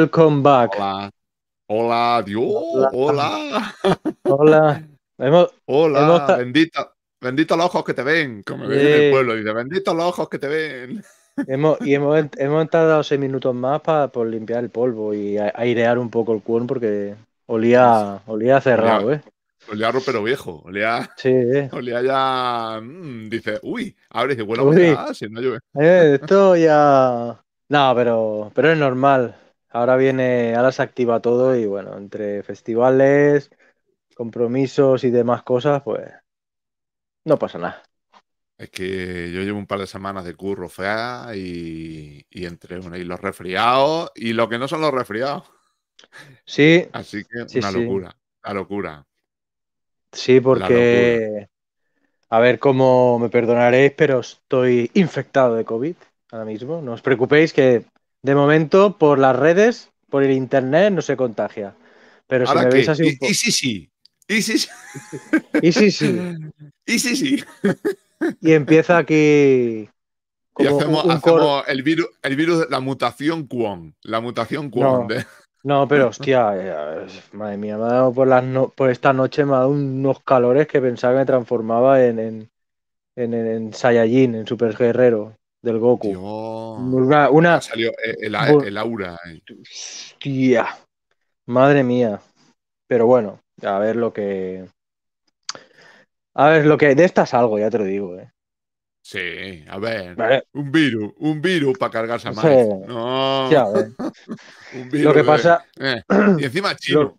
Welcome back. Hola. Hola, Dios. Hola. Hola. Hola. Bendita, bendito los ojos que te ven. Como me ven en el pueblo. Dice, bendito los ojos que te ven. Hemos, y hemos, hemos tardado seis minutos más para por limpiar el polvo y airear un poco el cuerno porque olía, olía cerrado, ¿eh? Olía ropero viejo, olía, sí, eh. olía ya. Mm, dice, uy, abre y dice, bueno, si no llueve. Eh, esto ya. No, pero, pero es normal. Ahora viene, ahora se activa todo y bueno, entre festivales, compromisos y demás cosas, pues no pasa nada. Es que yo llevo un par de semanas de curro fea y, entre una y los resfriados y lo que no son los resfriados. Sí. Así que es una locura, la locura. Sí, porque, a ver cómo me perdonaréis, pero estoy infectado de COVID ahora mismo. No os preocupéis que de momento, por las redes, por el internet, no se contagia. Pero si me veis así. y, sí, sí. Y sí, sí. sí, sí. sí, sí. y empieza aquí. y hacemos, hacemos el, virus, el virus, la mutación Kwon. La mutación Kwon. No, pero hostia, eh, madre mía, me ha dado por, las por esta noche me ha dado unos calores que pensaba que me transformaba en, en, en Saiyajin, en Super Guerrero del Goku. una, salió el, aura. Hostia. Madre mía. Pero bueno, a ver lo que. A ver, lo que. De estas algo, ya te lo digo, eh. Sí, a ver. Un virus, un virus para cargarse a más. No. un virus, lo que pasa. Eh. Eh, y encima chino.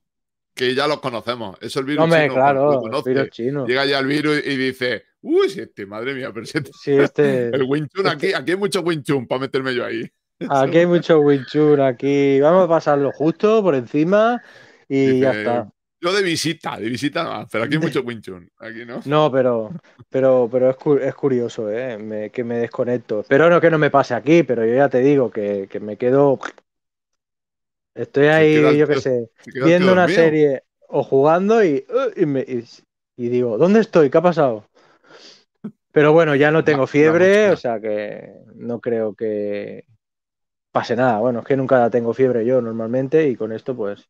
Que ya los conocemos. Eso el virus chino. claro, lo Virus chino. Llega ya el virus y dice: Uy, este, madre mía, pero este, sí, este, el winchun aquí, este aquí hay mucho winchun para meterme yo ahí. Aquí hay mucho winchun, aquí vamos a pasarlo justo por encima y ya está. Yo de visita, de visita más, pero aquí hay mucho winchun, aquí no. No, pero, pero, pero es, es curioso, ¿eh? que me desconecto. Pero no que no me pase aquí, pero yo ya te digo que, me quedo... Estoy ahí, yo qué sé, viendo una serie o jugando uh, y, y digo, ¿dónde estoy? ¿Qué ha pasado? Pero bueno, ya no tengo fiebre, o sea que no creo que pase nada. Bueno, es que nunca tengo fiebre yo normalmente y con esto pues...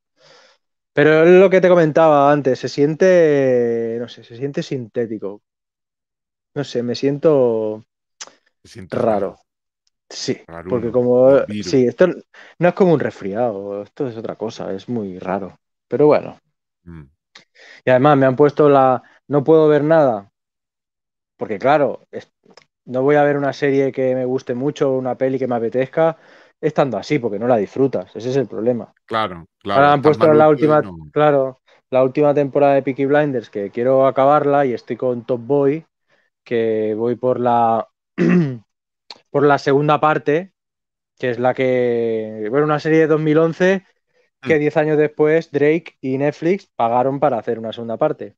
Pero es lo que te comentaba antes, se siente, no sé, se siente sintético. No sé, me siento raro. Sí, porque como... Sí, esto no es como un resfriado, esto es otra cosa, es muy raro. Pero bueno. Mm. Y además me han puesto la... No puedo ver nada, porque claro, no voy a ver una serie que me guste mucho, una peli que me apetezca, estando así, porque no la disfrutas. Ese es el problema. Claro, claro. Ahora han puesto la última, claro, la última temporada de Peaky Blinders, que quiero acabarla y estoy con Top Boy, que voy por la por la segunda parte, que es la que, bueno, una serie de 2011 que 10 mm. años después Drake y Netflix pagaron para hacer una segunda parte.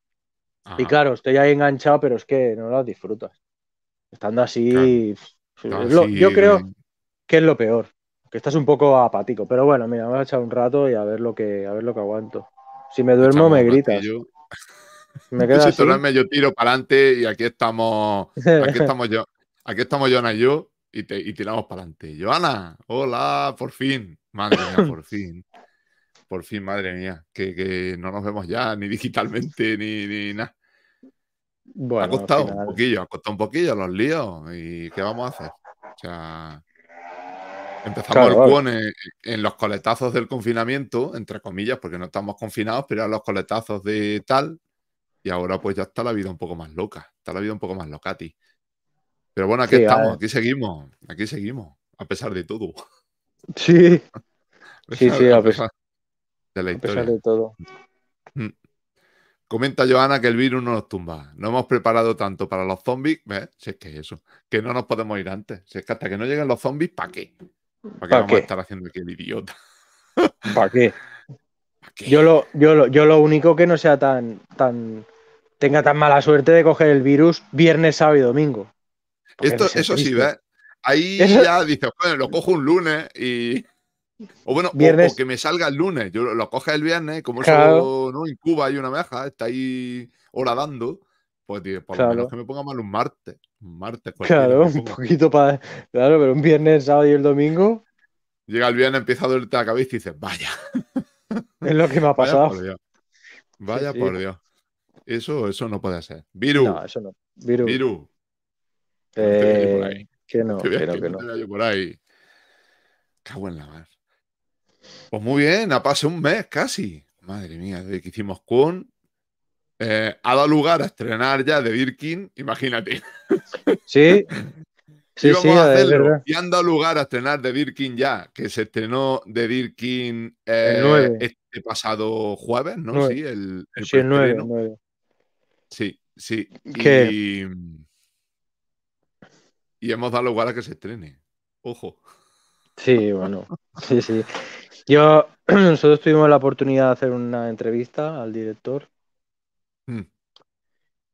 Y claro, estoy ahí enganchado, pero es que no las disfrutas. Estando así, yo creo que es lo peor, que estás un poco apático. Pero bueno, mira, me a echar un rato y a ver lo que, a ver lo que aguanto. Si me duermo, me gritas. Yo... Me yo tiro para adelante y aquí estamos, aquí estamos yo, aquí estamos Joana y yo y, tiramos para adelante. Joana, hola, por fin. Madre mía, por fin por fin, madre mía, que, no nos vemos ya ni digitalmente ni, nada. ha costado un poquillo, ha costado un poquillo los líos. ¿Y qué vamos a hacer? O sea, empezamos el en, los coletazos del confinamiento, entre comillas, porque no estamos confinados, pero a los coletazos de tal. Y ahora pues ya está la vida un poco más loca. Está la vida un poco más locati. Pero bueno, aquí estamos, aquí seguimos, aquí seguimos, a pesar de todo. Sí. sí, sí, a pesar, de la a Pesar de todo. Mm. Comenta Joana que el virus no nos tumba. No hemos preparado tanto para los zombies. ¿eh? es que eso. Que no nos podemos ir antes. Si es que hasta que no lleguen los zombies, ¿para qué? ¿Para qué vamos a estar haciendo aquí el idiota? ¿Para qué? Yo, lo, yo, lo, yo lo único que no sea tan, tan. tenga tan mala suerte de coger el virus viernes, sábado y domingo. Esto, eso sí, ¿ves? Ahí ya dices, bueno, lo cojo un lunes y. O bueno, o, que me salga el lunes. Yo lo coge el viernes, como eso ¿no? en Cuba hay una meja, está ahí horadando. Pues por lo menos que me ponga mal un martes. Un martes Claro, un poquito para. Claro, pero un viernes, sábado y el domingo. Llega el viernes, empieza a dolerte la cabeza y dices, vaya. Es lo que me ha pasado. Vaya por Dios. Eso, eso no puede ser. Viru. No, eso no. Viru. Viru. Eh, que no, que, que, que no. Cago en la mar. Pues muy bien, ha pasado un mes casi. Madre mía, desde que hicimos con. Eh, ha dado lugar a estrenar ya de Birkin, imagínate. Sí. sí, sí y han dado lugar a estrenar de Birkin ya, que se estrenó de Birkin eh, este pasado jueves, ¿no? Sí, el, sí, Sí, sí. Y, y hemos dado lugar a que se estrene. Ojo. Sí, bueno. Sí, sí. Yo, nosotros tuvimos la oportunidad de hacer una entrevista al director. Hmm.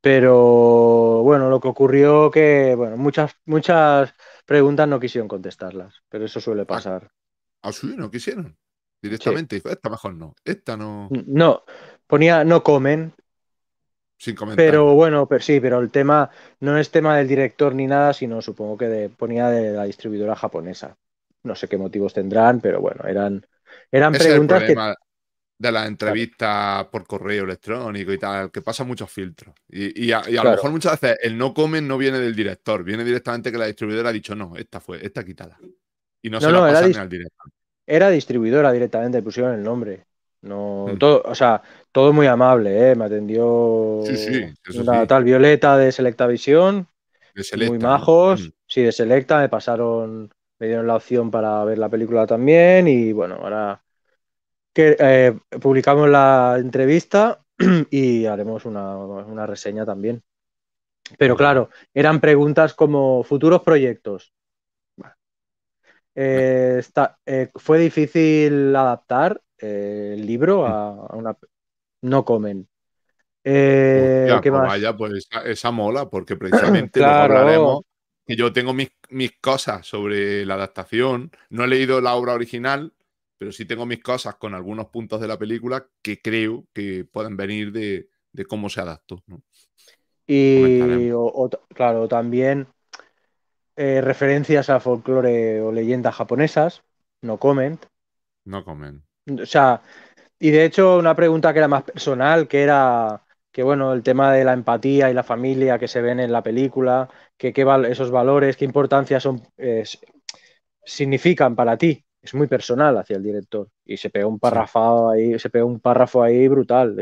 Pero bueno, lo que ocurrió que, bueno, muchas, muchas preguntas no quisieron contestarlas, pero eso suele ah. pasar. Ah, sí, no quisieron? Directamente, esta mejor no, esta no. No, ponía no comen. Sin comentar. Pero bueno, pero sí, pero el tema no es tema del director ni nada, sino supongo que ponía de la distribuidora japonesa. No sé qué motivos tendrán, pero bueno, eran eran preguntas el problema de las entrevistas por correo electrónico y tal, que pasa muchos filtros. Y, a, lo mejor muchas veces el no comen no viene del director, viene directamente que la distribuidora ha dicho, no, esta fue, esta quitada. Y no, se lo la pasan al director. Era distribuidora directamente, pusieron el nombre. No, hmm. todo, o sea, todo muy amable, ¿eh? Me atendió una tal Violeta de Selecta Visión, muy majos. Hmm. Sí, de Selecta me pasaron me dieron la opción para ver la película también y bueno, ahora que, eh, publicamos la entrevista y haremos una, reseña también. Pero claro, eran preguntas como futuros proyectos. Eh, eh, ¿Fue difícil adaptar el libro a, una... No comen. Pues vaya, pues esa, mola, porque precisamente hablaremos que yo tengo mis, cosas sobre la adaptación. No he leído la obra original, pero sí tengo mis cosas con algunos puntos de la película que creo que pueden venir de, cómo se adaptó. Y claro, también eh, referencias a folclore o leyendas japonesas, no comment. No comment. O sea, y de hecho una pregunta que era más personal, que era que bueno, el tema de la empatía y la familia que se ven en la película, que qué esos valores, qué importancia son, significan para ti. Es muy personal hacia el director. Y se pega un párrafo ahí, se pega un párrafo ahí brutal.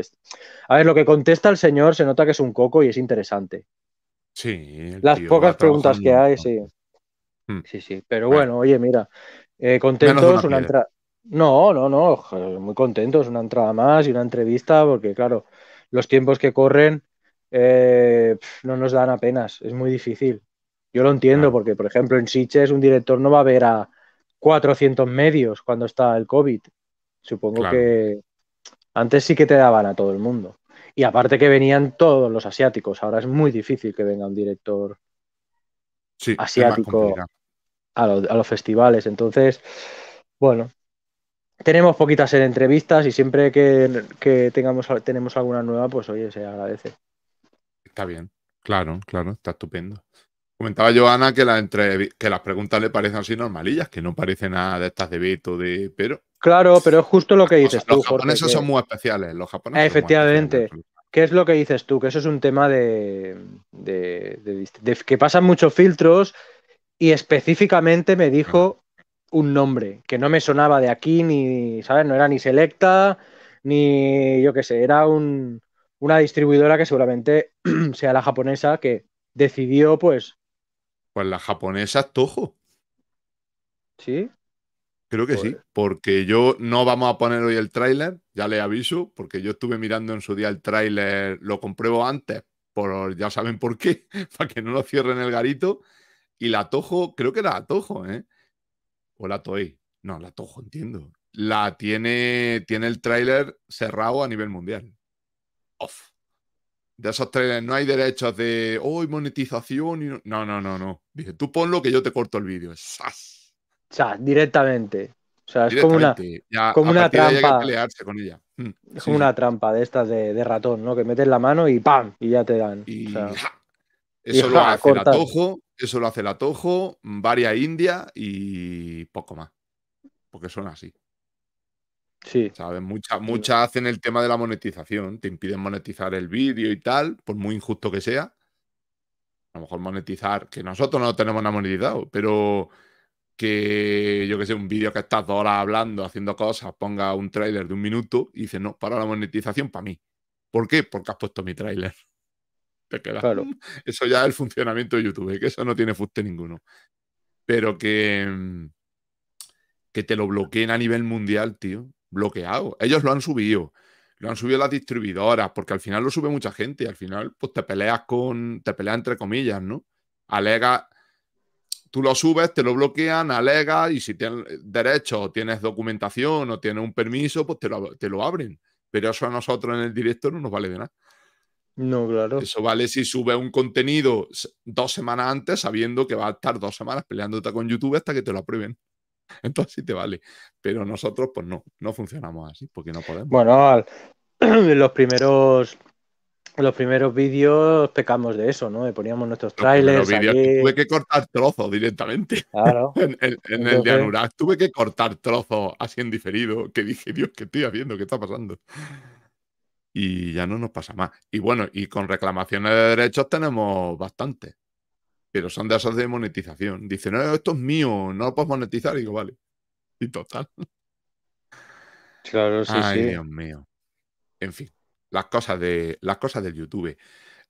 A ver, lo que contesta el señor se nota que es un coco y es interesante. Sí. Las pocas preguntas que hay, sí. Mm. Sí, sí. Pero bueno, oye, mira. Eh, contentos, una entrada. No, no, no. Muy contentos. Una entrada más y una entrevista, porque claro los tiempos que corren eh, no nos dan apenas, es muy difícil. Yo lo entiendo porque, por ejemplo, en Siches un director no va a ver a 400 medios cuando está el COVID. Supongo que antes sí que te daban a todo el mundo. Y aparte que venían todos los asiáticos, ahora es muy difícil que venga un director asiático a los festivales. Entonces, bueno, tenemos poquitas en entrevistas y siempre que, tengamos, tenemos alguna nueva, pues oye, se agradece. Está bien, claro, claro, está estupendo. Comentaba Joana que, que las preguntas le parecen así normalillas, que no parece nada de estas de Beto, de pero. Claro, pero es justo lo que dices tú. Los japoneses son muy especiales, los japoneses. Efectivamente. ¿Qué es lo que dices tú? Que eso es un tema de que pasan muchos filtros y específicamente me dijo un nombre que no me sonaba de aquí, ni, ¿sabes? No era ni Selecta, ni yo qué sé, era un, una distribuidora que seguramente sea la japonesa que decidió, pues. Pues la japonesa Toho. ¿Sí? Creo que sí, porque yo no vamos a poner hoy el tráiler, ya le aviso, porque yo estuve mirando en su día el tráiler, lo compruebo antes, por ya saben por qué, para que no lo cierren el garito. Y la Toho, creo que era la ¿eh? o la Toei. No, la tojo, entiendo. La tiene, tiene el tráiler cerrado a nivel mundial. Off. De esos trailers no hay derechos de hoy monetización. Y no... no, no, no, Dije, tú ponlo que yo te corto el vídeo. ¡Sas! O sea, directamente. O sea, es como una, como una trampa. con ella. Mm, es como una trampa de estas de, ratón, ¿no? Que metes la mano y ¡pam! Y ya te dan. eso lo hace la Toho, eso lo hace el Atojo, Varia India y poco más. Porque son así. Sí. ¿Sabes? Muchas muchas hacen el tema de la monetización. Te impiden monetizar el vídeo y tal, por muy injusto que sea. A lo mejor monetizar, que nosotros no tenemos nada monetizado, pero que yo que sé, un vídeo que estás dos horas hablando, haciendo cosas, ponga un tráiler de un minuto y dices, no, para la monetización para mí. ¿Por qué? Porque has puesto mi tráiler te Claro. Eso ya es el funcionamiento de YouTube, que eso no tiene fuste ninguno. Pero que, mm, que te lo bloqueen a nivel mundial, tío. Bloqueado. Ellos lo han subido. Lo han subido las distribuidoras, porque al final lo sube mucha gente. Y al final, pues te peleas con. Te peleas entre comillas, ¿no? Alega. Tú lo subes, te lo bloquean, alega y si tienes derecho, o tienes documentación o tienes un permiso, pues te lo, te lo abren. Pero eso a nosotros en el directo no nos vale de nada. No, claro. Eso vale si sube un contenido dos semanas antes sabiendo que va a estar dos semanas peleándote con YouTube hasta que te lo aprueben. Entonces sí te vale. Pero nosotros, pues no, no funcionamos así porque no podemos. Bueno, los primeros los primeros vídeos pecamos de eso, ¿no? poníamos nuestros los trailers. Que tuve que cortar trozos directamente. Claro. en, el de tuve que cortar trozos así en diferido, que dije, Dios, ¿qué estoy haciendo? ¿Qué está pasando? y ya no nos pasa más. Y bueno, y con reclamaciones de derechos tenemos bastante, pero son de esas de monetización. Dicen, no, eh, esto es mío, no lo puedes monetizar. Y digo, vale. Y total. Claro, sí, Ay, Dios mío. En fin, las cosas, de, las cosas del YouTube.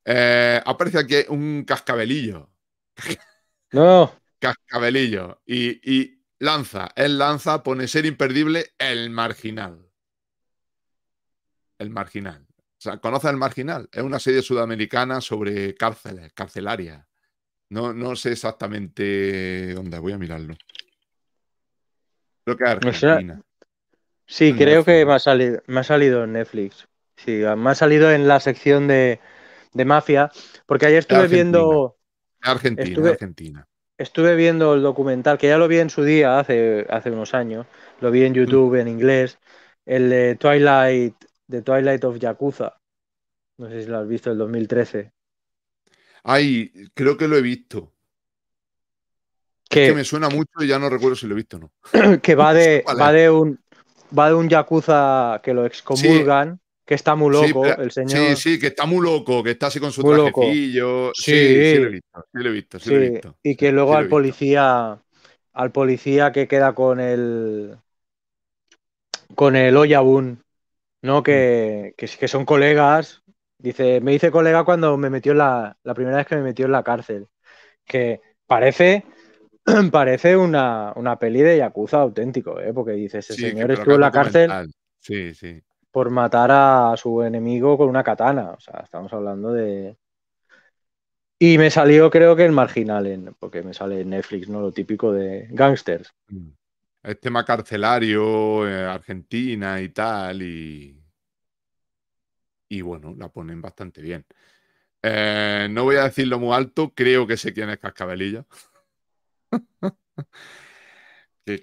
Eh, aparece aquí un cascabelillo. No. Cascabelillo. Y, y lanza, él lanza, pone ser imperdible el marginal. El Marginal. O sea, ¿conoce El Marginal? Es una serie sudamericana sobre cárceles, carcelaria. No, no sé exactamente dónde, voy a mirarlo. Lo que Argentina. sí, creo que me ha, salido, en Netflix. Sí, me ha salido en la sección de, mafia, porque ayer estuve viendo... Argentina, estuve, Argentina. Estuve viendo el documental, que ya lo vi en su día, hace, hace unos años, lo vi en mm. YouTube, en inglés, el Twilight The Twilight of Yakuza. No sé si lo has visto, el 2013. Ay, creo que lo he visto. Que, que me suena mucho y ya no recuerdo si lo he visto o no. Que va de, va de un va de un yakuza que lo excomulgan, que está muy loco el señor. Sí, sí, que está muy loco, que está así con su trajecillo. Sí. sí. lo he visto, sí lo he visto, Y que luego al policía al policía que queda con el con el Oyabun ¿no? Que, que, que son colegas. Dice, me dice colega cuando me metió la, la primera vez que me metió en la cárcel. Que parece, parece una, una peli de Yakuza auténtico, ¿eh? porque dice ese señor estuvo en la cárcel por matar a su enemigo con una katana. O sea, estamos hablando de. Y me salió, creo que en Marginal porque me sale en Netflix, ¿no? Lo típico de gangsters. Mm el tema carcelario, eh, Argentina y tal, y, bueno, la ponen bastante bien. Eh, no voy a decirlo muy alto, creo que sé quién es Cascabelilla.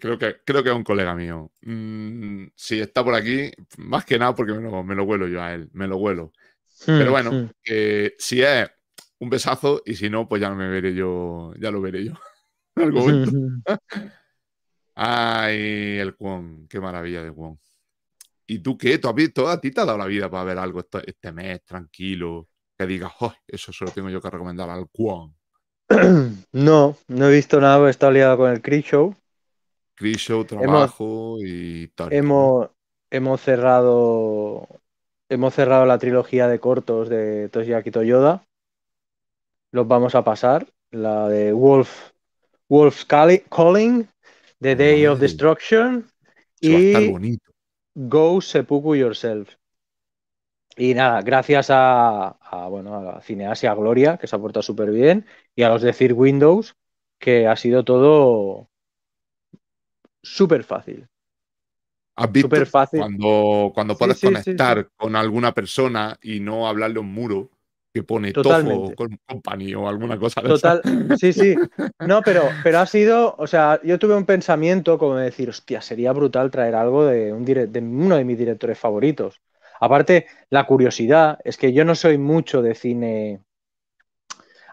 creo, que, creo que es un colega mío. Mm, si está por aquí, más que nada porque me lo, vuelo yo a él, me lo vuelo. Hmm, Pero bueno, hmm. si es un besazo y si no, pues ya no me veré yo, ya lo veré yo. Algo hmm, Ay, el Kwon, qué maravilla de Kwon. ¿Y tú qué? ¿Tú has visto? ¿A ti te ha dado la vida para ver algo este mes tranquilo? Que digas, oh, eso solo tengo yo que recomendar al Kwon. No, no he visto nada porque he estado liado con el Cree Show. Cree Show, trabajo y tal. Hemos, hemos cerrado hemos cerrado la trilogía de cortos de Toshiaki Toyoda. Los vamos a pasar. La de Wolf, Wolf Calling, The Day of Destruction y bonito. Go Seppuku Yourself. Y nada, gracias a, bueno, a Cineasia Gloria, que se ha portado súper bien, y a los de Cir Windows, que ha sido todo súper fácil. ¿Has visto fácil. cuando, cuando puedes conectar con alguna persona y no hablarle un muro? que pone Totalmente. con company o alguna cosa de Total, sí, sí. No, pero, pero ha sido, o sea, yo tuve un pensamiento como de decir, hostia, sería brutal traer algo de, un de uno de mis directores favoritos. Aparte, la curiosidad es que yo no soy mucho de cine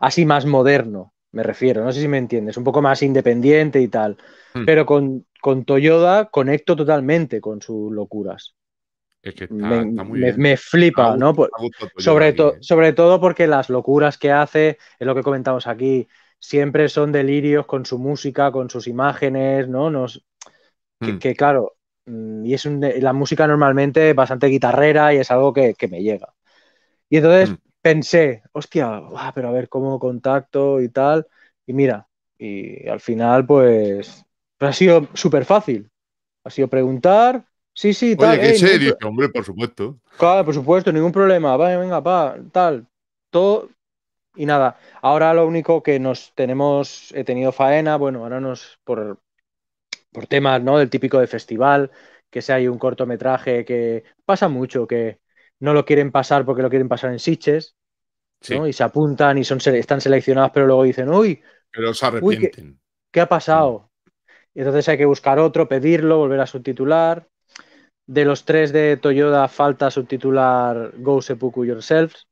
así más moderno, me refiero, no sé si me entiendes, un poco más independiente y tal. Hmm. Pero con, con Toyoda conecto totalmente con sus locuras me, flipa, ¿no? sobre, sobre todo porque las locuras que hace, es lo que comentamos aquí, siempre son delirios con su música, con sus imágenes, ¿no? Nos, que, hmm. claro, mm, y es la música normalmente bastante guitarrera y es algo que, me llega. Y entonces hmm. pensé, hostia, pero a ver cómo contacto y tal. Y mira, y al final, pues, pues ha sido súper fácil. Ha sido preguntar, Sí, sí, tal. Oye, qué serio, este hombre, por supuesto. Claro, por supuesto, ningún problema. venga, pa, tal. Todo. Y nada. Ahora lo único que nos tenemos, he tenido faena, bueno, ahora nos, por, por temas, ¿no? Del típico de festival, que sea hay un cortometraje que pasa mucho, que no lo quieren pasar porque lo quieren pasar en Siches, ¿no? Y se apuntan y son, están seleccionados, pero luego dicen, uy. Pero se arrepienten. ¿qué, ha pasado? Mm. Entonces hay que buscar otro, pedirlo, volver a subtitular. De los tres de Toyota falta subtitular Go Seppuku Yourselves.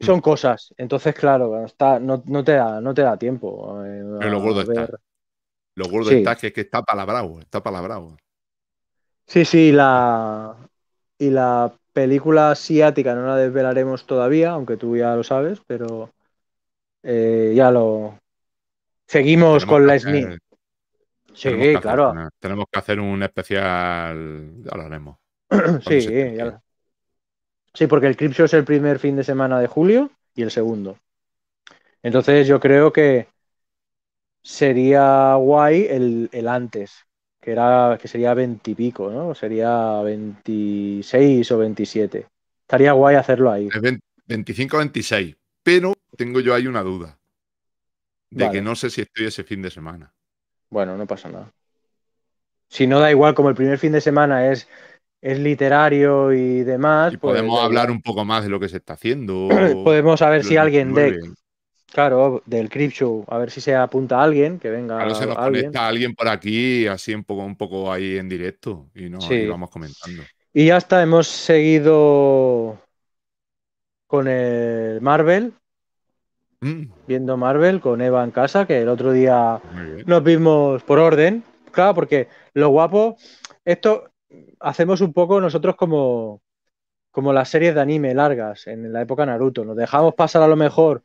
Mm. Son cosas. Entonces, claro, no, te da, no te da tiempo. Eh, lo gordo está. Lo está que, está palabrado, está Sí, sí, la, y la película asiática no la desvelaremos todavía, aunque tú ya lo sabes, pero eh, ya lo seguimos con la, SNI, Sí, claro. tenemos que hacer un especial, ya lo haremos. sí, sí, porque el Crypto es el primer fin de semana de julio y el segundo. Entonces yo creo que sería guay el, antes, que era que sería veintipico, ¿no? Sería 26 o 27. Estaría guay hacerlo ahí. 25 26, pero tengo yo ahí una duda de que no sé si estoy ese fin de semana. Bueno, no pasa nada. Si no da igual, como el primer fin de semana es, es literario y demás. Y pues podemos hablar un poco más de lo que se está haciendo. podemos a ver si alguien de. Claro, del Crypto, a ver si se apunta a alguien, que venga. Claro, se nos conecta alguien por aquí, así un poco, ahí en directo, y nos vamos comentando. Y ya está, hemos seguido con el Marvel, Mm. Viendo Marvel con Eva en casa, que el otro día nos vimos por orden. Claro, porque lo guapo, esto hacemos un poco nosotros como, como las series de anime largas en la época Naruto. Nos dejamos pasar a lo mejor,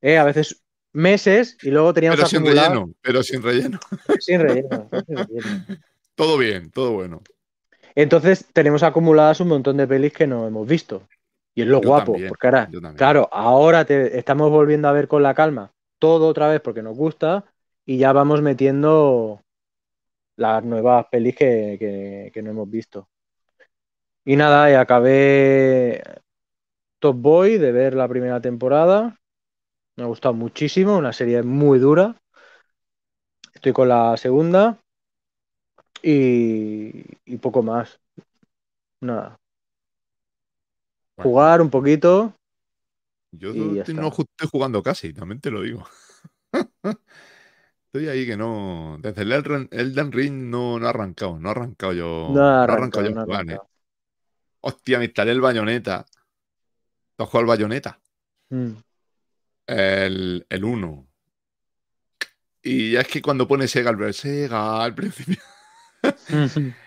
eh, a veces meses, y luego teníamos pero sin relleno, pero sin relleno. sin relleno. Sin relleno. todo bien, todo bueno. Entonces tenemos acumuladas un montón de pelis que no hemos visto. Y es lo guapo, porque ahora, claro, ahora te estamos volviendo a ver con la calma todo otra vez porque nos gusta y ya vamos metiendo las nuevas pelis que, no hemos visto. Y nada, y eh, acabé Top Boy de ver la primera temporada. Me ha gustado muchísimo, una serie muy dura. Estoy con la segunda y poco más. Nada, jugar un poquito. Yo no estoy jugando casi, también te lo digo. estoy ahí que no. Desde el Elden, Ring no, ha arrancado, no ha arrancado yo. No ha arrancado, yo ¿eh? Hostia, me instalé el bayoneta. ¿Tú has mm. el bayoneta? El, 1. Y ya es que cuando pone Sega, el Sega al principio.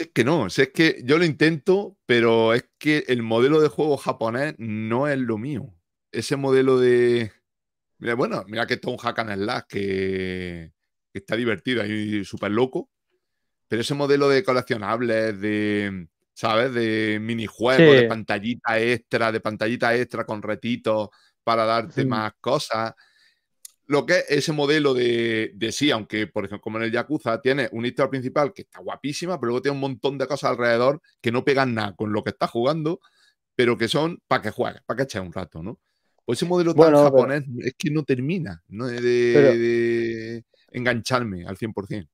es que no, si es que yo lo intento, pero es que el modelo de juego japonés no es lo mío. Ese modelo de. Mira, bueno, mira que esto es un hack and slash que, está divertido y súper loco. Pero ese modelo de coleccionables, de. ¿Sabes? De minijuegos, de pantallita extra, de pantallita extra con retitos para darte más cosas lo que es ese modelo de, sí, aunque, por ejemplo, como en el Yakuza, tiene una historia principal que está guapísima, pero luego tiene un montón de cosas alrededor que no pegan nada con lo que está jugando, pero que son para que juegues, para que eches un rato, ¿no? Pues ese modelo tan japonés es que no termina De, engancharme al 100%.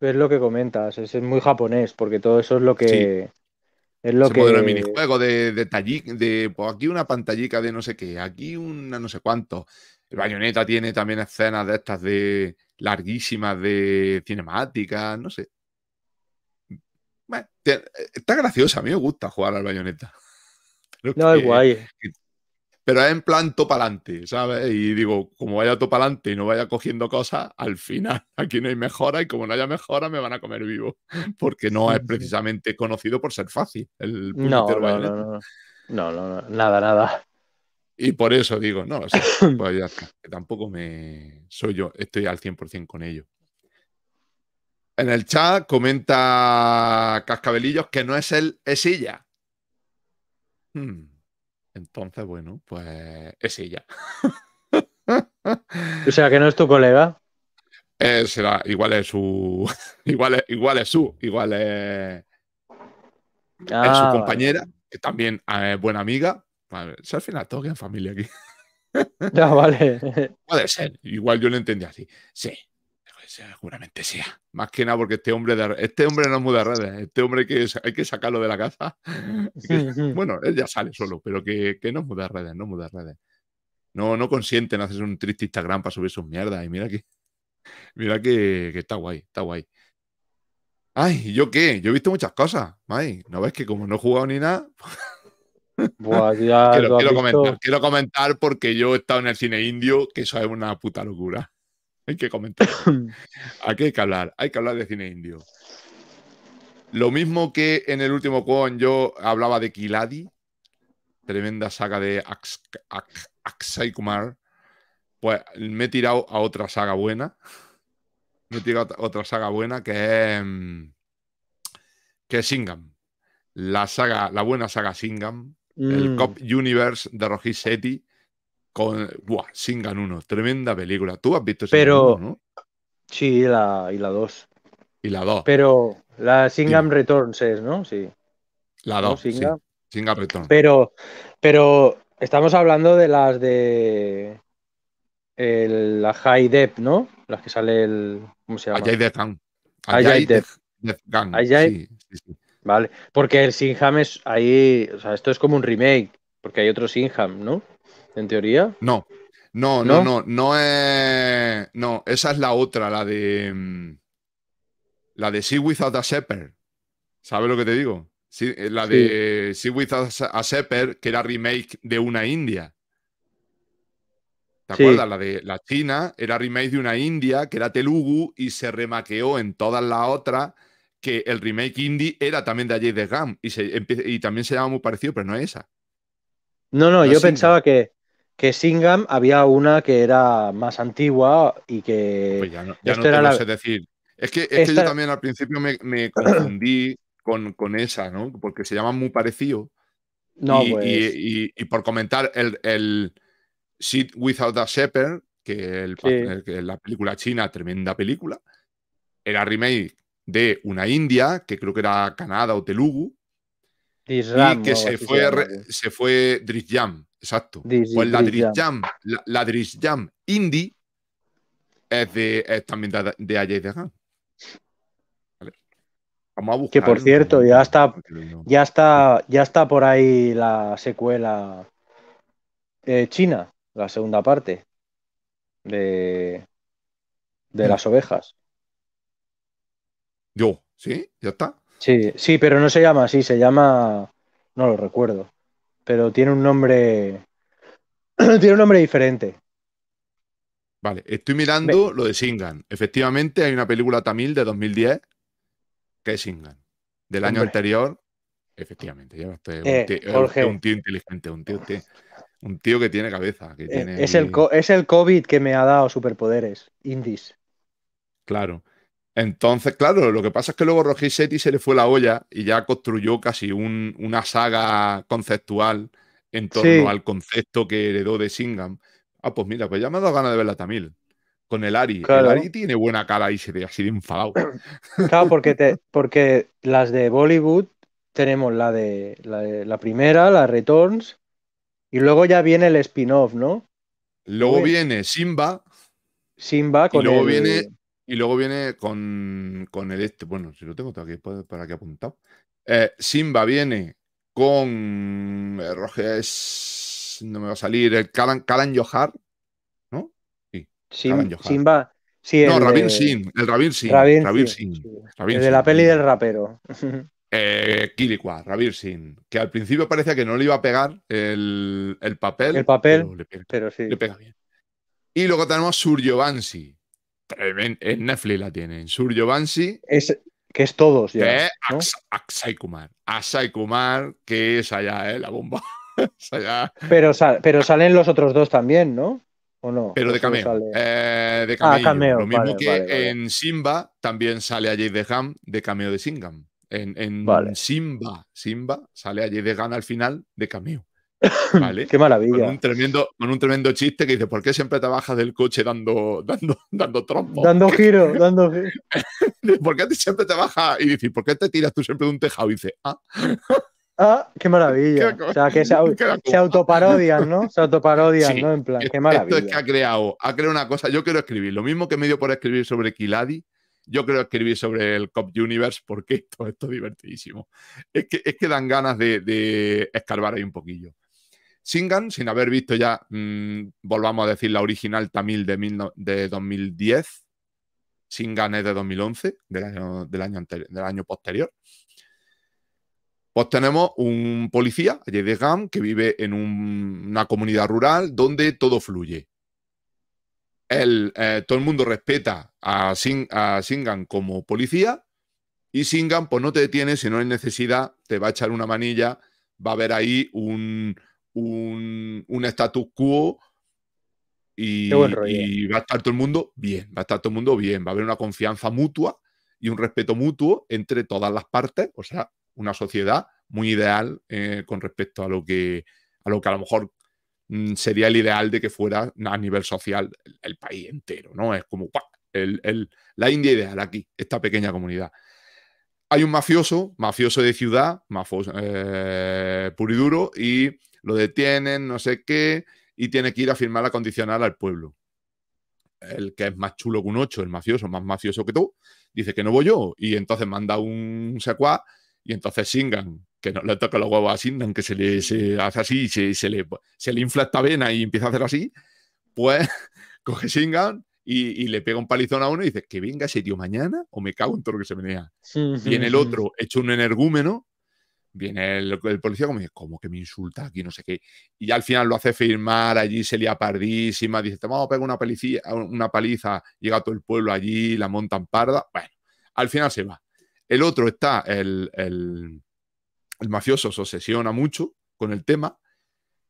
Es lo que comentas, es, muy japonés, porque todo eso es lo que... Es lo que... modelo de minijuego, de, de, de pues aquí una pantallica de no sé qué, aquí una no sé cuánto el Bayonetta tiene también escenas de estas de larguísimas de cinemáticas, no sé. está graciosa, a mí me gusta jugar al Bayonetta. no, es guay. pero es en plan topalante, ¿sabes? Y digo, como vaya topalante y no vaya cogiendo cosas, al final aquí no hay mejora y como no haya mejora me van a comer vivo, porque no es precisamente conocido por ser fácil el no, no, no, no, nada, nada. Y por eso digo, no, pues tampoco me soy yo, estoy al 100% con ello. En el chat comenta Cascabelillos que no es él, es ella. Hmm, entonces, bueno, pues es ella. o sea, que no es tu colega. Eh, será, igual es su. Igual es, igual es su. Igual es. es su ah, compañera, que también eh, es buena amiga, al final todo queda en familia aquí. Ya, vale. Puede ser. Igual yo lo entendí así. Sí, pues, eh, seguramente sea. Más que nada porque este hombre, este hombre no muda redes. Este hombre que, hay que sacarlo de la casa. Bueno, él ya sale solo, pero que, que no muda redes, no muda redes. No, no consienten hacer un triste Instagram para subir sus mierdas. Y mira que. Mira que, está guay, está guay. Ay, ¿yo qué? Yo he visto muchas cosas. ¿no ves que como no he jugado ni nada? ya quiero, comentar, porque yo he estado en el cine indio, que eso es una puta locura. Hay que comentar. Aquí hay que hablar, hay que hablar de cine indio. Lo mismo que en el último con yo hablaba de Kiladi, tremenda saga de Aksai Kumar, pues me he tirado a otra saga buena. Me he tirado a otra saga buena que es, mm, que es Singham. La saga, la buena saga Singham, el mm. Cop Universe de Rohit con buah, Singan 1, tremenda película. Tú has visto Pero, ¿no? Sí, y la 2. Y la 2. Pero la Shingan Returns es, ¿no? Sí. La 2. Sí. Returns. Pero, estamos hablando de las de la High Dep, ¿no? Las que sale el. ¿Cómo se llama? Ajay Death Gang. Ajay, Ajay Death, Death Gang. Ajay, sí. Vale, porque el Singham es ahí, o sea, esto es como un remake, porque hay otro Singham, ¿no? En teoría. No, no, no, no, no, es... No, esa es la otra, la de... Mm, la de See Without a Shepherd. ¿Sabes lo que te digo? Eh, la de sí. Without a Shepherd, que era remake de una india. ¿Te acuerdas? La de la China era remake de una india que era Telugu y se remaqueó en todas las otras que el remake indie era también de allí de Gam y, y también se llama muy parecido, pero no es esa. No, no, yo pensaba que, que Singham había una que era más antigua y que. Pues ya no, te lo sé decir. Es que, yo también al principio me, confundí con, esa, ¿no? Porque se llama muy parecido. No, y, y, pues por comentar el, Sit Without a Shepherd, que es la película china, tremenda película, era remake de una india, que creo que era Canadá o Telugu, y que se fue, se fue exacto. pues la Drizjam, la, indie es, de, es también de, de Ajay Vamos a buscar. Que por cierto, ya está, ya está, ya está por ahí la secuela eh, china, la segunda parte de mm. las ovejas. Yo, ¿sí? ¿Ya está? Sí, sí, pero no se llama así, se llama. No lo recuerdo. Pero tiene un nombre. tiene un nombre diferente. Vale, estoy mirando lo de Singan. Efectivamente, hay una película tamil de 2010 que es Singan. Del año anterior, efectivamente. Eh, eh, un, tío, inteligente, un tío, que tiene cabeza. Que eh, tiene es, el, es el COVID que me ha dado superpoderes, indies. Claro. Entonces, claro, lo que pasa es que luego Seti se le fue la olla y ya construyó casi una saga conceptual en torno al concepto que heredó de Singham. Ah, pues mira, pues ya me ha dado ganas de ver la Tamil con el Ari. El Ari tiene buena cara y se ve así de enfadado. Claro, porque, te, porque las de Bollywood tenemos la de, la primera, la Returns, y luego ya viene el spin-off, ¿no? Luego pues viene Simba. Simba con y luego el... viene y luego viene con, con el este. Bueno, si lo tengo todo aquí para que apuntado. Eh, Simba viene con eh, Roges. No me va a salir. El Kalan, Kalan Johar. ¿No? Sí. Simba. no, Rabin Sin. El Rabin Sin. Sin. el de la peli del rapero. Eh, Kilikwa, Rabir Sin, que al principio parecía que no le iba a pegar el, el papel. El papel, pero, le pega, sí. Le pega bien. Y luego tenemos Giovansi. En Netflix la tienen. sur Bansi. Es, que es todos ya. Aksai Kumar. Aksai Kumar, que es allá, ¿eh? La bomba. Pero, pero salen los otros dos también, ¿no? ¿O no? Pero de cameo. Eh, de ah, cameo. Lo mismo que en Simba también sale a Jade Ham de cameo de Singham. En, Simba, Simba sale a Jade gana al final de cameo. Qué maravilla. Con un, tremendo, con un tremendo chiste que dice, ¿por qué siempre te bajas del coche dando, dando, dando Dando giro, dando giro. ¿Por qué siempre te bajas? Y dice, ¿por qué te tiras tú siempre de un tejado? Y dice, ah. Ah, qué maravilla. o sea, que se, autoparodian, ¿no? Se autoparodian, ¿no? En plan, qué maravilla. Esto es que ha creado, ha creado una cosa. Yo quiero escribir lo mismo que me dio por escribir sobre Kiladi. Yo quiero escribir sobre el Cop Universe porque esto, esto es divertidísimo. Es que, es que dan ganas de, de escarbar ahí un poquillo. Shingan, sin haber visto ya, mm, volvamos a decir, la original Tamil de, 2010. Shingan es de 2011, del año, del año, anterior, del año posterior. Pues tenemos un policía, de Gam, que vive en una comunidad rural donde todo fluye. El eh, todo el mundo respeta a, Shingan como policía y Singan pues no te detiene si no hay necesidad, te va a echar una manilla, va a haber ahí un, un, un status quo y, va a estar todo el mundo bien, va a estar todo el mundo bien, va a haber una confianza mutua y un respeto mutuo entre todas las partes, o sea, una sociedad muy ideal eh, con respecto a lo que a lo que a lo mejor mm, sería el ideal de que fuera a nivel social el, país entero, ¿no? Es como El, la India ideal aquí, esta pequeña comunidad. Hay un mafioso, mafioso de ciudad, mafioso, eh, y duro, y lo detienen, no sé qué, y tiene que ir a firmar la condicional al pueblo. El que es más chulo que un ocho, el mafioso, más mafioso que tú, dice que no voy yo, y entonces manda un secuá, y entonces Singan, que no le toca los huevos a Singan, que se le hace así, se, se, le, se le infla esta vena y empieza a hacer así, pues coge Singan, y, le pega un palizón a uno y dice que venga ese tío mañana o me cago en todo lo que se me Sí, y en el otro hecho un energúmeno viene el, policía como que me insulta aquí? No sé qué. Y al final lo hace firmar, allí se lía pardísima, dice, te vamos a pegar una, paliza, una paliza, llega todo el pueblo allí, la montan parda. Bueno, al final se va. El otro está, el, el, mafioso se obsesiona mucho con el tema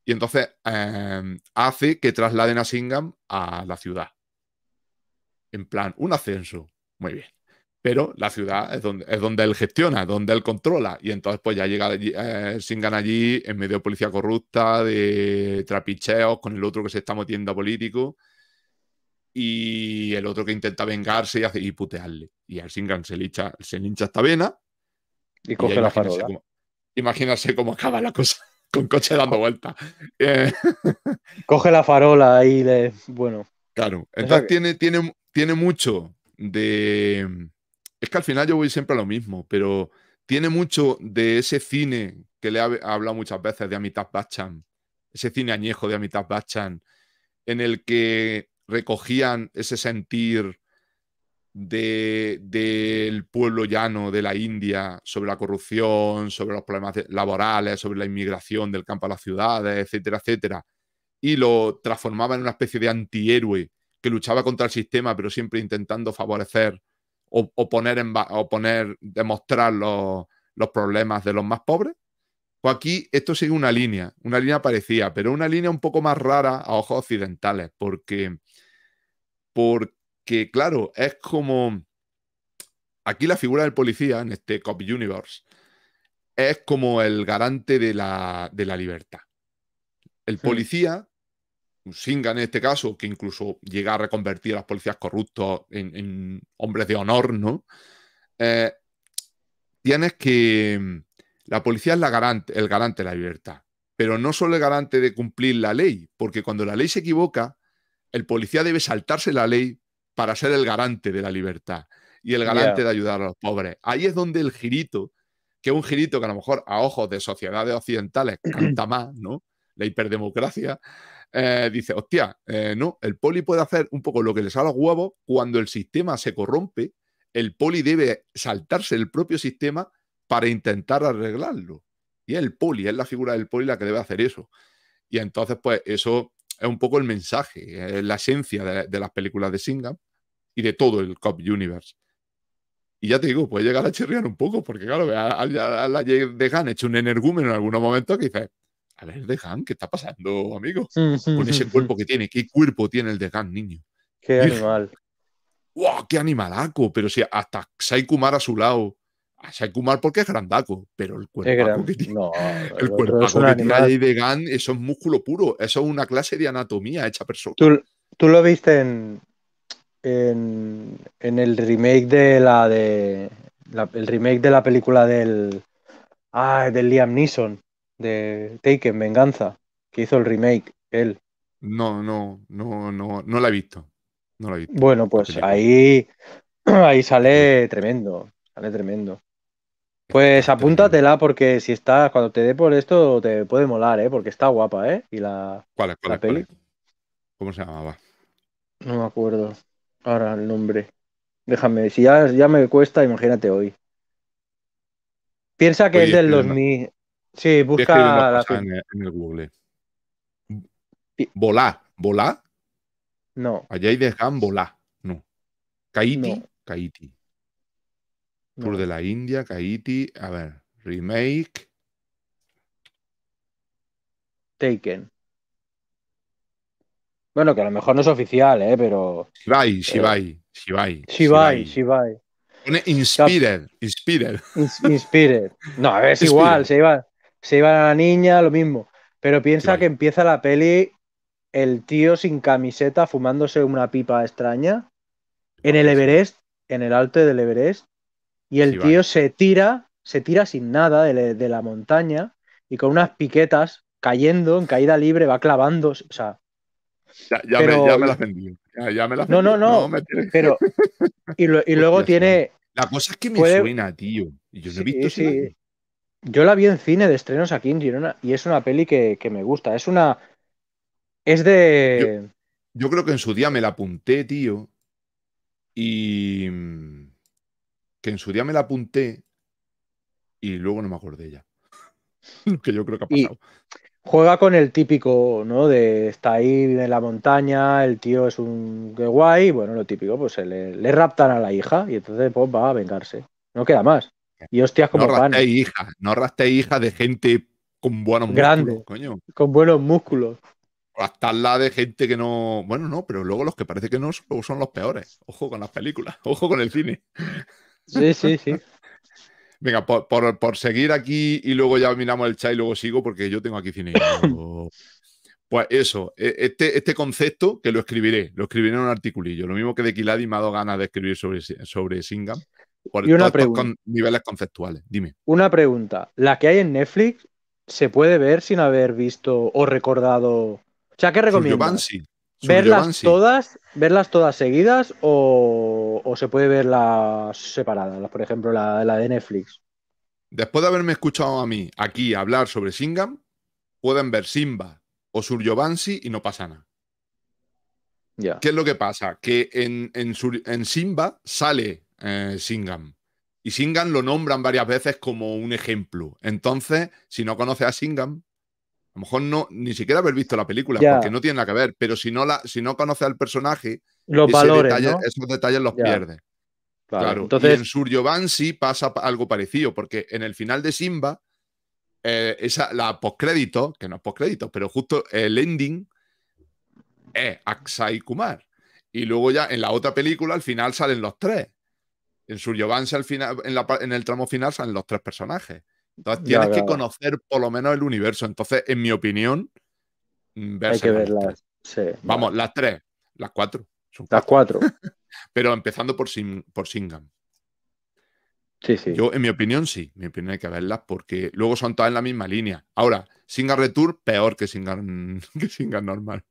y entonces em, hace que trasladen a Singham a la ciudad. En plan, un ascenso. Muy bien pero la ciudad es donde, él gestiona, donde él controla. Y entonces, pues ya llega el eh, allí en medio de policía corrupta, de trapicheos con el otro que se está metiendo a político y el otro que intenta vengarse y, hace, y putearle. Y al Singan se, le se esta vena y coge la farola. Cómo, cómo acaba la cosa. Con coche dando vueltas. Eh, coge la farola y le. Bueno. Claro. Entonces tiene, tiene, tiene mucho de, es que al final yo voy siempre a lo mismo, pero tiene mucho de ese cine que le he hablado muchas veces de Amitabh Bachchan, ese cine añejo de Amitabh Bachchan, en el que recogían ese sentir del pueblo llano de la India sobre la corrupción, sobre los problemas laborales, sobre la inmigración del campo a las ciudades, etcétera, etcétera, y lo transformaba en una especie de antihéroe que luchaba contra el sistema, pero siempre intentando favorecer o, poner, o poner, demostrar los, problemas de los más pobres. Pues aquí esto sigue una línea, una línea parecida, pero una línea un poco más rara a ojos occidentales, porque, porque claro, es como aquí la figura del policía en este Cop Universe es como el garante de la, de la libertad. El policía Singa en este caso, que incluso llega a reconvertir a las policías corruptos en, hombres de honor, ¿no? Eh, tienes que... Mm, la policía es la garante, el garante de la libertad, pero no solo el garante de cumplir la ley, porque cuando la ley se equivoca, el policía debe saltarse la ley para ser el garante de la libertad y el garante de ayudar a los pobres. Ahí es donde el girito, que es un girito que a lo mejor a ojos de sociedades occidentales canta más, ¿no? La hiperdemocracia, eh, dice, hostia, eh, no, el poli puede hacer un poco lo que le sale a cuando el sistema se corrompe, el poli debe saltarse el propio sistema para intentar arreglarlo. Y es el poli, es la figura del poli la que debe hacer eso. Y entonces, pues eso es un poco el mensaje, la esencia de, las películas de Singham y de todo el Cop Universe. Y ya te digo, puede llegar a chirriar un poco, porque claro, a, la de Han hecho un energúmeno en algunos momentos que dice a ver de ¿qué está pasando, amigo? Con ese cuerpo que tiene, ¿qué cuerpo tiene el de Han, niño? Qué animal. ¡Wow! ¡Qué animalaco! Pero si hasta Sai a su lado. A porque es grandaco, pero el cuerpo que tiene, el cuerpo que tiene de Gan, eso es músculo puro. Eso es una clase de anatomía hecha persona. Tú, tú lo viste en, en, el remake de la de. el remake de la película del. Ah, del Liam Neeson de Taken, Venganza, que hizo el remake, él. No, no, no, no, no la he visto. No la he visto. Bueno, pues ahí, ahí sale tremendo, sale tremendo. Pues apúntatela porque si estás, cuando te dé por esto te puede molar, ¿eh? Porque está guapa, ¿eh? Y la, ¿Cuál, cuál, peli. ¿Cómo se llamaba? No me acuerdo. Ahora el nombre. Déjame, si ya, me cuesta, imagínate hoy. Piensa que es del 2000, Sí, busca en, el, Google. Volá, volá. No. Allá hay dejan volá. No. Kaiti, no. Kaiti. de la India, Kaiti. A ver, remake. Taken. Bueno, que a lo mejor no es oficial, ¿eh? Pero. Shibai, eh, Shibai, Shibai, Shibai. Shibai, Pone Inspired, Inspired. Inspired. No, a ver, es igual, se iba se iban a la niña, lo mismo. Pero piensa que empieza la peli el tío sin camiseta fumándose una pipa extraña en el Everest, en el alto del Everest, y el tío se tira, se tira sin nada de, la montaña y con unas piquetas cayendo en caída libre va clavando, o sea. Ya, me, la vendí. Ya, ya me la vendí. No, no, no. pero y, luego tiene. La cosa es que me suena, tío. Yo no he visto. Sí. Yo la vi en cine de estrenos aquí en Girona y es una peli que, me gusta. Es una. Es de. Yo, creo que en su día me la apunté, tío. Y. Mm, que en su día me la apunté y luego no me acordé ya. que yo creo que ha pasado. juega con el típico, ¿no? De está ahí en la montaña, el tío es un guay, bueno, lo típico, pues le, le raptan a la hija y entonces pues, va a vengarse. No queda más. Y hostias como no rastéis hija, no rastéis hijas de gente con buenos músculos, Con buenos músculos. Rastarla de gente que no. Bueno, no, pero luego los que parece que no son los peores. Ojo con las películas, ojo con el cine. Sí, sí, sí. Venga, por, seguir aquí y luego ya miramos el chat y luego sigo porque yo tengo aquí cine. pues eso, e, este, este concepto que lo escribiré, lo escribiré en un articulillo. Lo mismo que de Kiladi me ha dado ganas de escribir sobre, sobre Singham, y una pregunta. niveles conceptuales, dime. Una pregunta. ¿La que hay en Netflix se puede ver sin haber visto o recordado? O sea, ¿qué recomiendas? ¿Verlas todas, verlas todas seguidas o, se puede verlas separadas? Por ejemplo, la, de Netflix. Después de haberme escuchado a mí aquí hablar sobre Singam, pueden ver Simba o Bansi y no pasa nada. ¿Qué es lo que pasa? Que en, en Simba sale eh, Singham. Y Singham lo nombran varias veces como un ejemplo. Entonces, si no conoce a Singham, a lo mejor no, ni siquiera haber visto la película, porque no tiene nada que ver, pero si no, la, si no conoces al personaje, los esos detalles los pierde. Claro. Entonces... Y en Sur sí pasa algo parecido, porque en el final de Simba, eh, esa, la postcrédito, que no es postcrédito, pero justo el ending es Aksai Kumar. Y luego ya en la otra película al final salen los tres. En suryovance al final, en, la, en, el tramo final salen los tres personajes. Entonces tienes que conocer por lo menos el universo. Entonces, en mi opinión, mm, hay que verlas. Vamos, las tres, las cuatro. las cuatro. Pero empezando por, Shingan Sí, sí. Yo, en mi opinión, sí. mi opinión hay que verlas porque luego son todas en la misma línea. Ahora, Singham Retour, peor que Singham, normal.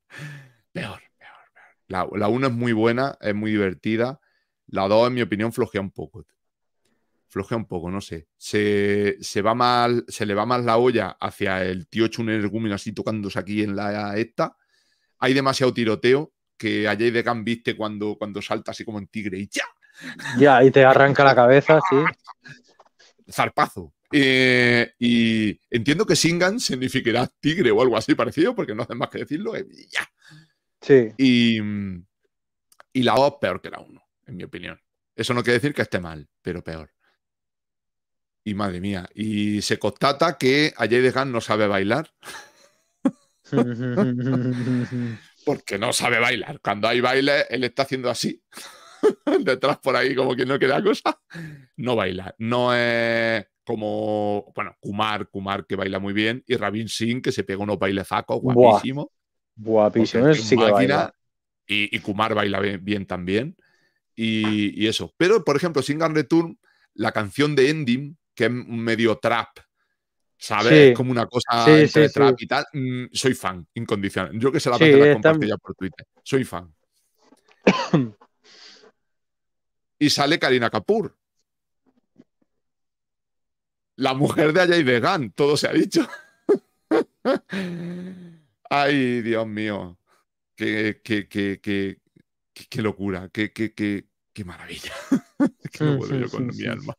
Peor, peor, peor. La, la una es muy buena, es muy divertida la 2, en mi opinión, flojea un poco. Flojea un poco, no sé. Se, se, va mal, se le va más la olla hacia el tío Chunergumino así tocándose aquí en la esta. Hay demasiado tiroteo que Jay de Can viste cuando, cuando salta así como en tigre y ya. Ya, y te arranca la cabeza, sí. Zarpazo. Eh, y entiendo que Singan significará tigre o algo así parecido, porque no hace más que decirlo. Eh, ya. Sí. Y, y la 2 peor que la 1 en mi opinión. Eso no quiere decir que esté mal, pero peor. Y madre mía, y se constata que Ajay Gunn no sabe bailar. Porque no sabe bailar. Cuando hay baile, él está haciendo así. Detrás por ahí, como que no queda cosa. No baila. No es como, bueno, Kumar, Kumar que baila muy bien. Y Rabin Singh que se pega unos bailezacos guapísimo. Guapísimo, sí Y, Kumar baila bien también y, eso. Pero, por ejemplo, singan Return, la canción de Ending, que es medio trap, ¿sabes? Como una cosa entre trap y tal. Mm, soy fan, incondicional. Yo que se la, la compartí ya por Twitter. Soy fan. y sale Karina Kapoor. La mujer de Ajay Vegan, todo se ha dicho. Ay, Dios mío. que, que, que, qué, locura, qué, qué, qué, qué maravilla. que yo con mi alma.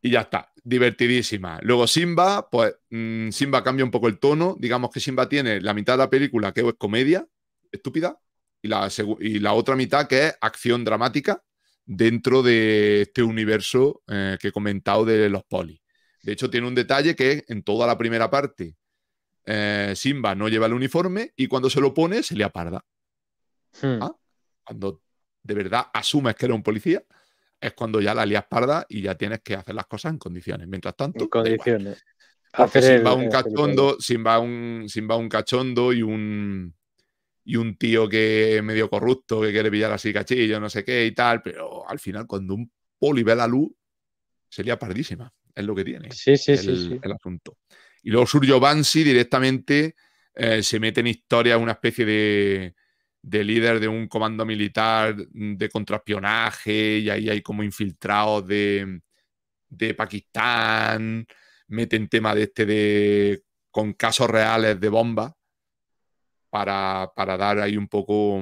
Y ya está, divertidísima. Luego Simba, pues mm, Simba cambia un poco el tono. Digamos que Simba tiene la mitad de la película que es comedia estúpida y la, y la otra mitad que es acción dramática dentro de este universo eh, que he comentado de los polis. De hecho, tiene un detalle que en toda la primera parte eh, Simba no lleva el uniforme y cuando se lo pone se le aparda. Hmm. ¿Ah? Cuando de verdad asumes que eres un policía, es cuando ya la lías parda y ya tienes que hacer las cosas en condiciones. Mientras tanto, en condiciones. sin va un cachondo, sin va un, cachondo y un y un tío que es medio corrupto, que quiere pillar así cachillo, no sé qué y tal, pero al final cuando un poli ve la luz, sería pardísima, es lo que tiene sí, sí, el, sí, el asunto. Y luego surgió Bansi directamente eh, se mete en historia una especie de, de líder de un comando militar de contraespionaje y ahí hay como infiltrados de, de Pakistán, meten tema de este de con casos reales de bomba para, dar ahí un poco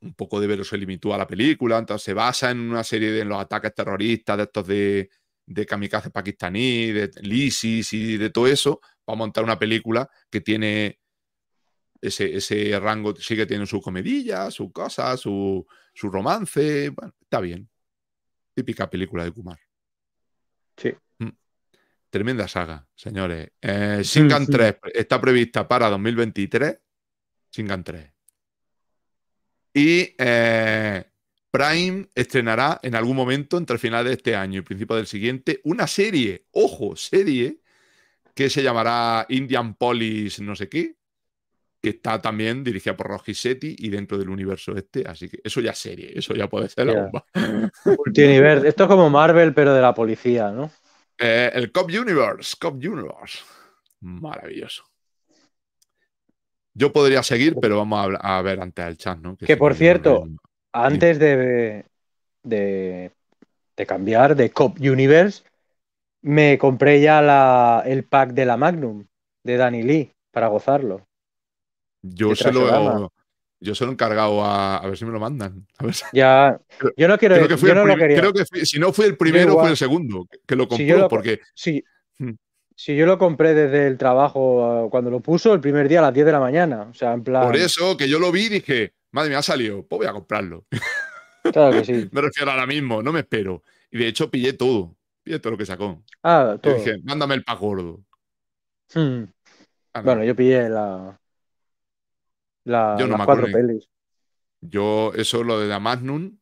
un poco de verosimilitud a la película, entonces se basa en una serie de los ataques terroristas de estos de, de kamikazes pakistaní, de ISIS y de todo eso, para montar una película que tiene ese, rango sigue teniendo su comedilla, su cosa, su, su romance. está bien. Típica película de Kumar. Sí. Mm. Tremenda saga, señores. Eh, Shingan 3 está prevista para 2023. Shingan 3. Y eh, Prime estrenará en algún momento entre final de este año y principio del siguiente una serie, ojo, serie, que se llamará Indian Police no sé qué, que está también dirigida por Roger y dentro del universo este, así que eso ya es serie, eso ya puede ser la bomba. esto es como Marvel, pero de la policía, ¿no? Eh, el Cop Universe, Cop Universe. Maravilloso. Yo podría seguir, pero vamos a, ver antes al chat, ¿no? Que, por cierto, antes de, de, cambiar de Cop Universe, me compré ya el pack de la Magnum de Danny Lee para gozarlo. Yo se lo he encargado a, a ver si me lo mandan. Ya, yo no quiero quería. creo que si no fue el primero, fue el segundo que lo compró. Si porque si, hmm. si, yo lo compré desde el trabajo cuando lo puso, el primer día a las 10 de la mañana. O sea, Por eso que yo lo vi y dije, madre mía, ha salido, pues voy a comprarlo. Claro que sí. me refiero ahora mismo, no me espero. Y de hecho, pillé todo. Pillé todo lo que sacó. Ah, todo. mándame el pack gordo. Hmm. Ah, bueno, yo pillé la, yo cuatro acuerdo. Yo, eso lo de Damasnum,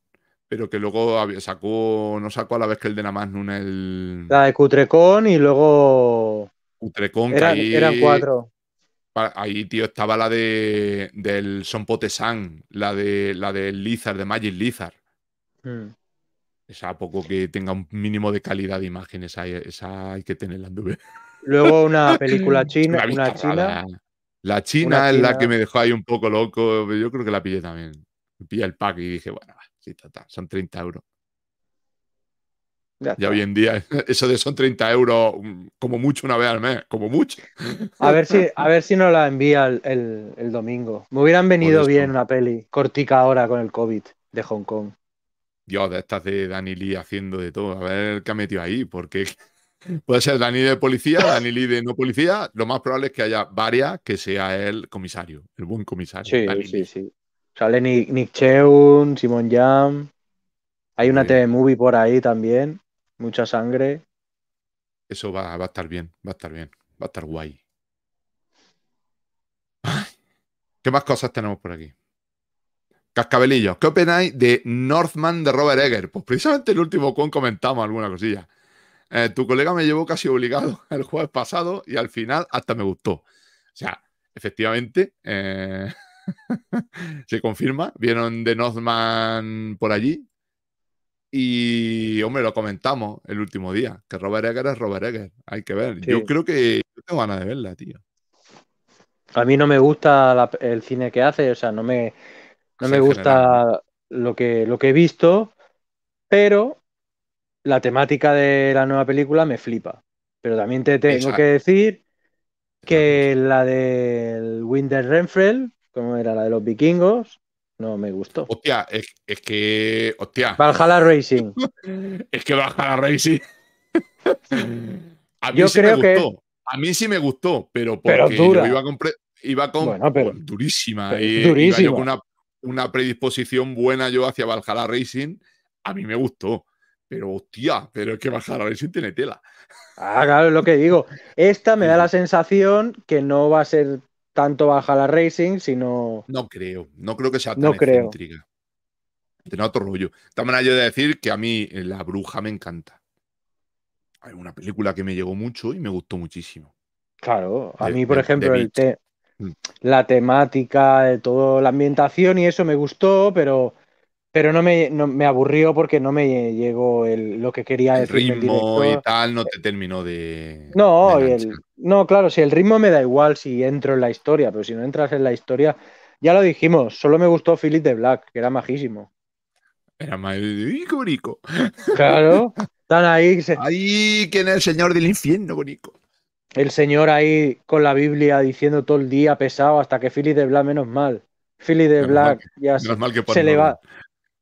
pero que luego sacó, no sacó a la vez que el de la el. La de Cutrecon y luego. Cutrecon, que eran cuatro. Ahí, tío, estaba la de del Sonpote San, la de la del Lizard, de Magic Lizard. Hmm. Esa poco que tenga un mínimo de calidad de imágenes, esa, hay que tenerla en Luego una película china, una, china. La China, es la que me dejó ahí un poco loco. Yo creo que la pillé también. Pillé el pack y dije, bueno, sí, está, son 30 euros. Ya, hoy en día, eso de son 30 euros, mm, como mucho una vez al mes, como mucho. A ver si, a ver si nos la envía el, domingo. Me hubieran venido bien una peli cortica ahora con el COVID de Hong Kong. Dios, de estas de Dani Lee haciendo de todo. A ver qué ha metido ahí, porque Puede ser Dani de policía, Dani Lee de no policía. Lo más probable es que haya varias que sea el comisario, el buen comisario. Sí, sí, sí. Sale Nick, Nick Cheun, Simon Jam. Hay una TV movie por ahí también. Mucha sangre. Eso va, a estar bien, va a estar bien. Va a estar guay. ¿Qué más cosas tenemos por aquí? Cascabelillos, ¿qué opináis de Northman de Robert Egger? Pues precisamente el último con comentamos alguna cosilla. Eh, tu colega me llevó casi obligado el jueves pasado y al final hasta me gustó. O sea, efectivamente, eh, se confirma, vieron de Northman por allí y, hombre, lo comentamos el último día, que Robert Egger es Robert Egger, hay que ver. Yo creo que yo tengo ganas de verla, tío. A mí no me gusta el cine que hace, o sea, no me, no me gusta lo que, lo que he visto, pero la temática de la nueva película me flipa. Pero también te tengo que decir que la del Winter Renfrew como era la de los vikingos, no me gustó. Hostia, es, que. Valhalla Racing. es que Valhalla Racing. a mí sí me gustó. A mí sí me gustó, pero porque yo iba con. durísima. una, una predisposición buena yo hacia Valhalla Racing. A mí me gustó. Pero hostia, pero es que bajar a racing tiene tela. Ah, claro, es lo que digo. Esta me da la sensación que no va a ser tanto bajar la Racing, sino. No creo, no creo que sea tan no creo. Tenía otro rollo. También hay de decir que a mí eh, La Bruja me encanta. Hay una película que me llegó mucho y me gustó muchísimo. Claro, a mí, por ejemplo, el mm. la temática, todo, la ambientación y eso me gustó, pero pero no me, aburrió porque no me llegó lo que quería el ritmo y tal no te terminó de no no claro si el ritmo me da igual si entro en la historia pero si no entras en la historia ya lo dijimos solo me gustó Philip de Black que era majísimo era majísimo, bonito. claro están ahí ahí el señor del infierno bonito. el señor ahí con la Biblia diciendo todo el día pesado hasta que Philip de Black menos mal Philip de Black ya se, le va,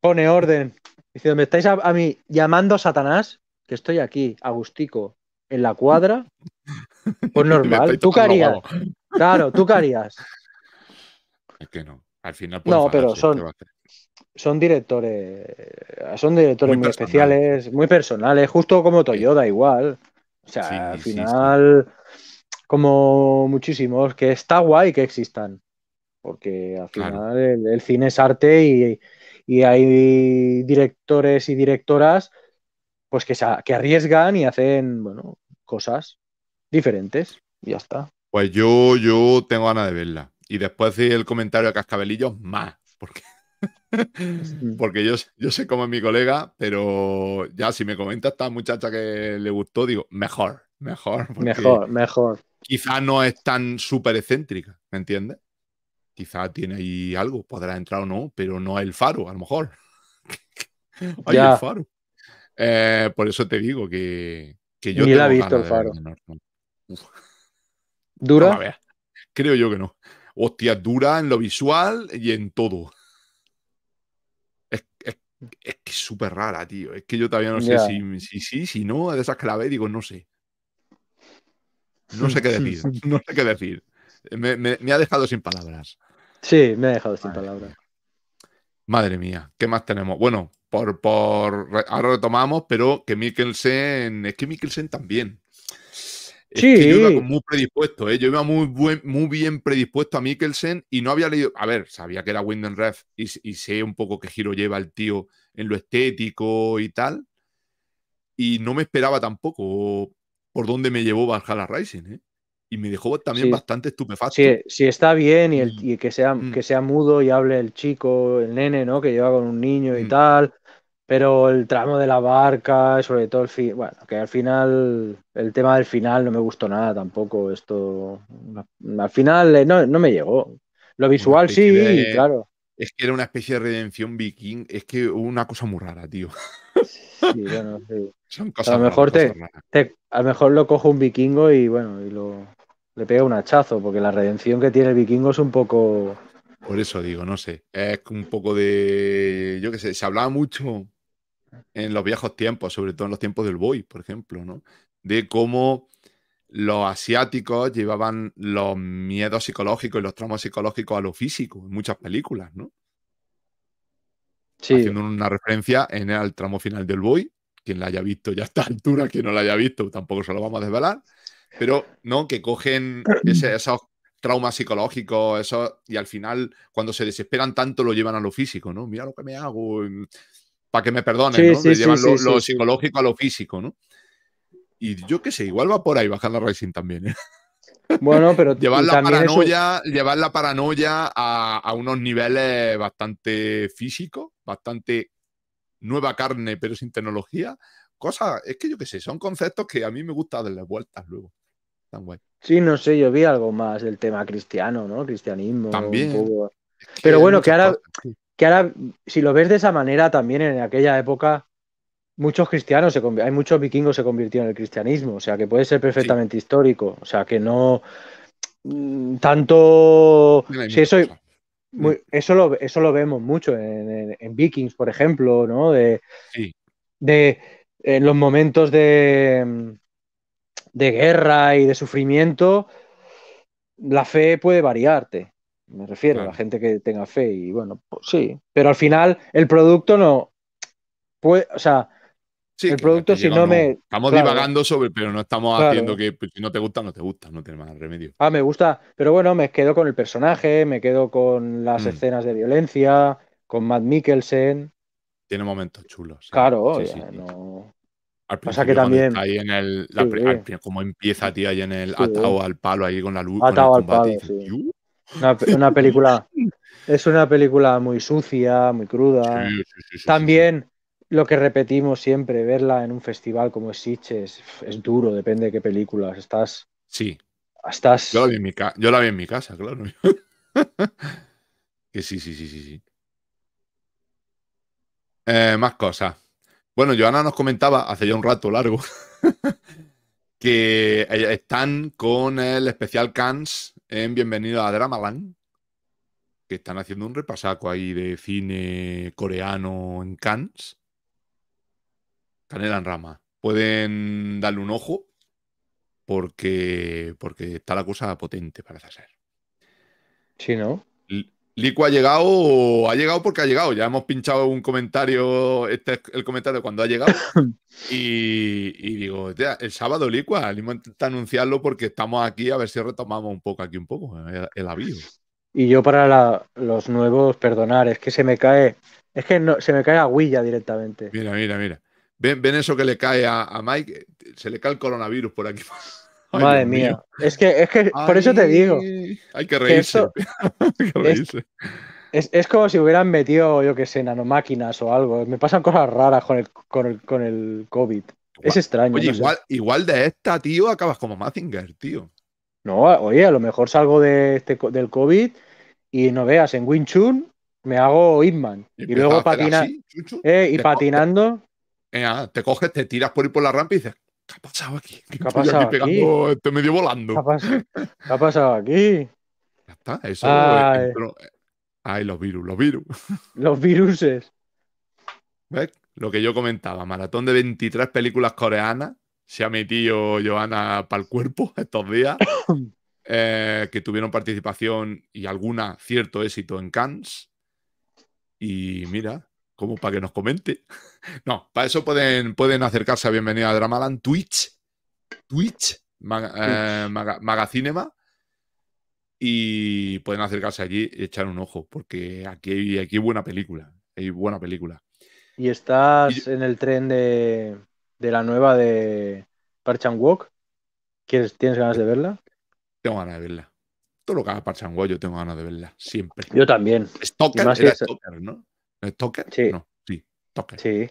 Pone orden. Dice, me estáis a, mí llamando a Satanás, que estoy aquí, Agustico, en la cuadra. Pues normal. ¿Tú qué harías? Claro, ¿tú qué harías? Es que no. Al final. Pues, no, pero son, son directores. Son directores muy, especiales, muy personales, justo como Toyota, igual. O sea, al final, como muchísimos, que está guay que existan. Porque al final el, cine es arte y, y hay directores y directoras pues que, que arriesgan y hacen bueno, cosas diferentes. Y ya está. Pues yo, yo tengo ganas de verla. Y después el comentario de Cascabelillos, más. Porque, porque yo, yo sé cómo es mi colega, pero ya si me comenta esta muchacha que le gustó, digo, mejor, mejor. Mejor, mejor. Quizás no es tan súper excéntrica, ¿me entiendes? quizá tiene ahí algo, podrá entrar o no, pero no el faro, a lo mejor. hay el faro. Eh, por eso te digo que, que yo. Ni la ha visto el faro. ¿Dura? Creo yo que no. Hostia, dura en lo visual y en todo. Es, que es súper rara, tío. Es que yo todavía no sé si, si, si, no, de esas que digo, no sé. No sé qué decir. No sé qué decir. me, ha dejado sin palabras. Sí, me ha dejado sin palabras. Madre mía, ¿qué más tenemos? Bueno, por, por ahora retomamos, pero que Mikkelsen, es que Mikkelsen también. sí. que yo iba muy predispuesto, ¿eh? yo iba muy, muy bien predispuesto a Mikkelsen y no había leído. A ver, sabía que era Winden Ref y, sé un poco qué giro lleva el tío en lo estético y tal. Y no me esperaba tampoco por dónde me llevó Valhalla Rising. ¿eh? y me dejó también bastante estupefacto. Sí, está bien y, el, mm. que, sea, mm. que sea mudo y hable el chico, el nene, ¿no? Que lleva con un niño y mm. tal, pero el tramo de la barca, sobre todo el fin, bueno, que al final, el tema del final no me gustó nada tampoco, esto, al final eh, no, me llegó. Lo visual sí, claro. Es que era una especie de redención viking, es que una cosa muy rara, tío. Sí, bueno, sí. Son cosas a lo mejor a lo mejor lo cojo un vikingo y bueno, y lo, le pega un hachazo, porque la redención que tiene el vikingo es un poco. Por eso digo, no sé. Es un poco de. Yo qué sé, se hablaba mucho en los viejos tiempos, sobre todo en los tiempos del Boy, por ejemplo, ¿no? De cómo los asiáticos llevaban los miedos psicológicos y los traumas psicológicos a lo físico en muchas películas, ¿no? Sí. Haciendo una referencia en el tramo final del Boy. Quien la haya visto ya a esta altura, quien no la haya visto, tampoco se lo vamos a desvelar pero ¿no? que cogen esos traumas psicológicos, eso y al final, cuando se desesperan tanto, lo llevan a lo físico, ¿no? Mira lo que me hago, para que me perdonen, ¿no? llevan lo, psicológico a lo físico, ¿no? Y yo qué sé, igual va por ahí bajar la Racing también, ¿eh? Bueno, pero llevar la paranoia, llevar la paranoia a, unos niveles bastante físicos, bastante nueva carne, pero sin tecnología. cosa es que yo qué sé, son conceptos que a mí me gusta darle vueltas luego. Sí, no sé, yo vi algo más del tema cristiano, ¿no? Cristianismo. También. Pero bueno, que ahora, que ahora, si lo ves de esa manera, también en aquella época, muchos cristianos, se hay muchos vikingos se convirtieron el cristianismo, o sea, que puede ser perfectamente histórico, o sea, que no mm, tanto... eso, mm. eso, lo, eso lo vemos mucho en, Vikings, por ejemplo, ¿no? de en los momentos de mm, de guerra y de sufrimiento, la fe puede variarte. Me refiero a la gente que tenga fe y bueno, pues sí, pero al final el producto no pues o sea, el producto si no, me estamos divagando sobre, pero no estamos haciendo que pues, si no te gusta no te gusta, no tiene más remedio. Ah, me gusta, pero bueno, me quedo con el personaje, me quedo con las mm. escenas de violencia, con Matt Mikkelsen. Tiene momentos chulos. Claro, sí, no que también. Ahí en la, como empieza, tío, ahí en el atado al palo, ahí con la luz. Atado al palo. Una, película. es una película muy sucia, muy cruda. también lo que repetimos siempre, verla en un festival como es es duro, depende de qué películas. Estás. Sí. Estás... Yo, la vi en mi casa, claro. que sí, sí, sí, sí. sí. Eh, más cosas. Bueno, Joana nos comentaba hace ya un rato largo que están con el especial Cans en Bienvenido a Dramaland, que están haciendo un repasaco ahí de cine coreano en Cans. Canela en rama. Pueden darle un ojo porque, porque está la cosa potente, parece ser. Sí, ¿no? Licua ha llegado, ha llegado porque ha llegado. Ya hemos pinchado un comentario, este es el comentario cuando ha llegado. y, digo, el sábado Licua, ah, animo intenta anunciarlo porque estamos aquí a ver si retomamos un poco aquí un poco eh, el, avión. Y yo para los nuevos, perdonar, es que se me cae, es que no, se me cae a huilla directamente. Mira, mira, mira. Ven, eso que le cae a, a Mike, se le cae el coronavirus por aquí. Madre mía. Es que, es que por eso te digo. Hay que reírse. Es, como si hubieran metido, yo qué sé, nanomáquinas o algo. Me pasan cosas raras con el, con el, COVID. Es extraño. Oye, igual, de esta, tío, acabas como Mazinger, tío. No, oye, a lo mejor salgo de este, del COVID y no veas, en Winchun me hago Hitman. Y, luego patinando... y patinando. te coges, te tiras por ir por la rampa y dices, ¿Qué ha pasado aquí? ¿Qué, ha pasado aquí? Pegando, medio volando. ¿Qué ha, pasado aquí? Ya está, eso. Eh, eh, eh, ay, los virus, los virus. Los viruses. ¿Ves? Lo que yo comentaba, maratón de 23 películas coreanas. Se ha metido Joana para el cuerpo estos días. que tuvieron participación y alguna cierto éxito en Cannes. Y mira, como para que nos comente. No, para eso pueden, pueden acercarse a Bienvenida a Dramaland, Twitch, Twitch, Maga eh, y pueden acercarse allí y echar un ojo, porque aquí hay, aquí buena película, hay buena película. ¿Y estás en el tren de, de la nueva de Parch and Walk? ¿Tienes ganas de verla? Tengo ganas de verla. Todo lo que haga Parchang yo tengo ganas de verla, siempre. Yo también. es... ¿no? ¿Stoker? Eh, sí. No, sí,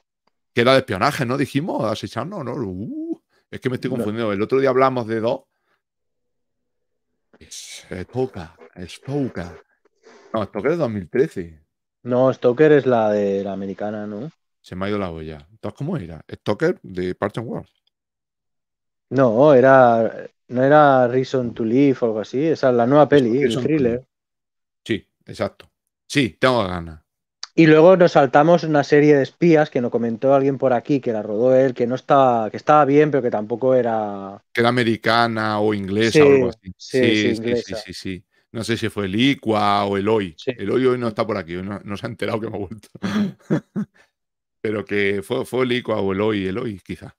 Que era de espionaje, ¿no? Dijimos, acechando, ¿no? Uh, es que me estoy confundiendo. El otro día hablamos de dos. Stoker, Stoker. No, Stoker es 2013. No, Stoker es la de la americana, ¿no? Se me ha ido la olla. Entonces, ¿cómo era? ¿Stoker de and World? No, era. No era Reason to Live o algo así. Esa es la nueva peli, el thriller. Sí, exacto. Sí, tengo ganas. Y luego nos saltamos una serie de espías que nos comentó alguien por aquí, que la rodó él, que no estaba, que estaba bien, pero que tampoco era. Que era americana o inglesa o algo así. Sí sí, sí sí, sí, No sé si fue el ICUA o el hoy. El hoy hoy no está por aquí, no, se ha enterado que me ha vuelto. pero que fue, fue el ICUA o el hoy, el hoy, quizá.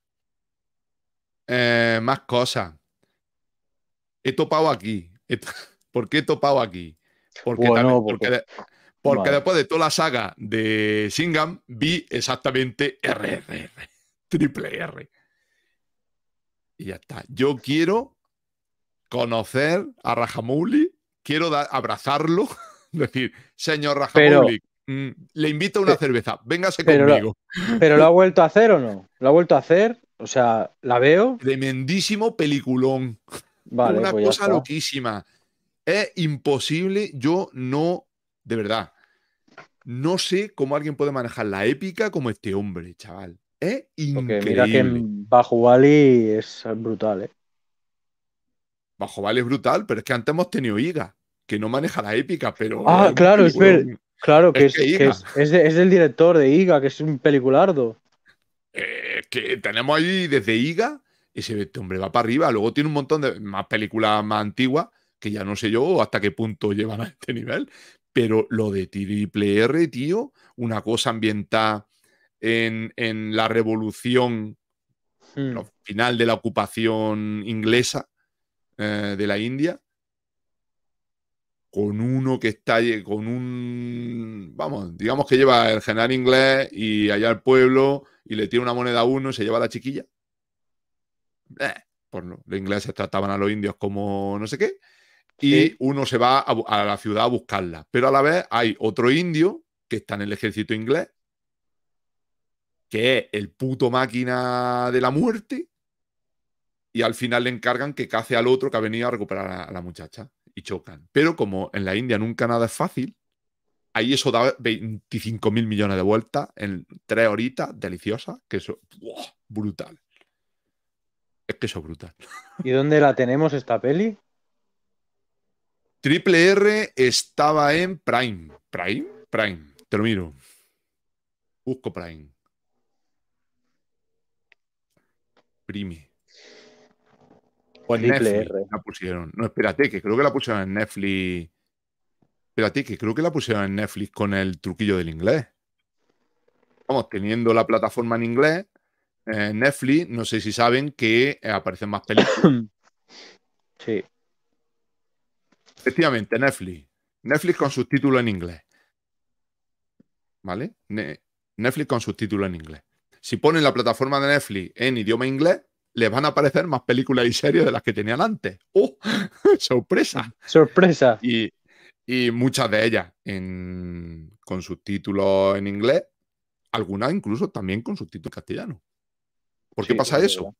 Eh, más cosas. He topado aquí. ¿Por qué he topado aquí? Porque, también, porque, porque después de toda la saga de Singham, vi exactamente RRR, triple R. Y ya está. Yo quiero conocer a Rajamouli, quiero abrazarlo, decir, señor Rajamouli, mm, le invito a una cerveza, véngase conmigo. ¿Pero lo ha vuelto a hacer o no? ¿Lo ha vuelto a hacer? O sea, ¿la veo? Tremendísimo peliculón. Vale, una pues cosa loquísima. Es imposible, yo no, de verdad, no sé cómo alguien puede manejar la épica como este hombre, chaval. Es increíble. mira que Bajo Bali es brutal, ¿eh? Bajo Bali es brutal, pero es que antes hemos tenido Iga, que no maneja la épica, pero. Ah, claro, es claro, que, es, es, es, director de Iga, que es un peliculardo. Eh, que tenemos ahí desde Iga, y este hombre va para arriba. Luego tiene un montón de más películas más antiguas, que ya no sé yo hasta qué punto llevan a este nivel, pero lo de Triple R, tío, una cosa ambientada en, la revolución, hmm. final de la ocupación inglesa eh, de la India, con uno que está con un vamos, digamos que lleva el general inglés y allá al pueblo y le tiene una moneda a uno y se lleva la chiquilla. Eh, por lo los ingleses trataban a los indios como no sé qué y uno se va a, la ciudad a buscarla. Pero a la vez hay otro indio que está en el ejército inglés, que es el puto máquina de la muerte, y al final le encargan que cace al otro que ha venido a recuperar a, la muchacha y chocan. Pero como en la India nunca nada es fácil, ahí eso da 25 mil millones de vueltas en tres horitas deliciosas, que eso, brutal. Es que eso es brutal. ¿Y dónde la tenemos esta peli? Triple R estaba en Prime. ¿Prime? Prime. Te lo miro. Busco Prime. Prime. O en la pusieron. No, espérate, que creo que la pusieron en Netflix. Espérate, que creo que la pusieron en Netflix con el truquillo del inglés. Vamos, teniendo la plataforma en inglés, eh, Netflix, no sé si saben que aparecen más películas. Sí. Efectivamente, Netflix. Netflix con subtítulo en inglés. ¿Vale? Netflix con subtítulo en inglés. Si ponen la plataforma de Netflix en idioma inglés, les van a aparecer más películas y series de las que tenían antes. ¡Oh! ¡Sorpresa! ¡Sorpresa! Y, muchas de ellas con subtítulos en inglés, algunas incluso también con subtítulos en castellano. ¿Por qué pasa eso?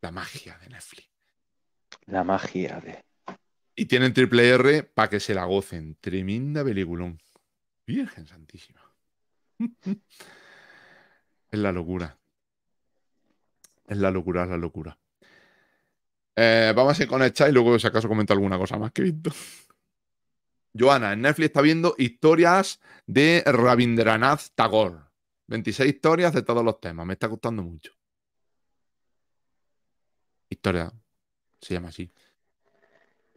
La magia de Netflix. La magia de. Y tienen triple R para que se la gocen. Tremenda película. Virgen Santísima. es la locura. Es la locura, es la locura. Eh, vamos a ir con el chat y luego, si acaso, comento alguna cosa más que he visto. Joana, en Netflix está viendo historias de Rabindranath Tagore. 26 historias de todos los temas. Me está gustando mucho. Historia. Se llama así.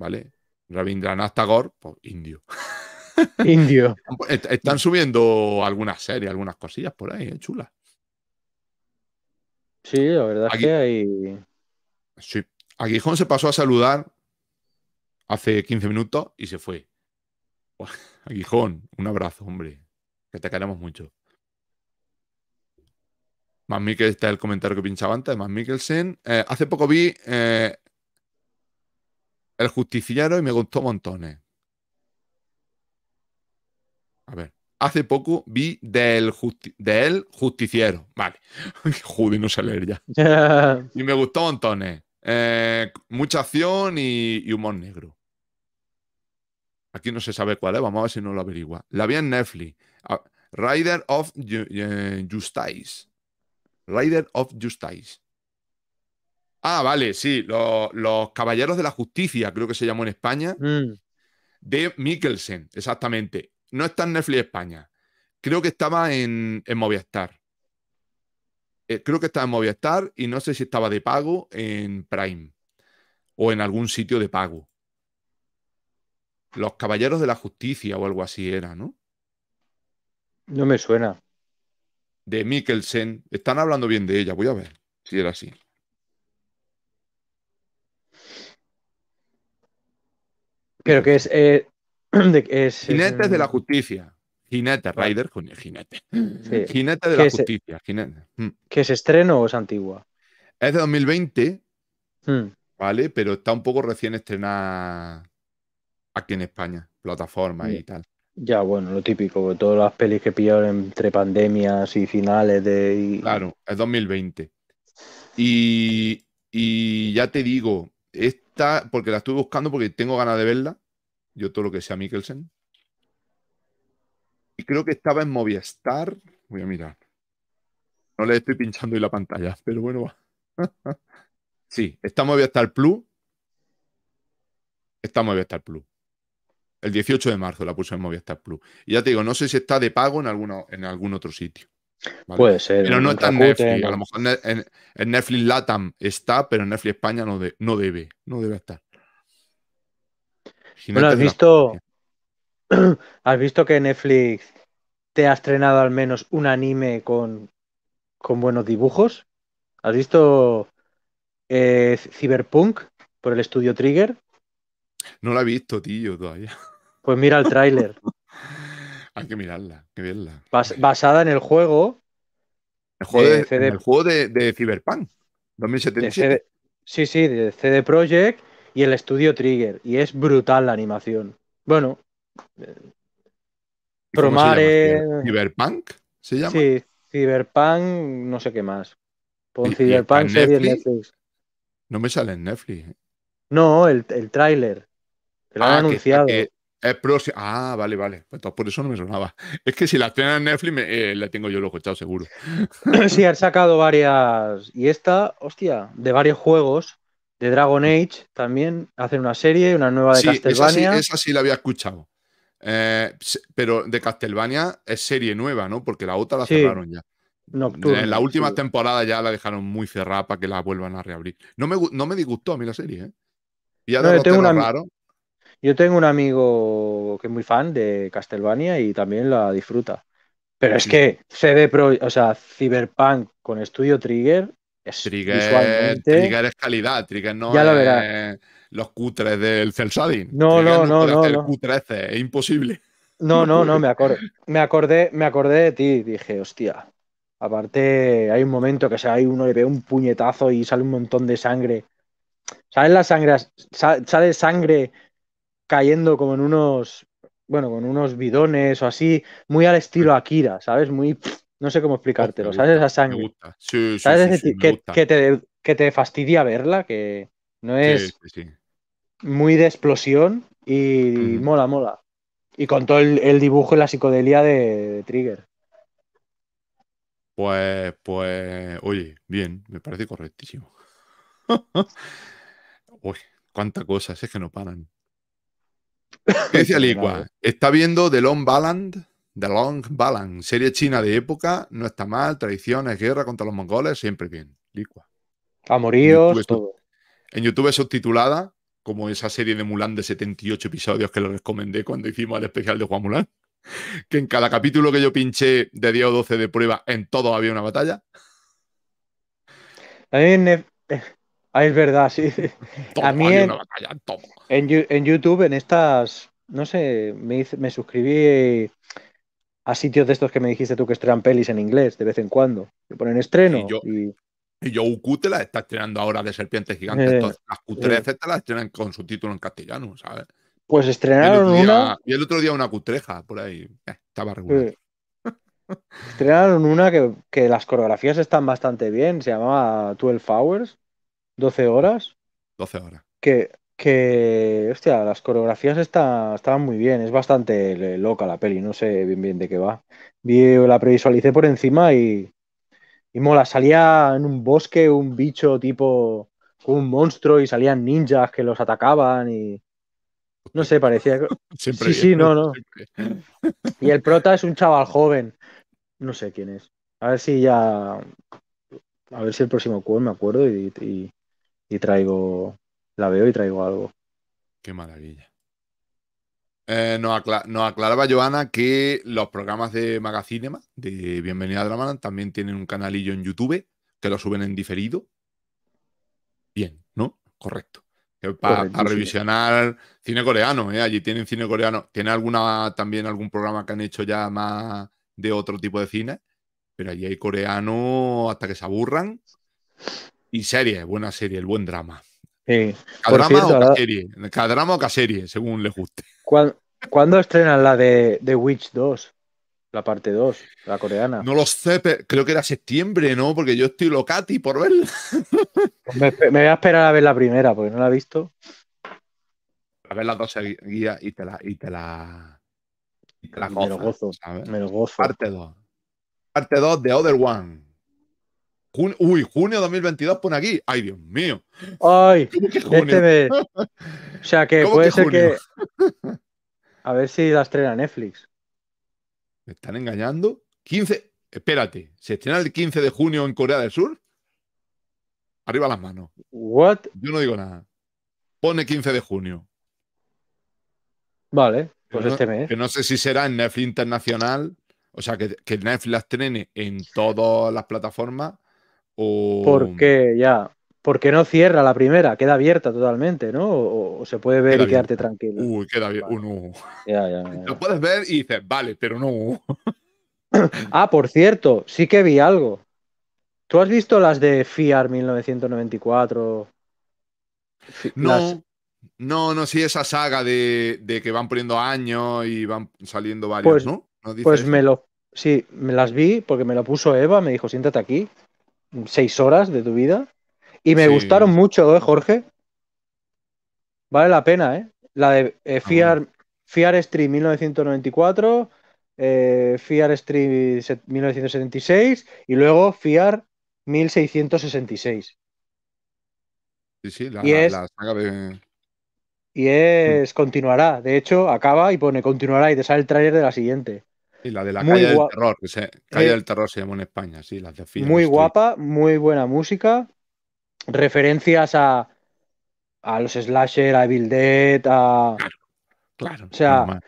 ¿vale? Rabindranath Tagore, pues indio. Indio. Están subiendo algunas series, algunas cosillas por ahí, ¿eh? chulas. Sí, la verdad es que hay. Sí. Aguijón se pasó a saludar hace 15 minutos y se fue. Aguijón, un abrazo, hombre. Que te queremos mucho. Más Mikkel está el comentario que pinchaba antes, más Mikkelsen. Eh, hace poco vi eh, el Justiciero y me gustó montones. A ver. Hace poco vi del, Justiciero. Vale. Joder, no sé leer ya. y me gustó montones. Eh, mucha acción y, humor negro. Aquí no se sabe cuál es, vamos a ver si no lo averigua. La vi en Netflix. Rider of eh, Justice. Rider of Justice. Ah, vale, sí, los, Caballeros de la Justicia, creo que se llamó en España, mm. de Mikkelsen, exactamente. No está en Netflix España. Creo que estaba en, en Movistar. Eh, creo que estaba en Movistar y no sé si estaba de pago en Prime o en algún sitio de pago. Los Caballeros de la Justicia o algo así era, ¿no? No me suena. De Mikkelsen. Están hablando bien de ella, voy a ver si era así. Creo que es. Eh, de, es de la em, justicia. Jinete Rider con jinete. Sí. de la eh, justicia. Jinete. Mm. ¿Que es estreno o es antigua? Es de 2020, mm. ¿vale? Pero está un poco recién estrenada aquí en España, plataforma y tal. Ya, bueno, lo típico, pues, todas las pelis que pillaron entre pandemias y finales de. Claro, es 2020. Y, y ya te digo, esta, porque la estoy buscando porque tengo ganas de verla. Yo todo lo que sea Mikkelsen. Y creo que estaba en Movistar. Voy a mirar. No le estoy pinchando en la pantalla, pero bueno. sí, está Movistar Plus. Está Movistar Plus. El 18 de marzo la puse en Movistar Plus. Y ya te digo, no sé si está de pago en, en algún otro sitio. Puede ser. Pero no está en Netflix. A lo mejor en, Netflix Latam está, pero en Netflix España no, no debe. No debe estar. has visto. Has visto que Netflix te ha estrenado al menos un anime con, con buenos dibujos. ¿Has visto eh, Cyberpunk por el estudio Trigger? No lo he visto, tío, todavía. Pues mira el tráiler. Hay que mirarla, que verla. basada en el juego. El juego de, de Cyberpunk 2077. Sí, sí, de CD Projekt y el estudio Trigger. Y es brutal la animación. Bueno. Promare. ¿Cyberpunk? ¿Se llama? Sí, Cyberpunk, no sé qué más. Pon Cyberpunk serie en Netflix. No me sale en Netflix. No, el, el tráiler. lo han ah, anunciado. Ah, vale, vale. Pues por eso no me sonaba. Es que si la tienen en Netflix, eh, la tengo yo loco escuchado seguro. Sí, han sacado varias. Y esta, hostia, de varios juegos. De Dragon Age también. Hacen una serie, una nueva de Castlevania. Esa sí, la había escuchado. Eh, pero de Castlevania es serie nueva, ¿no? Porque la otra la cerraron ya. en la última temporada ya la dejaron muy cerrada para que la vuelvan a reabrir. No me, no me disgustó a mí la serie, ¿eh? Y ya no, tengo yo tengo un amigo que es muy fan de Castlevania y también la disfruta. Pero es que CD Pro, o sea, Cyberpunk con estudio Trigger Trigger, Trigger es calidad, Trigger no es los cutres del Cel Shading. No, no, no, no, no. Q13, es imposible. No, no, no, me acordé, me acordé, me acordé de ti, dije, hostia. Aparte, hay un momento que se, hay uno le ve un puñetazo y sale un montón de sangre. ¿Sabes la sangre? Sale sangre cayendo como en unos, bueno, con unos bidones o así, muy al estilo Akira, ¿sabes? Muy, no sé cómo explicártelo, ¿sabes? Esa sangre. ¿Sabes? decir, que, te, que, te, fastidia verla, que no es muy de explosión y, mola, mola. Y con todo el, dibujo y la psicodelia de, Trigger. Pues, pues, oye, bien, me parece correctísimo. Uy, cuántas cosas, es que no paran. ¿Qué dice Está viendo The Long balance The Long Balland, serie china de época, no está mal, tradiciones, guerra contra los mongoles, siempre bien. Liqua. Amoríos, en todo. En YouTube es subtitulada, como esa serie de Mulan de 78 episodios que les recomendé cuando hicimos el especial de Juan Mulan, que en cada capítulo que yo pinché de 10 o 12 de prueba, en todo había una batalla. También eh, eh, Ah, es verdad, sí. a mí en, en, YouTube, en estas, no sé, me, me suscribí a sitios de estos que me dijiste tú que estrenan pelis en inglés de vez en cuando. Que ponen estreno. Y yo, y... la está estrenando ahora de Serpientes Gigantes. Eh, entonces, las q eh. te estrenan con su título en castellano, ¿sabes? Pues estrenaron una. Y el otro día una cutreja por ahí. Eh, estaba regular. Estrenaron una que, que, las coreografías están bastante bien, se llamaba 12 Hours, 12 horas. 12 horas. Que, que hostia, las coreografías está, estaban muy bien. Es bastante loca la peli, no sé bien bien de qué va. Vi, la previsualicé por encima y, y mola. Salía en un bosque un bicho tipo un monstruo y salían ninjas que los atacaban y. No sé, parecía. Siempre sí, sí, no, no. Y el prota es un chaval joven. No sé quién es. A ver si ya. A ver si el próximo cual me acuerdo y, y traigo, la veo y traigo algo. Qué maravilla. Eh, nos, aclaraba Joana que los programas de Magacinema, de Bienvenida a también tienen un canalillo en YouTube que lo suben en diferido. Bien, ¿no? Correcto. Para, revisionar cine coreano, ¿eh? allí tienen cine coreano. Tiene alguna también algún programa que han hecho ya más de otro tipo de cine, pero allí hay coreano hasta que se aburran y serie, buena serie, el buen drama. Sí. drama o cada serie según le guste? ¿Cuándo, ¿cuándo estrenan la de, The Witch 2? La parte 2, la coreana. No lo sé, creo que era septiembre, ¿no? Porque yo estoy locati por ver pues me, voy a esperar a ver la primera, porque no la he visto. A ver las dos seguidas y te la. Y te la, y te la me gozo. Me lo gozo. Parte 2. Parte 2 de Other One. Junio, uy, junio 2022 pone aquí. Ay, Dios mío. Ay, este mes, O sea, que puede ser que. A ver si la estrena Netflix. ¿Me están engañando? 15. Espérate, ¿se estrena el 15 de junio en Corea del Sur? Arriba las manos. ¿What? Yo no digo nada. Pone 15 de junio. Vale, pues este mes. Que no sé si será en Netflix Internacional, o sea, que, que Netflix la estrene en todas las plataformas ¿Por qué ya, qué no cierra la primera, queda abierta totalmente, ¿no? O, se puede ver y quedarte tranquilo. Uy, queda bien. Uh, ya, ya, Lo puedes ver y dices, vale, pero no. ah, por cierto, sí que vi algo. ¿Tú has visto las de FIAR 1994? No, no, no, sí, esa saga de, que van poniendo años y van saliendo varios, pues, ¿no? pues me lo. Sí, me las vi porque me lo puso Eva, me dijo, siéntate aquí seis horas de tu vida. Y me gustaron mucho, eh, Jorge? Vale la pena, eh. La de Fiar, Fiar STREAM 1994, Fiar Street 1976 eh, y luego Fiar 1666. y es, Y es, continuará. De hecho, acaba y pone continuará y te sale el tráiler de la siguiente y la de la calle del terror, que se, calle eh, del terror se llama en España, sí, las de Muy guapa, muy buena música, referencias a, a los slasher, a Evil Dead, a... Claro, O sea,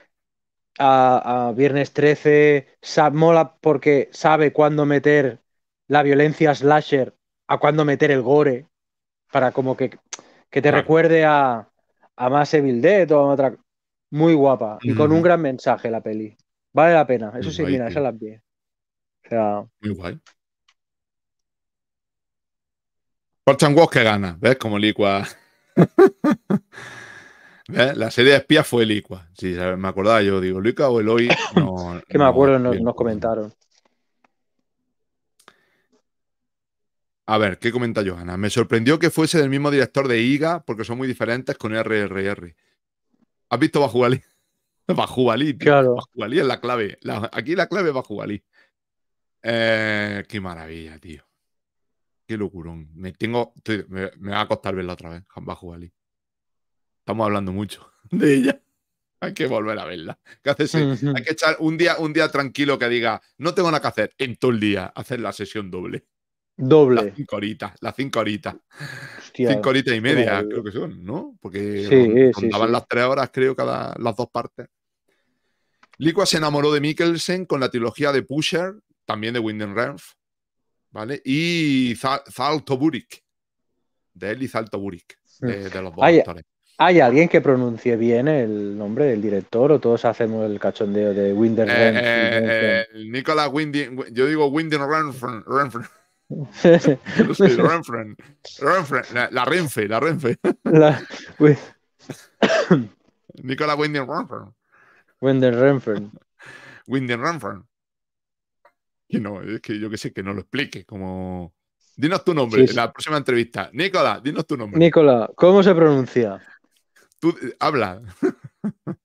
a, Viernes 13, mola porque sabe cuándo meter la violencia slasher, a cuándo meter el gore, para como que, te recuerde a, a más Evil Dead o a otra... Muy guapa, y con un gran mensaje la peli. Vale la pena, eso sí, mira, tío. esa la O sea... Muy guay. Por Walk que gana, ¿ves? Como Liqua La serie de espías fue licua. Sí, me acordaba yo, digo, Liqua o Eloy. No, que me acuerdo, nos, comentaron. A ver, ¿qué comenta Johanna? Me sorprendió que fuese del mismo director de IGA porque son muy diferentes con RRR. ¿Has visto jugar Galicia? va tío. Claro. Bajubalí es la clave. aquí la clave es Bajubalí. Eh, qué maravilla, tío. Qué locurón. Me, tengo, me, va a costar verla otra vez, ahí. Estamos hablando mucho de ella. Hay que volver a verla. ¿Qué Hay que echar un día, un día tranquilo que diga, no tengo nada que hacer en todo el día, hacer la sesión doble. Doble. Las cinco horitas, las cinco horitas. cinco horitas y media, creo que son, ¿no? Porque contaban las tres horas, creo, cada las dos partes. Liqua se enamoró de Mikkelsen con la trilogía de Pusher, también de Winden Renf, ¿vale? Y Zalto Burik, de él y Zalto Burik, de, mm. los dos ¿Hay, ¿Hay alguien que pronuncie bien el nombre del director o todos hacemos el cachondeo de Winden Renf? Nicolás Winden. yo digo Winden La, Renfe, la Renfe. Nicolás Nicola Winden Renfren. Winden Renfren. no, es que yo que sé, que no lo explique. Como. Dinos tu nombre en la próxima entrevista. Nicolás, dinos tu nombre. Nicolás, ¿cómo se pronuncia? Tú, habla.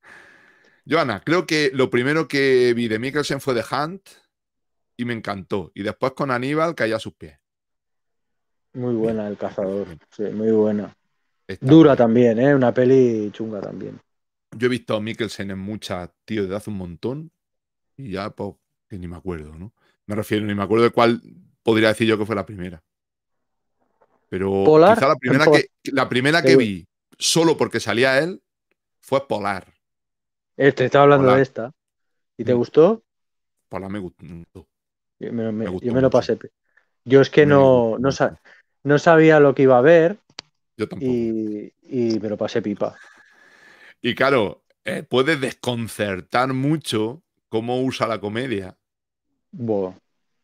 Joana, creo que lo primero que vi de Mikkelsen fue The Hunt y me encantó. Y después con Aníbal caía a sus pies. Muy buena El Cazador, sí, muy buena. Dura también, ¿eh? Una peli chunga también. Yo he visto a Mikkelsen en muchas, tío, desde hace un montón y ya, pues, que ni me acuerdo, ¿no? Me refiero, ni me acuerdo de cuál podría decir yo que fue la primera. Pero la primera, que, la primera que vi, solo porque salía él, fue Polar. Este, estaba hablando de esta. ¿Y te mm. gustó? Polar me gustó. Yo me, lo pasé. Yo es que no, no, sabía lo que iba a ver. Yo tampoco. Y, me lo pasé pipa. Y claro, puedes eh, puede desconcertar mucho cómo usa la comedia.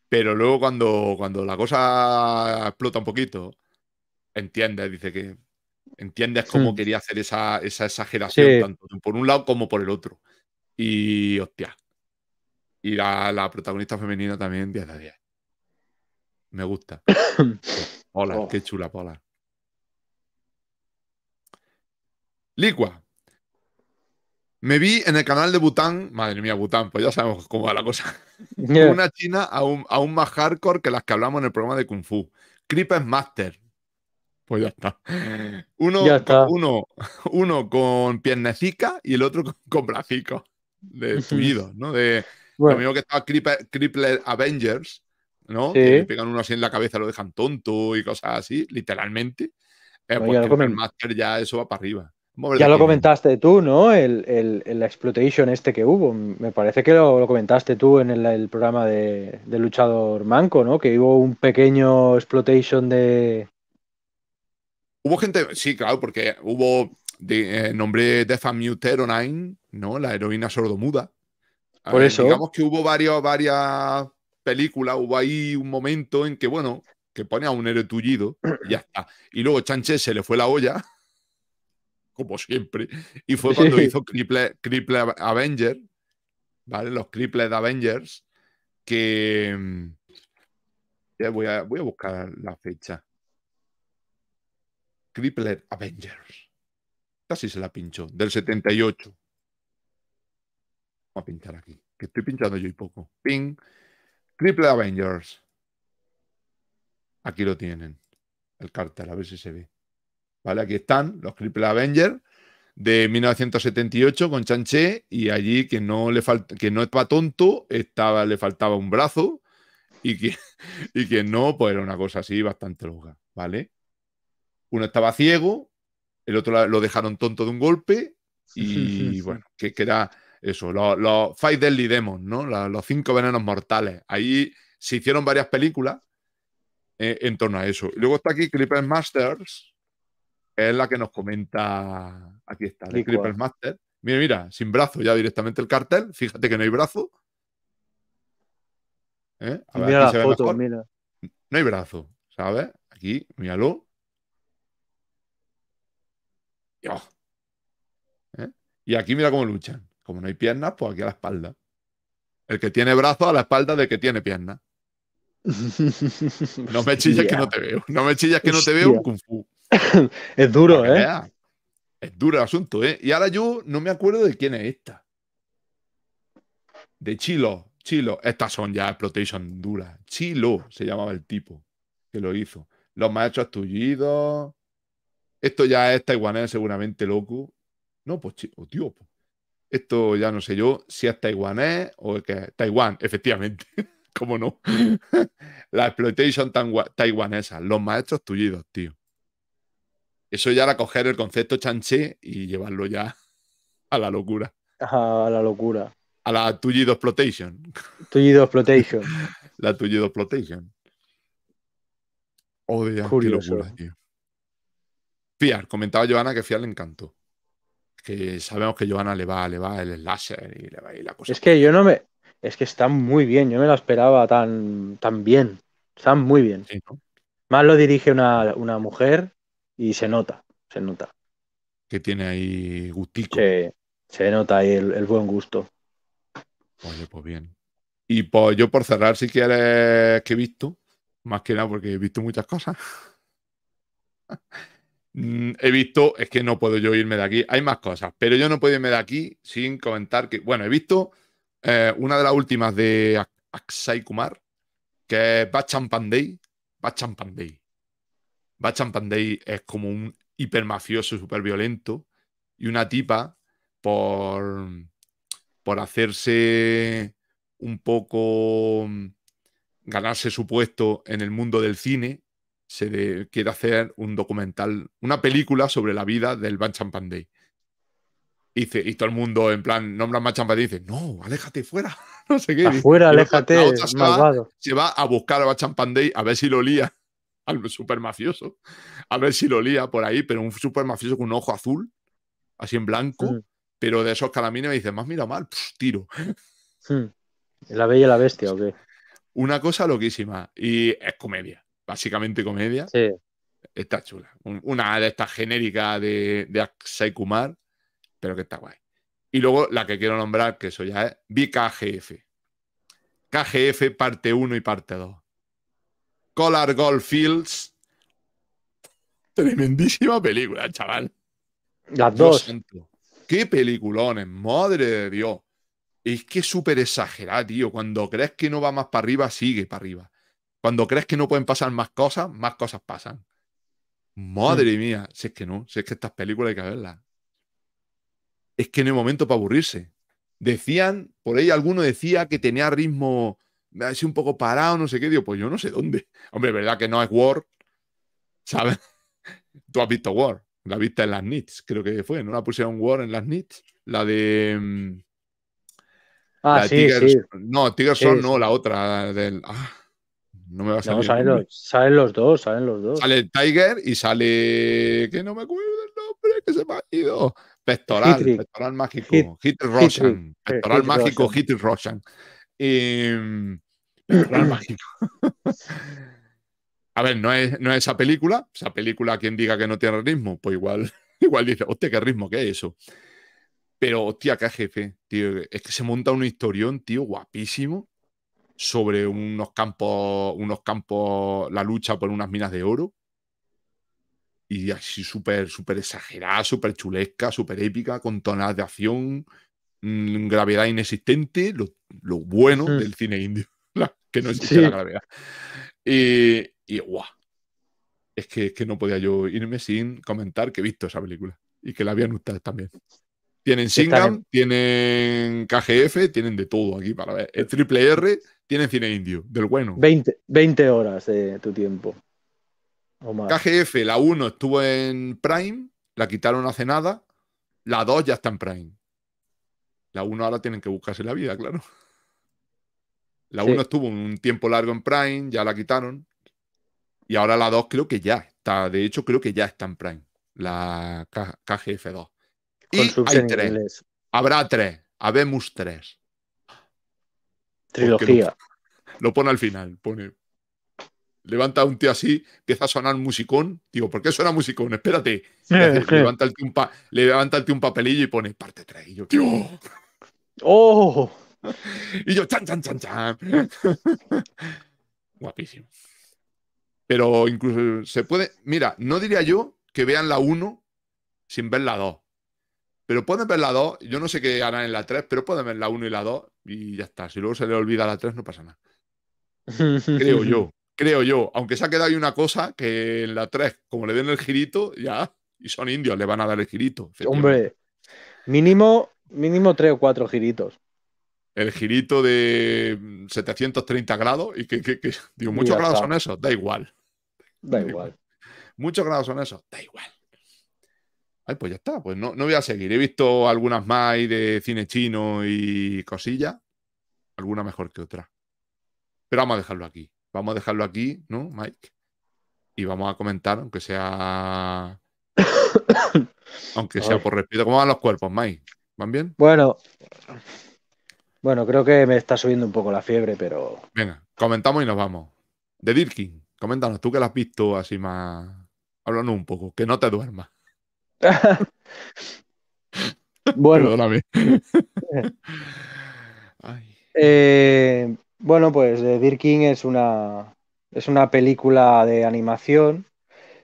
Pero luego cuando, cuando la cosa explota un poquito, entiendes, dice que entiendes cómo hmm. quería hacer esa, exageración, tanto por un lado como por el otro. Y hostia, y a la protagonista femenina también 10 de 10. Me gusta. Hola, oh. qué chula, Pola. Licua. Me vi en el canal de Bután, madre mía, Bután, pues ya sabemos cómo va la cosa. Una china aún, aún, más hardcore que las que hablamos en el programa de Kung Fu. Creepers Master. Pues ya está. Uno, uno, con piernecica y el otro con, con De suido, ¿no? De, lo mismo que estaba Crippler, Avengers, ¿no? Que le pegan uno así en la cabeza, lo dejan tonto y cosas así, literalmente. Eh, el pues Master ya eso va para arriba. Ya lo comentaste tú, ¿no? El, el, exploitation este que hubo. Me parece que lo, comentaste tú en el, programa de, Luchador Manco, ¿no? Que hubo un pequeño exploitation de... Hubo gente, sí, claro, porque hubo, de, eh, nombre nombré Death and Muteronine, ¿no? La heroína sordomuda, Digamos que hubo varias películas, hubo ahí un momento en que, bueno, que pone a un héroe tullido y ya está. Y luego Chanche se le fue la olla, como siempre, y fue cuando hizo Cripple, Avengers, Avenger, ¿vale? Los Crippled Avengers, que. Mm, ya voy a, voy a buscar la fecha. Crippled Avengers. Casi se la pinchó, del 78 a pinchar aquí, que estoy pinchando yo y poco. Ping. Triple Avengers. Aquí lo tienen, el cartel, a ver si se ve. Vale, aquí están los Triple Avengers de 1978 con Chanché y allí que no le falta que no estaba tonto, estaba, le faltaba un brazo y que, y no, pues era una cosa así bastante loca, ¿vale? Uno estaba ciego, el otro lo dejaron tonto de un golpe y bueno, que, que era eso, los, los Five Deadly Demons, ¿no? Los, cinco venenos mortales. Ahí se hicieron varias películas eh, en torno a eso. luego está aquí Clipper Masters, es la que nos comenta. Aquí está, de Clipper Masters. Mira, mira, sin brazo ya directamente el cartel. Fíjate que no hay brazo. ¿Eh? mira la foto, mira. No hay brazo, ¿sabes? Aquí, míralo. ¿Eh? y aquí mira cómo luchan. Como no hay piernas, pues aquí a la espalda. El que tiene brazos a la espalda de que tiene piernas. No me chillas que no te veo. No me chillas que no te veo, es duro, ¿eh? Es duro el asunto, ¿eh? Y ahora yo no me acuerdo de quién es esta. De Chilo. Chilo. Estas son ya explotation duras. Chilo se llamaba el tipo que lo hizo. Los maestros tullidos. Esto ya es taiwanés, seguramente loco. No, pues, oh, tío, pues esto ya no sé yo si es taiwanés o que es Taiwán, efectivamente. ¿Cómo no? la exploitation taiwanesa, los maestros tullidos, tío. Eso ya era coger el concepto chanché y llevarlo ya a la locura. A la locura. A la tullido exploitation. Tullido exploitation. la tullido exploitation. Oh, qué locura, tío. Fiar, comentaba Joana que Fiar le encantó que sabemos que Joana le va, le va el láser y le va la cosa. Es que yo no me. Es que están muy bien, yo me la esperaba tan, tan bien. Están muy bien. Más lo dirige una, mujer y se nota, se nota. Que tiene ahí gustico. se nota ahí el, buen gusto. Oye, pues bien. Y pues yo por cerrar, si quieres, que he visto, más que nada porque he visto muchas cosas. Mm, he visto, es que no puedo yo irme de aquí, hay más cosas, pero yo no puedo irme de aquí sin comentar que, bueno, he visto eh, una de las últimas de Aksai Kumar, que es Bachan Pandey. Bachan Pandey. Bachan Pandey es como un hipermafioso súper violento y una tipa por, por hacerse un poco mm, ganarse su puesto en el mundo del cine, se quiere hacer un documental, una película sobre la vida del Van Champandey. Y, todo el mundo, en plan, nombra Van Champandey dice, no, aléjate, fuera. No sé qué. Fuera, aléjate, se va, a buscar a Van Champandey a ver si lo lía al super mafioso. A ver si lo lía por ahí, pero un super mafioso con un ojo azul, así en blanco, hmm. pero de esos calamines me dice, más mira mal, tiro. Hmm. La bella y la bestia, ¿o qué? Una cosa loquísima. Y es comedia básicamente comedia. Sí. Está chula. Una de estas genéricas de, de Akshay Kumar, pero que está guay. Y luego la que quiero nombrar, que eso ya es BKGF. KGF parte 1 y parte 2. Collar Goldfields Tremendísima película, chaval. Las dos. Qué peliculones, madre de Dios. Es que es súper exagerado, tío. Cuando crees que no va más para arriba, sigue para arriba. Cuando crees que no pueden pasar más cosas, más cosas pasan. Madre mm. mía, si es que no, si es que estas películas hay que verlas. Es que no hay momento para aburrirse. Decían, por ahí alguno decía que tenía ritmo así un poco parado, no sé qué, digo, pues yo no sé dónde. Hombre, verdad que no es War, ¿sabes? Tú has visto War, la vista en las NITs, creo que fue, ¿no? La pusieron War en las NITs, la de... Mm, ah, sí, sí. No, Tigerson no, la otra, del... Ah. No me va a salir. No, salen los, dos, salen los dos. Sale Tiger y sale. Que no me acuerdo del nombre, que se me ha ido. Pectoral, pectoral mágico. Hit, Roshan. Eh, pectoral mágico, Hit Roshan. Em, pectoral mágico. a ver, no es, no es esa película. Esa película, quien diga que no tiene ritmo, pues igual, igual dice, hostia, qué ritmo, qué es eso. Pero, hostia, qué jefe, tío. Es que se monta un historión, tío, guapísimo sobre unos campos, unos campos, la lucha por unas minas de oro. Y así súper, súper exagerada, súper chulesca, súper épica, con tonadas de acción, mm, gravedad inexistente, lo, lo bueno mm. del cine indio, que no existe la gravedad. Y... y guau. Es que, que no podía yo irme sin comentar que he visto esa película y que la habían ustedes también. Tienen Singham, tienen KGF, tienen de todo aquí para ver. El triple R tienen cine indio, del bueno. 20, horas de eh, tu tiempo. KGF, la 1 estuvo en Prime, la quitaron hace nada, la 2 ya está en Prime. La 1 ahora tienen que buscarse la vida, claro. La 1 estuvo un tiempo largo en Prime, ya la quitaron. Y ahora la 2 creo que ya está. De hecho, creo que ya está en Prime. La KGF2. y hay tres. Habrá 3. Habemos 3. Trilogía. Lo, pone al final, Levanta un tío así, empieza a sonar un musicón. Digo, ¿por qué suena musicón? Espérate. Levanta, el tío un papelillo y pone parte 3. Y yo, tío. ¡Oh! Y yo, chan, chan, chan, chan. Guapísimo. Pero incluso se puede. Mira, no diría yo que vean la 1 sin ver la 2. Pero pueden ver la 2. Yo no sé qué harán en la 3, pero pueden ver la 1 y la 2 y ya está. Si luego se le olvida la 3, no pasa nada. Creo yo, creo yo. Aunque se ha quedado ahí una cosa que en la 3, como le den el girito, ya. Y son indios, le van a dar el girito. Hombre, mínimo, mínimo 3 o 4 giritos. El girito de 730 grados y que, digo, muchos grados son esos, da igual. Da, igual. igual. Muchos grados son esos, da igual. Ay, pues ya está, pues no, voy a seguir. He visto algunas más de cine chino y cosillas, alguna mejor que otra. Pero vamos a dejarlo aquí. Vamos a dejarlo aquí, ¿no, Mike? Y vamos a comentar, aunque sea. aunque sea por respeto. ¿Cómo van los cuerpos, Mike? ¿Van bien? Bueno. Bueno, creo que me está subiendo un poco la fiebre, pero. Venga, comentamos y nos vamos. De Dirkin, coméntanos, tú que la has visto así más. Háblanos un poco, que no te duermas. bueno. Eh, bueno, pues eh, Dear King es una, es una película de animación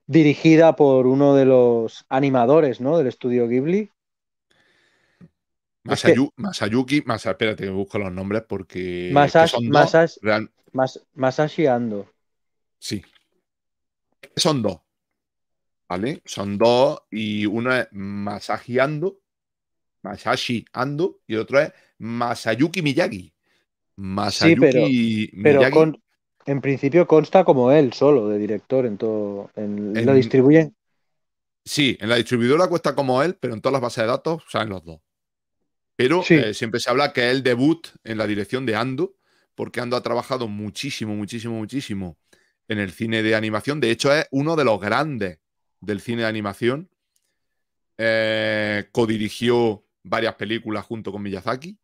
dirigida por uno de los animadores ¿no? del estudio Ghibli. Masayuki, Masa, espérate que busco los nombres porque. son dos, Masashi Ando. Sí. Son dos. ¿vale? Son dos y uno es Masashi Ando, Masashi Ando, y otro es Masayuki Miyagi. Masayuki sí, pero, Miyagi. Pero en principio consta como él solo de director en todo. lo distribuyen. Sí, en la distribuidora cuesta como él, pero en todas las bases de datos salen los dos. Pero eh, siempre se habla que es el debut en la dirección de Ando, porque Ando ha trabajado muchísimo, muchísimo, muchísimo en el cine de animación. De hecho, es uno de los grandes del cine de animación. Eh, codirigió varias películas junto con Miyazaki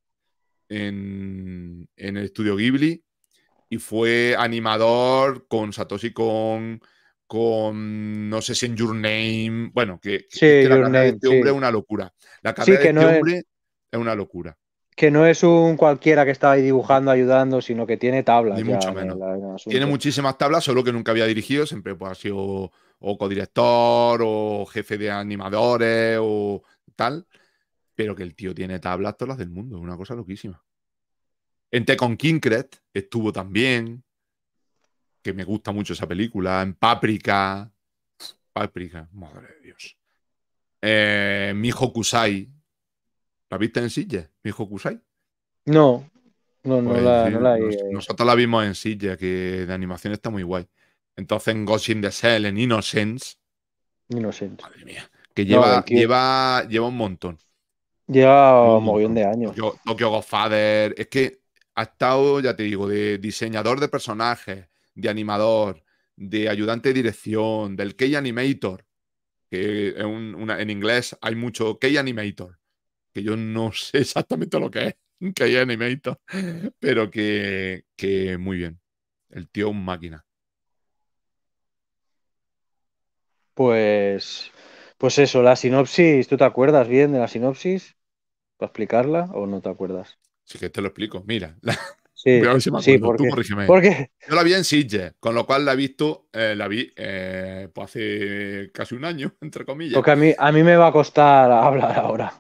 en, el estudio Ghibli y fue animador con Satoshi con con no sé si en Your Name. Bueno, que, la es una locura. La carrera que este es... una locura que no es un cualquiera que está ahí dibujando, ayudando, sino que tiene tablas. tiene muchísimas tablas, solo que nunca había dirigido, siempre pues, ha sido o codirector, o jefe de animadores, o tal, pero que el tío tiene tablas todas las del mundo, una cosa loquísima. En Tecon Kinkret estuvo también, que me gusta mucho esa película, en Paprika Paprika, madre de Dios. Mi eh, Mijo Kusai, ¿la viste en Silla? Mijo Kusai. No, no, no, pues, la, no Nosotros la vimos en Silla, que de animación está muy guay. Entonces en Ghost in the Cell, en Innocence. Innocence. Madre mía. Que lleva, lleva, lleva un montón. Lleva un montón de años. Tokyo, Go Father. Es que ha estado, ya te digo, de diseñador de personajes, de animador, de ayudante de dirección, del Key Animator. Que en, una, en inglés hay mucho Key Animator. Que yo no sé exactamente lo que es. Key Animator. Pero que, que muy bien. El tío un máquina. Pues, pues eso, la sinopsis, ¿tú te acuerdas bien de la sinopsis? ¿Para explicarla o no te acuerdas? Sí que te lo explico, mira. La... Sí, si sí porque, Yo la vi en Sitges, con lo cual la he visto, eh, la vi eh, pues hace casi un año, entre comillas. Porque a mí, a mí me va a costar hablar ahora.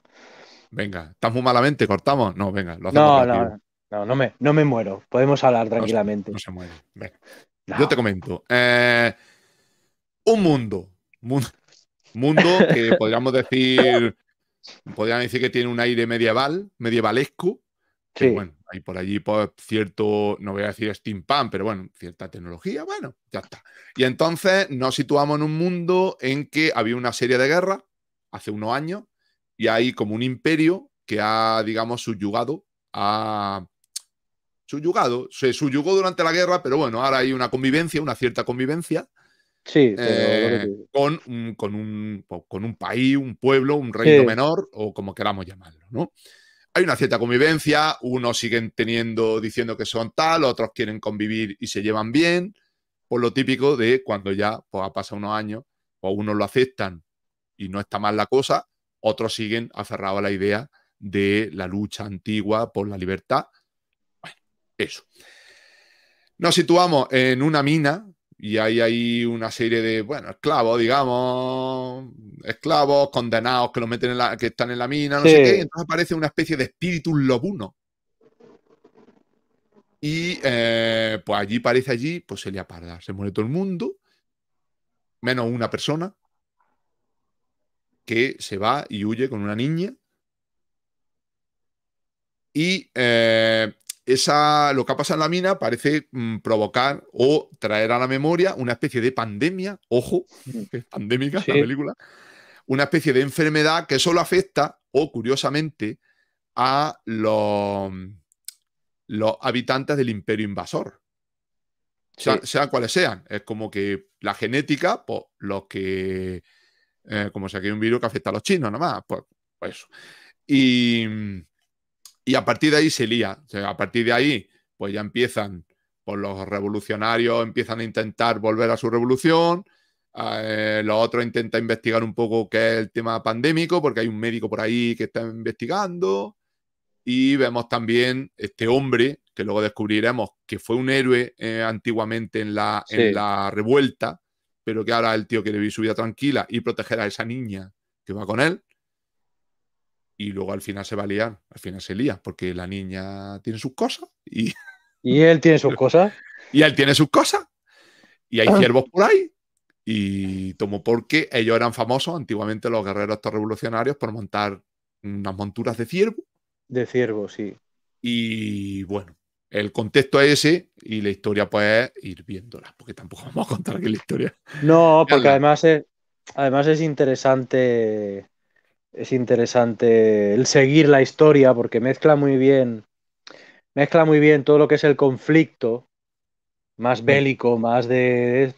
Venga, estás malamente, cortamos. No, venga, lo hacemos. No, no, no, me, muero. Podemos hablar tranquilamente. No, se muere. Yo te comento. Eh, un mundo mundo, mundo que podríamos decir, podrían decir que tiene un aire medieval, medievalesco. Sí. bueno, hay por allí por pues, cierto, no voy a decir steampunk, pero bueno, cierta tecnología, bueno, ya está. Y entonces nos situamos en un mundo en que había una serie de guerras hace unos años y hay como un imperio que ha, digamos, subyugado a... Subyugado, se subyugó durante la guerra, pero bueno, ahora hay una convivencia, una cierta convivencia, eh, sí, con, un, con, un, con un país, un pueblo, un reino menor o como queramos llamarlo, ¿no? Hay una cierta convivencia, unos siguen teniendo, diciendo que son tal, otros quieren convivir y se llevan bien, por lo típico de cuando ya pues, ha pasado unos años, o pues, unos lo aceptan y no está mal la cosa, otros siguen aferrados a la idea de la lucha antigua por la libertad. Bueno, eso. Nos situamos en una mina y hay ahí una serie de, bueno, esclavos, digamos, esclavos condenados que los meten en la, que están en la mina, no sé qué. Y entonces aparece una especie de espíritu lobuno. Y eh, pues allí parece allí, pues se le aparda, se muere todo el mundo, menos una persona que se va y huye con una niña. Y eh, esa, lo que ha pasado en la mina parece mm, provocar o traer a la memoria una especie de pandemia, ojo, mm. que es pandémica la película, una especie de enfermedad que solo afecta, o curiosamente, a los, los habitantes del imperio invasor. sean cuales sean. Es como que la genética, pues los que. Eh, como si aquí hay un virus que afecta a los chinos nomás, pues, pues eso. Y mm, y a partir de ahí se lía. a partir de ahí, pues ya empiezan, pues los revolucionarios empiezan a intentar volver a su revolución. Eh, los otros intentan investigar un poco qué es el tema pandémico, porque hay un médico por ahí que está investigando. Y vemos también este hombre, que luego descubriremos que fue un héroe eh, antiguamente en la, en la revuelta, pero que ahora el tío quiere vivir su vida tranquila y proteger a esa niña que va con él y luego al final se va a liar, al final se lía, porque la niña tiene sus cosas y... Y él tiene sus cosas. y él tiene sus cosas. Y hay ah. ciervos por ahí. Y tomo porque ellos eran famosos antiguamente los guerreros revolucionarios por montar unas monturas de ciervo. De ciervo, sí. Y bueno, el contexto es ese y la historia puede ir viéndola, porque tampoco vamos a contar que la historia. No, porque además es, además es interesante es interesante el seguir la historia porque mezcla muy bien mezcla muy bien todo lo que es el conflicto más bélico, más de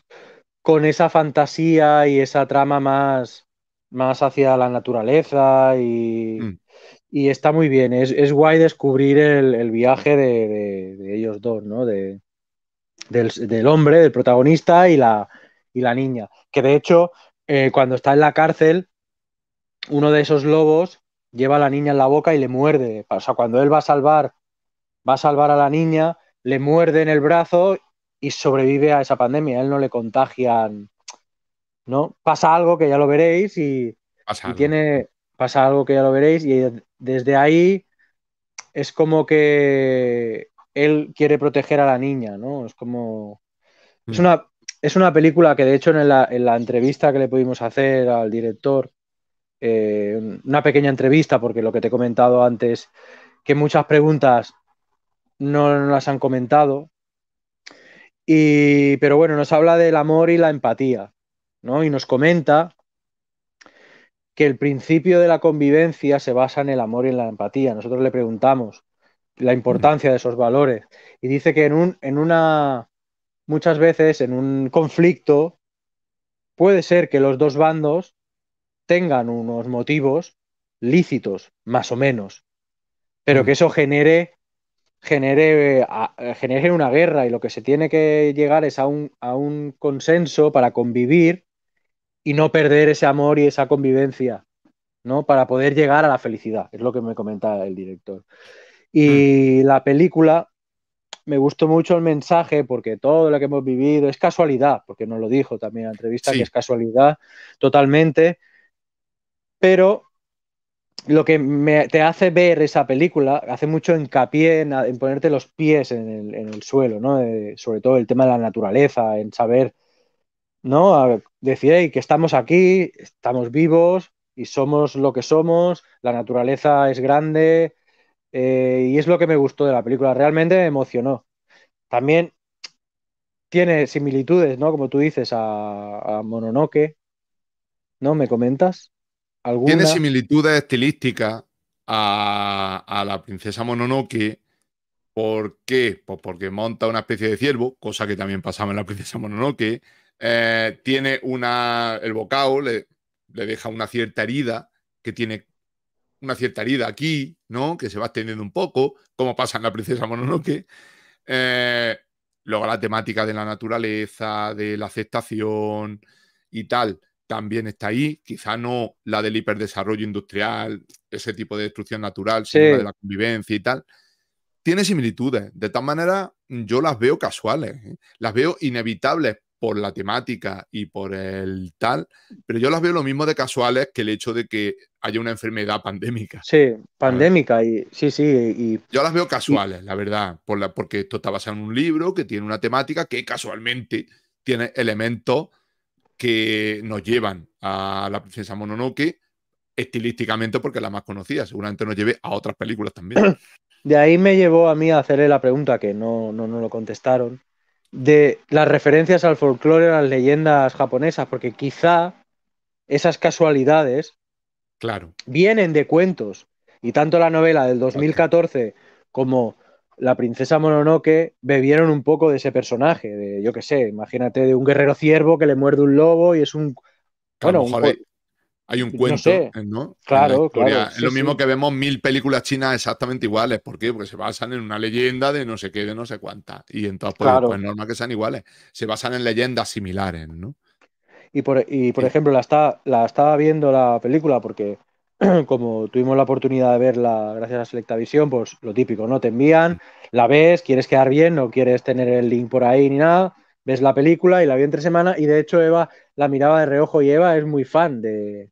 con esa fantasía y esa trama más más hacia la naturaleza y, mm. está muy bien. Es, guay descubrir el, viaje de, ellos dos, ¿no? De, del, hombre, del protagonista y la, la niña. Que de hecho, eh, cuando está en la cárcel, uno de esos lobos lleva a la niña en la boca y le muerde. O sea, cuando él va a salvar, va a salvar a la niña, le muerde en el brazo y sobrevive a esa pandemia. él no le contagian, ¿no? Pasa algo que ya lo veréis y, tiene pasa algo que ya lo veréis y desde ahí es como que él quiere proteger a la niña, ¿no? Es como es mm. una es una película que de hecho en la, en la entrevista que le pudimos hacer al director eh, una pequeña entrevista, porque lo que te he comentado antes, que muchas preguntas no las han comentado. Y, pero bueno, nos habla del amor y la empatía, ¿no? Y nos comenta que el principio de la convivencia se basa en el amor y en la empatía. Nosotros le preguntamos la importancia de esos valores y dice que un, en una, muchas veces en un conflicto puede ser que los dos bandos tengan unos motivos lícitos, más o menos, pero que mm. eso genere, genere, genere una guerra y lo que se tiene que llegar es a un, consenso para convivir y no perder ese amor y esa convivencia, ¿no? Para poder llegar a la felicidad, es lo que me comentaba el director. Y mm. la película, me gustó mucho el mensaje porque todo lo que hemos vivido es casualidad, porque nos lo dijo también la entrevista, que es casualidad totalmente, pero lo que te hace ver esa película, hace mucho hincapié en, ponerte los pies en el, suelo, ¿no? Eh, sobre todo el tema de la naturaleza, en saber, ¿no? decir, que estamos aquí, estamos vivos y somos lo que somos, la naturaleza es grande eh, y es lo que me gustó de la película, realmente me emocionó. También tiene similitudes, ¿no? Como tú dices, a, a Mononoke, ¿no? ¿Me comentas? Tiene similitudes estilísticas a, la princesa Mononoke. ¿Por qué? Pues porque monta una especie de ciervo, cosa que también pasaba en la princesa Mononoke. Eh, tiene El bocado le, deja una cierta herida, que tiene una cierta herida aquí, ¿no? Que se va extendiendo un poco, como pasa en la princesa Mononoke. Eh, luego la temática de la naturaleza, de la aceptación y tal también está ahí, quizá no la del hiperdesarrollo industrial, ese tipo de destrucción natural, sino la de la convivencia y tal. Tiene similitudes, de tal manera yo las veo casuales, ¿eh? las veo inevitables por la temática y por el tal, pero yo las veo lo mismo de casuales que el hecho de que haya una enfermedad pandémica. Sí, pandémica, y sí, sí. Y, yo las veo casuales, la verdad, por la, porque esto está basado en un libro que tiene una temática que casualmente tiene elementos que nos llevan a la princesa Mononoke estilísticamente porque es la más conocida, seguramente nos lleve a otras películas también. De ahí me llevó a mí a hacerle la pregunta que no, no, no lo contestaron, de las referencias al folclore, a las leyendas japonesas, porque quizá esas casualidades claro. vienen de cuentos. Y tanto la novela del 2014 como la princesa Mononoke bebieron un poco de ese personaje, de yo qué sé, imagínate, de un guerrero ciervo que le muerde un lobo y es un... Bueno, Hay, un cuento, ¿eh? no, Claro, claro. es lo mismo que vemos mil películas chinas exactamente iguales. ¿Por qué? Porque se basan en una leyenda de no sé qué, de no sé cuánta. Y entonces, pues, claro. pues normal que sean iguales. Se basan en leyendas similares, ¿no? Y por, por ejemplo, la, está, la estaba viendo la película porque como tuvimos la oportunidad de verla gracias a Selecta Visión, pues lo típico, ¿no? Te envían, la ves, quieres quedar bien, no quieres tener el link por ahí ni nada, ves la película y la vi entre semana y de hecho Eva la miraba de reojo y Eva es muy fan de,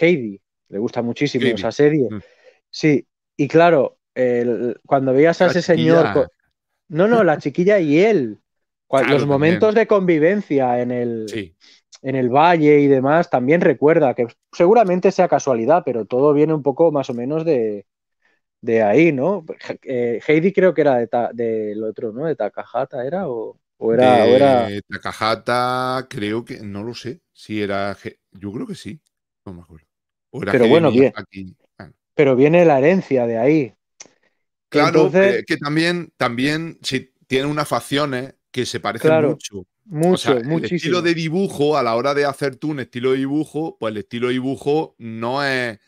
Heidi, le gusta muchísimo esa serie. Mm. Sí, y claro, cuando veías a ese señor... No, no, la chiquilla y él. los momentos de convivencia en el... Sí en el valle y demás, también recuerda que seguramente sea casualidad, pero todo viene un poco más o menos de, de ahí, ¿no? Eh, Heidi creo que era del otro, ¿no? De Takahata era o, era, Takahata, creo que, no lo sé, si era, yo creo que sí, no me acuerdo. pero bueno, bien. Ah. Pero viene la herencia de ahí. Claro, que, también, también, si tiene unas facciones que se parecen mucho mucho, muchísimo. El estilo de dibujo, a la hora de hacer tú un estilo de dibujo, pues el estilo de dibujo no es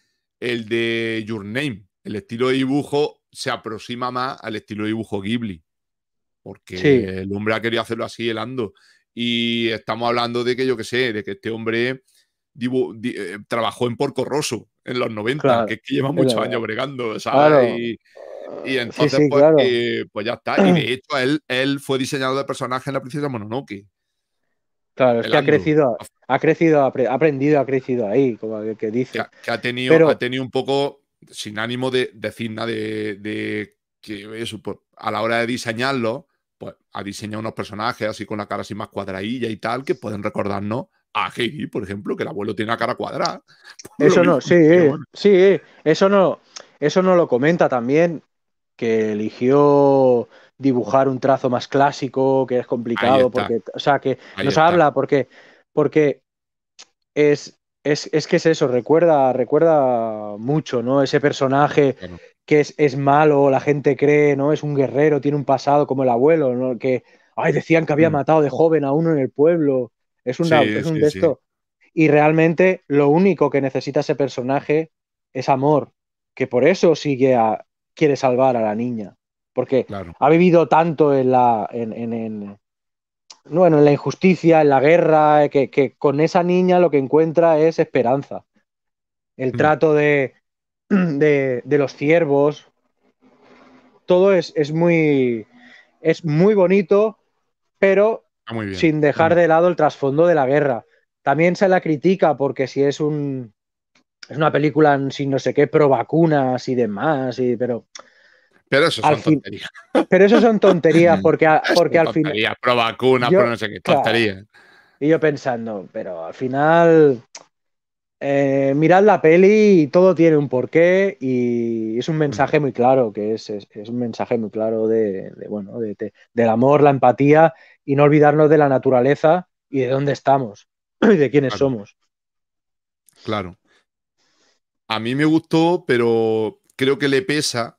el de Your Name. El estilo de dibujo se aproxima más al estilo de dibujo Ghibli. Porque el hombre ha querido hacerlo así, helando. Y estamos hablando de que, yo qué sé, de que este hombre eh, trabajó en Porco Rosso en los 90, que, es que lleva muchos años bregando, y entonces, pues, pues, ya está. Y de hecho, él, él fue diseñado de personaje en la princesa Mononoke. Claro, es que ha crecido, ha crecido, ha aprendido, ha crecido ahí, como que dice. Que ha, tenido, ha tenido un poco, sin ánimo de, decir nada de, que eso, pues, a la hora de diseñarlo, pues ha diseñado unos personajes así con la cara así más cuadradilla y tal, que pueden recordarnos a Heidi, por ejemplo, que el abuelo tiene la cara cuadrada. Eso no, sí, sí, eso no, eso no lo comenta también, que eligió dibujar un trazo más clásico, que es complicado, porque, o sea, que nos habla, porque, es, es, que es eso, recuerda, recuerda mucho, ¿no? Ese personaje que es, malo, la gente cree, ¿no? Es un guerrero, tiene un pasado como el abuelo, Que, ay, decían que había mm. matado de joven a uno en el pueblo, es, un de esto. Y realmente lo único que necesita ese personaje es amor, que por eso sigue a, quiere salvar a la niña, porque ha vivido tanto en la, bueno, en la injusticia, en la guerra, eh, que, con esa niña lo que encuentra es esperanza. El trato de, los ciervos, todo es, muy, es muy bonito, pero ah, sin dejar de lado el trasfondo de la guerra. También se la critica porque si es un, es una película sin no sé qué, pro vacunas y demás, y, pero... Pero eso son tonterías. Pero eso son tonterías, porque, porque al final... Pro vacunas, pro no sé qué, tonterías. y yo pensando, pero al final... Eh, mirad la peli y todo tiene un porqué y es un mensaje muy claro, que es, un mensaje muy claro de, bueno, de, del amor, la empatía y no olvidarnos de la naturaleza y de dónde estamos y de quiénes somos. Claro. A mí me gustó, pero creo que le pesa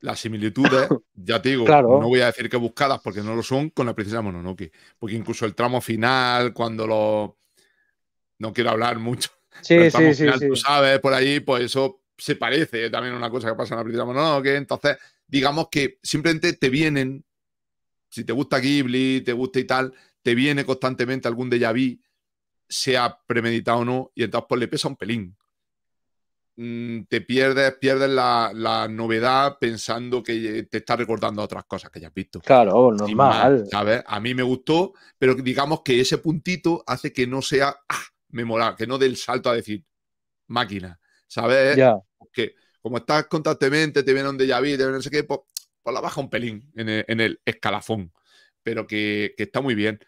las similitudes, ya te digo, no voy a decir que buscadas porque no lo son con la princesa Mononoke, porque incluso el tramo final, cuando lo... No quiero hablar mucho. Sí, el tramo sí, final, tú sabes, por ahí, pues eso se parece también a una cosa que pasa en la princesa Mononoke, entonces digamos que simplemente te vienen, si te gusta Ghibli, te gusta y tal, te viene constantemente algún déjà vu, sea premeditado o no, y entonces pues le pesa un pelín. Mm, te pierdes, pierdes la, novedad pensando que eh, te está recordando otras cosas que ya has visto. Claro, oh, normal. A mí me gustó, pero digamos que ese puntito hace que no sea ah, que no dé el salto a decir máquina. ¿Sabes? Ya. Porque como estás constantemente, te viene de ya vi, te no sé qué, pues, pues, la baja un pelín en el, escalafón. Pero que, que, está muy bien.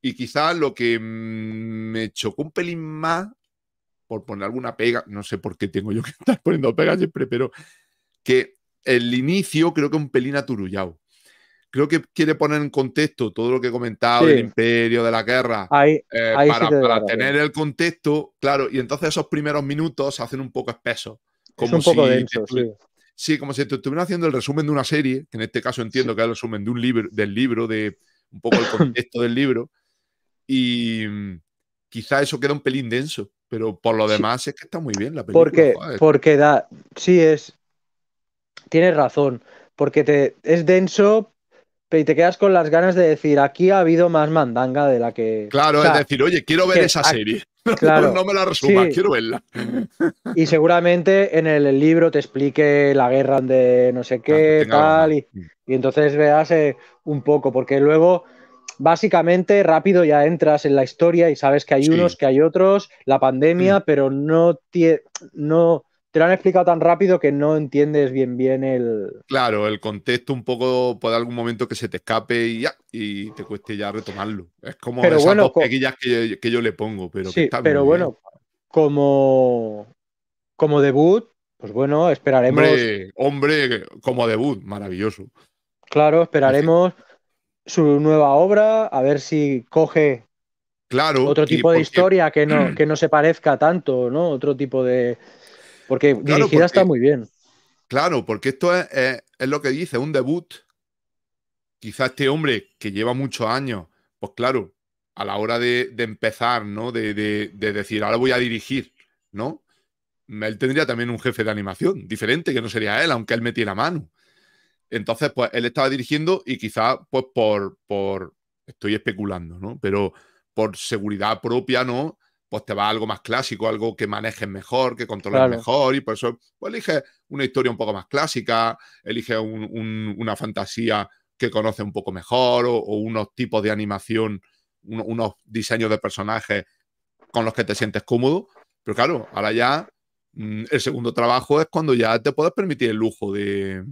Y quizás lo que mm, me chocó un pelín más por poner alguna pega, no sé por qué tengo yo que estar poniendo pega siempre, pero que el inicio creo que un pelín aturullado. Creo que quiere poner en contexto todo lo que he comentado del imperio, de la guerra, eh, para, tener el contexto, claro, y entonces esos primeros minutos se hacen un poco espesos. Como un poco si sí. como si haciendo el resumen de una serie, que en este caso entiendo que es el resumen de un libro, del libro, de un poco el contexto del libro, y mm, quizá eso queda un pelín denso. Pero por lo demás es que está muy bien la película. Porque, porque da. Sí, es. Tienes razón. Porque te, es denso, pero te quedas con las ganas de decir, aquí ha habido más mandanga de la que. Claro, es decir, oye, quiero ver esa serie. Claro, no, me la resumas, quiero verla. Y seguramente en el libro te explique la guerra de no sé qué, tal, y, entonces veas eh, un poco, porque luego básicamente rápido ya entras en la historia y sabes que hay unos, que hay otros, la pandemia, mm. pero no, no te lo han explicado tan rápido que no entiendes bien bien el... Claro, el contexto un poco puede algún momento que se te escape y ya, y te cueste ya retomarlo. Es como esas dos pequeñas que, yo, le pongo, pero... Sí, pero bueno, como, como debut, pues bueno, esperaremos... Hombre, como debut, maravilloso. Claro, esperaremos su nueva obra, a ver si coge claro, otro tipo de historia que no, que no se parezca tanto, ¿no? Otro tipo de. Porque dirigida está muy bien. Claro, porque esto es, lo que dice, un debut. Quizá este hombre que lleva muchos años, pues claro, a la hora de, empezar, ¿no? De, decir, ahora voy a dirigir, ¿no? Él tendría también un jefe de animación diferente, que no sería él, aunque él metiera mano. Entonces, pues él estaba dirigiendo y quizás, pues por, estoy especulando, ¿no? Pero por seguridad propia, ¿no? Pues te va algo más clásico, algo que manejes mejor, que controles mejor, y por eso, pues elige una historia un poco más clásica, elige una fantasía que conoce un poco mejor, o, unos tipos de animación, unos diseños de personajes con los que te sientes cómodo. Pero claro, ahora ya mm, el segundo trabajo es cuando ya te puedes permitir el lujo de,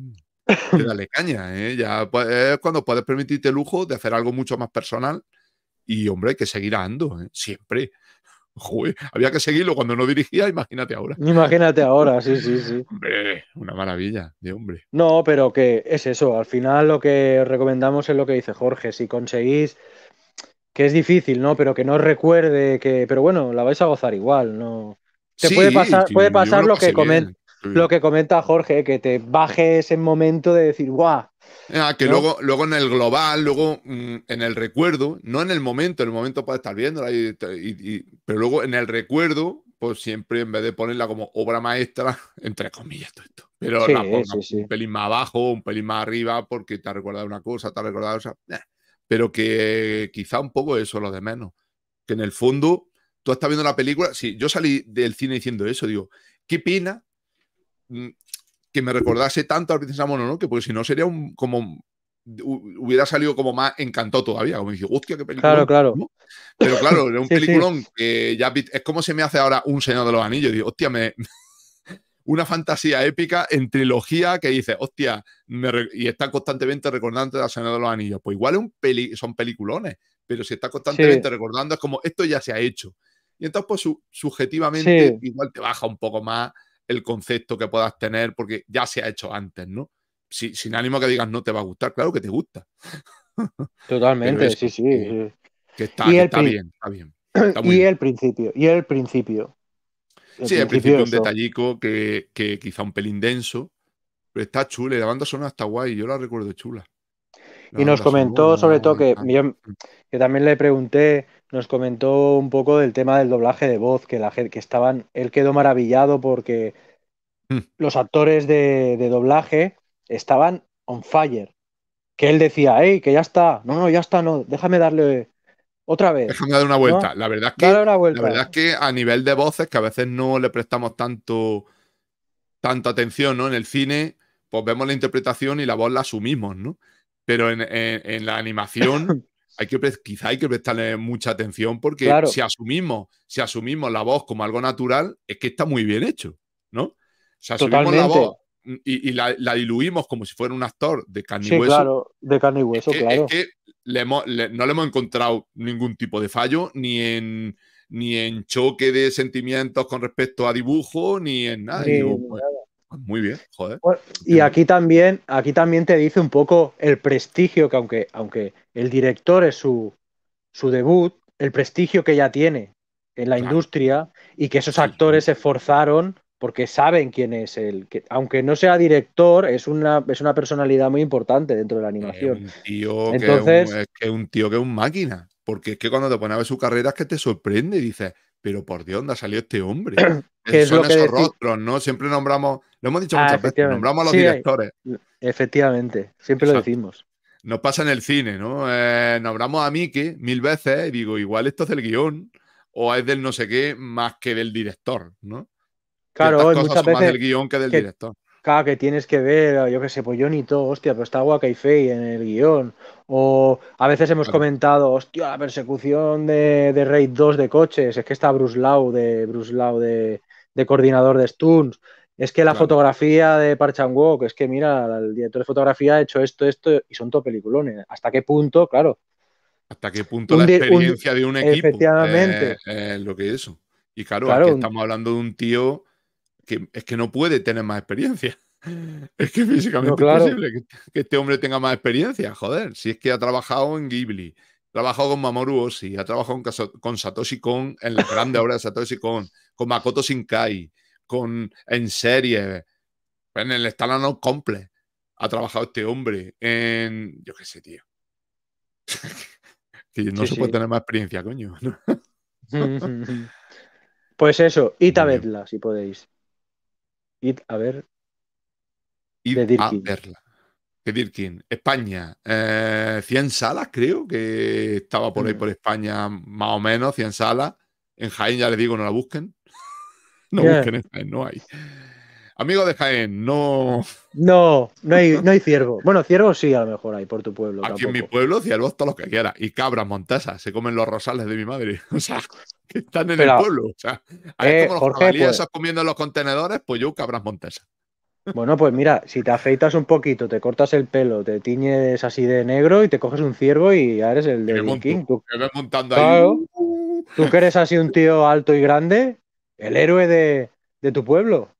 que dale caña, ¿eh? Ya es cuando puedes permitirte el lujo de hacer algo mucho más personal y, hombre, hay que seguir ando, ¿eh? siempre. había que seguirlo cuando no dirigía, imagínate ahora. Imagínate ahora, sí, sí, sí. una maravilla de hombre. No, pero que es eso, al final lo que recomendamos es lo que dice Jorge, si conseguís que es difícil, ¿no? Pero que no recuerde que. Pero bueno, la vais a gozar igual, ¿no? Te puede pasar, puede pasar lo que, que lo que comenta Jorge, que te baje ese momento de decir, guau. Ah, que luego, luego en el global, luego mm, en el recuerdo, no en el momento, en el momento puedes estar viéndola, pero luego en el recuerdo, pues siempre en vez de ponerla como obra maestra, entre comillas, todo esto. Pero la un pelín más abajo, un pelín más arriba, porque te ha recordado una cosa, te ha recordado otra. Eh. Pero que quizá un poco eso lo de menos. Que en el fondo, tú estás viendo la película. Sí, yo salí del cine diciendo eso, digo, qué pena Mm, que me recordase tanto al Princesa Mononoke, porque si no sería un como hubiera salido como más encantó todavía, como dije, hostia, qué película. Claro, claro. Pero claro, era un peliculón que ya es como se me hace ahora un Señor de los Anillos, digo, hostia, me una fantasía épica en trilogía que dice, hostia, y está constantemente recordando el Señor de los Anillos. Pues igual un peli... son peliculones, pero si está constantemente recordando es como esto ya se ha hecho. Y entonces pues subjetivamente igual te baja un poco más el concepto que puedas tener porque ya se ha hecho antes, ¿no? sin ánimo que digas no te va a gustar, claro que te gusta. Totalmente, sí, sí. Que, está, bien, está bien. y el principio, y el principio. El principio un detallico que, quizá un pelín denso, pero está chula y la banda suena hasta guay, yo la recuerdo chula y nos comentó sobre todo que yo, que también le pregunté, nos comentó un poco del tema del doblaje de voz, que la que estaban, él quedó maravillado porque hmm. los actores de, doblaje estaban on fire. Que él decía, hey, que ya está, no, no, ya está, no, déjame darle otra vez. Déjame dar una vuelta. La, verdad es que, verdad que a nivel de voces, que a veces no le prestamos tanto atención, ¿no? En el cine, pues vemos la interpretación y la voz la asumimos, ¿no? pero en, en, la animación hay que, quizá hay que prestarle mucha atención porque si, asumimos, si asumimos la voz como algo natural, es que está muy bien hecho, ¿no? Si asumimos la voz y, la, diluimos como si fuera un actor de carne y hueso. de carne y hueso, es que, claro. no le hemos encontrado ningún tipo de fallo, ni en, ni en choque de sentimientos con respecto a dibujo, ni en nada. Pues, muy bien, joder. Y aquí también, aquí también te dice un poco el prestigio que aunque, aunque el director es su, debut, el prestigio que ya tiene en la industria y que esos actores se esforzaron porque saben quién es el que aunque no sea director es una es una personalidad muy importante dentro de la animación. y Entonces, que es un, tío que es un máquina, porque es que cuando te pones a ver su carrera es que te sorprende y dices, pero por Dios, ¿dónde salió este hombre? Son esos rostros, ¿no? Siempre nombramos, lo hemos dicho ah, muchas veces, nombramos a los directores. Efectivamente, siempre lo decimos. Nos pasa en el cine, ¿no? Eh, nombramos a Miki mil veces y digo, igual esto es del guión o es del no sé qué más que del director, ¿no? Claro, cosas muchas más del guión que del director que tienes que ver, yo que sé, pues yo ni todo hostia, pero está Wakaifei en el guión. O a veces hemos comentado, hostia, la persecución de, de Raid 2 de coches, es que está Bruce Lau de, Bruce de, coordinador de Stunts. Es que la fotografía de Parchan Wok, es que mira, el director de fotografía ha hecho esto, esto, y son todo peliculones. ¿Hasta qué punto? Claro. ¿Hasta qué punto la experiencia de un equipo? Efectivamente. Eh, eh, lo que es eso. Y claro, aquí estamos hablando de un tío es que no puede tener más experiencia. Es que físicamente es posible que, este hombre tenga más experiencia, joder. Si es que ha trabajado en Ghibli, ha trabajado con Mamoru Oshii, ha trabajado con, Satoshi Kon en la grande obra de Satoshi Kon, con Makoto Shinkai, con, en serie en el no Complex. Ha trabajado este hombre en. Yo qué sé, tío. que no se puede tener más experiencia, coño. pues eso, y a si podéis. Id a ver. Id a verla. Dirkin, España. Eh, 100 salas, creo que estaba por ahí mm. por España, más o menos, 100 salas. En Jaén ya les digo, no la busquen. no busquen en Jaén, no hay. Amigos de Jaén, no. No, no hay, no hay ciervo. Bueno, ciervos sí, a lo mejor hay por tu pueblo. Aquí en mi pueblo, ciervos todo lo que quiera Y cabras montesas, se comen los rosales de mi madre. O sea. que están en el pueblo. O sea, eh, como los pues comiendo los contenedores, pues yo cabras montesa. Bueno, pues mira, si te afeitas un poquito, te cortas el pelo, te tiñes así de negro y te coges un ciervo y ya eres el de King. tú tú, montando ahí. Uh. tú que eres así un tío alto y grande, el héroe de, tu pueblo.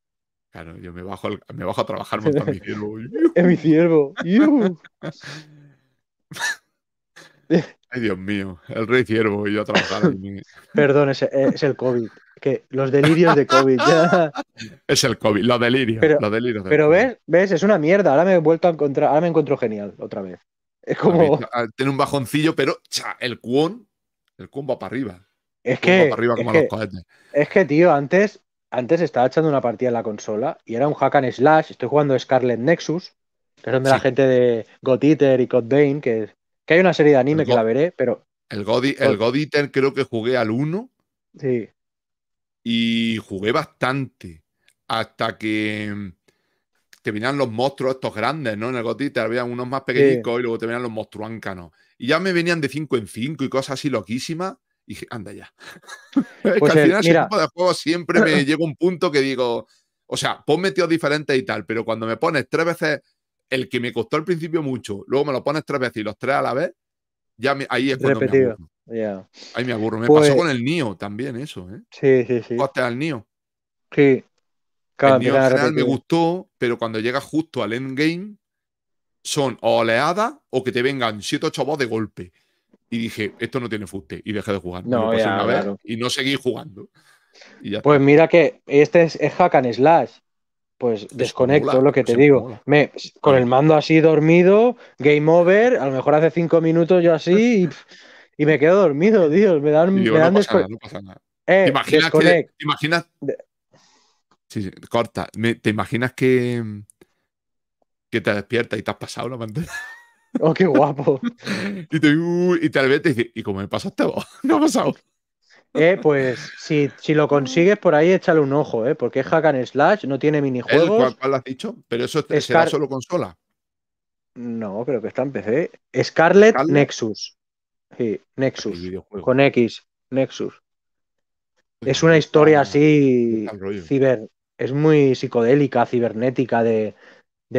Claro, yo me bajo, me bajo a trabajar montando mi ciervo. es mi ciervo. Ay, Dios mío, el rey ciervo y yo trabajando. Perdón, eh, es, el COVID. Que los delirios de COVID. Es el COVID, los delirios. Pero, ves, ves, es una mierda. Ahora me he vuelto a encontrar, ahora me encuentro genial otra vez. Es como. Pues ah, tiene un bajoncillo, pero el cuón, el va para arriba. Es que. para arriba como es, que, a los es que, tío, antes, antes estaba echando una partida en la consola y era un hack and slash. Estoy jugando Scarlet Nexus, que es la gente de Got Eater y Codbane, que que que hay una serie de anime que la veré, pero. El God, el creo que jugué al 1. Sí. Y jugué bastante. Hasta que mm, te venían los monstruos estos grandes, ¿no? En el God Eater había unos más pequeñicos y luego te venían los monstruáncanos. Y ya me venían de 5 en 5 y cosas así loquísimas. Y dije, anda ya. que pues al final ese de siempre me llega un punto que digo, o sea, ponme tíos diferentes y tal, pero cuando me pones tres veces el que me costó al principio mucho, luego me lo pones tres veces y los tres a la vez, ya ahí es cuando me aburro. Ahí me aburro. Me pues pasó con el NIO también eso, ¿eh? Sí, sí, sí. Coste al NIO. Sí. el NIO en general me gustó, pero cuando llegas justo al endgame, son o oleadas o que te vengan 7 ocho bots de golpe. Y dije, esto no tiene fuste. Y dejé de jugar. No, Y no seguí jugando. pues mira que este es, es, hack and slash pues desconecto lo que te digo. Me, con el mando así dormido, game over, a lo mejor hace cinco minutos yo así y, me quedo dormido, Dios, me dan, me no pasa que, ¿Te corta. ¿Te imaginas que, que te despiertas y te has pasado la pantalla? ¡Oh, qué guapo! y, te, y tal te ¿y cómo me pasaste vos? No ha pasado. Eh, pues si, lo consigues por ahí, échale un ojo, eh, porque es hack and slash, no tiene minijuegos. ¿Cuál, has dicho? Pero eso será solo consola. No, creo que está en PC. Scarlet, Nexus. Sí, Nexus. Con X, Nexus. Pues es una historia así Es muy psicodélica, cibernética, de,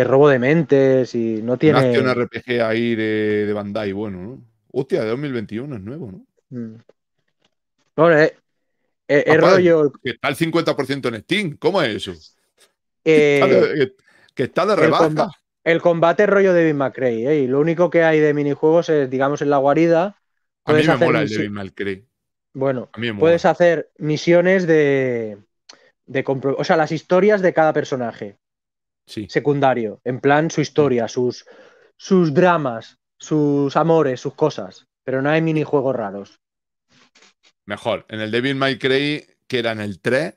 robo de mentes y no tiene. Una un RPG ahí de, de Bandai, bueno, ¿no? Hostia, de 2021 es nuevo, ¿no? Mm. Bueno, eh, eh, es, rollo. Que está al 50% en Steam. ¿Cómo es eso? Eh, que, está de, rebaja. El combate, es rollo de McCray. lo único que hay de minijuegos es, digamos, en la guarida. A mí me mola el Bueno, puedes hacer misiones de. de o sea, las historias de cada personaje. Sí. Secundario. En plan, su historia, sus, sus dramas, sus amores, sus cosas. Pero no hay minijuegos raros mejor. En el Devil May Cry, que era en el 3,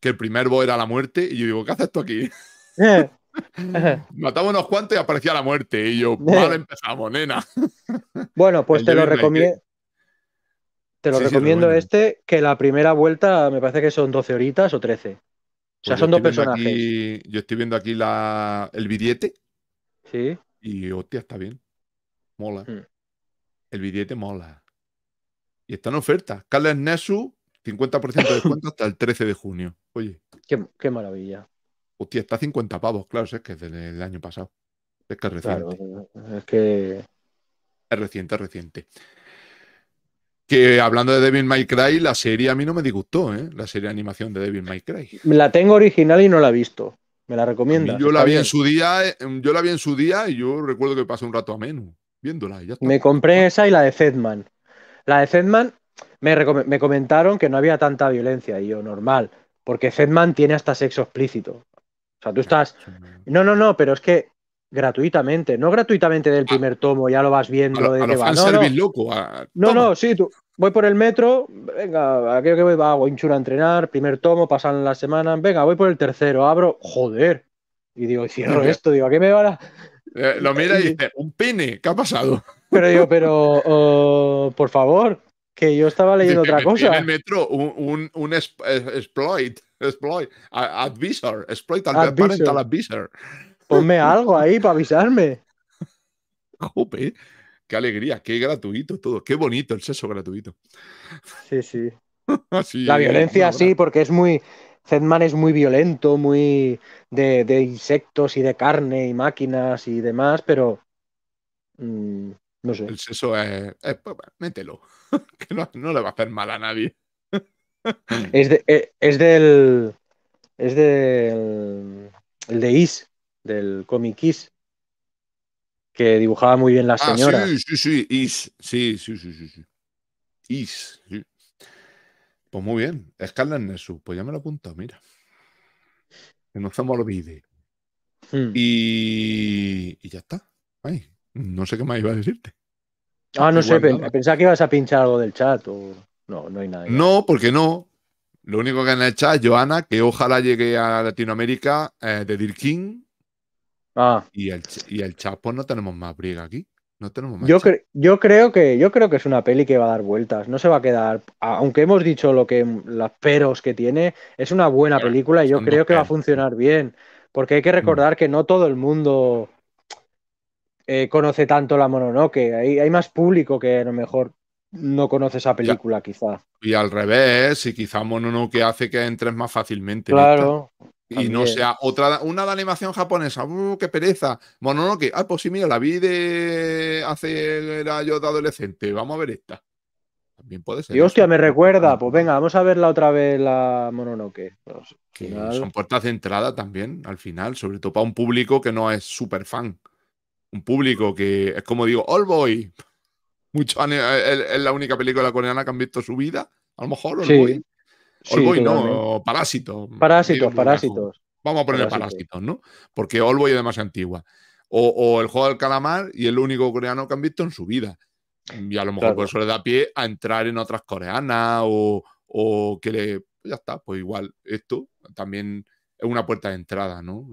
que el primer boss era la muerte, y yo digo, ¿qué haces tú aquí? Matamos unos cuantos y aparecía la muerte. Y yo, vale, empezamos, nena. bueno, pues te lo, recomiendo te lo recomiendo este, que la primera vuelta me parece que son 12 horitas o 13. O pues sea, son dos personajes. yo estoy viendo aquí la, el billete. Sí. Y hostia, está bien. Mola. Mm. El billete mola. Y está en oferta. Carles Nessu, 50% de descuento hasta el 13 de junio. Oye. Qué, maravilla. Hostia, está a 50 pavos, claro, es que es del año pasado. Es que es reciente. es que. Es reciente, es reciente. Que hablando de Devil May Cry, la serie a mí no me disgustó, ¿eh? La serie de animación de Devil May Cry. La tengo original y no la he visto. Me la recomienda. Yo la vi en su día, eh, yo la vi en su día y yo recuerdo que pasé un rato a menú viéndola. Me compré esa y la de Zedman. La de Zedman me, comentaron que no había tanta violencia y yo, normal, porque Zedman tiene hasta sexo explícito. O sea, tú estás. No, no, no, pero es que gratuitamente, no gratuitamente del ah. primer tomo, ya lo vas viendo. A, de a No, no. sí, tú, voy por el metro, venga, creo que voy, hago hinchura a entrenar, primer tomo, pasan la semana, venga, voy por el tercero, abro, joder. Y digo, cierro esto, digo, ¿a qué me va a.? Eh, lo mira y dice, un pene, ¿qué ha pasado? Pero yo, pero, por favor, que yo estaba leyendo otra cosa. En el metro, un, un, exploit, exploit, advisor, exploit al parental advisor. Ponme algo ahí para avisarme. Jope, qué alegría, qué gratuito todo, qué bonito el sexo gratuito. Sí, sí. la violencia sí, porque es muy, Zedman es muy violento, muy de, insectos y de carne y máquinas y demás, pero mm, no sé. El seso eh, eh, es. Pues, mételo. que no, le va a hacer mal a nadie. Mm. Eh, es, del. Es del. El de Is, del cómic Is. Que dibujaba muy bien la ah, señora. Sí, sí, sí, Is. Sí, sí, sí, sí. Is. Pues muy bien. en su Pues ya me lo apunto, mira. Que no se me olvide. Hmm. Y... y ya está. ahí no sé qué más iba a decirte. Ah, no sé, pensaba que ibas a pinchar algo del chat No, no hay nada. No, porque no. Lo único que en el chat, Joana, que ojalá llegue a Latinoamérica eh, de King. Ah. Y el, y el chat, pues no tenemos más briga aquí. No tenemos más yo, yo, creo que, yo creo que es una peli que va a dar vueltas. No se va a quedar. Aunque hemos dicho lo que los peros que tiene, es una buena película y yo creo que va a funcionar bien. Porque hay que recordar que no todo el mundo eh, conoce tanto la Mononoke. Hay, hay más público que a lo mejor no conoce esa película, quizá. Y al revés, y quizá Mononoke hace que entres más fácilmente. Claro. Y no sea otra, una de animación japonesa, uh, qué pereza. Mononoke, ah, pues sí, mira, la vi de hace, era yo de adolescente, vamos a ver esta. También puede ser. Y hostia, me recuerda, pues venga, vamos a verla otra vez la Mononoke. Pues, son puertas de entrada también, al final, sobre todo para un público que no es súper fan un público que es como digo, All Boy. Mucho, es la única película coreana que han visto su vida, a lo mejor. All sí. no, Parásitos. Parásitos, Parásitos. Vamos a poner Parásitos, ¿no? Porque All Boy es demasiado antigua. O, El Juego del Calamar y el único coreano que han visto en su vida. Y a lo mejor por eso le da pie a entrar en otras coreanas o, o que le. Ya está, pues igual esto también es una puerta de entrada, ¿no?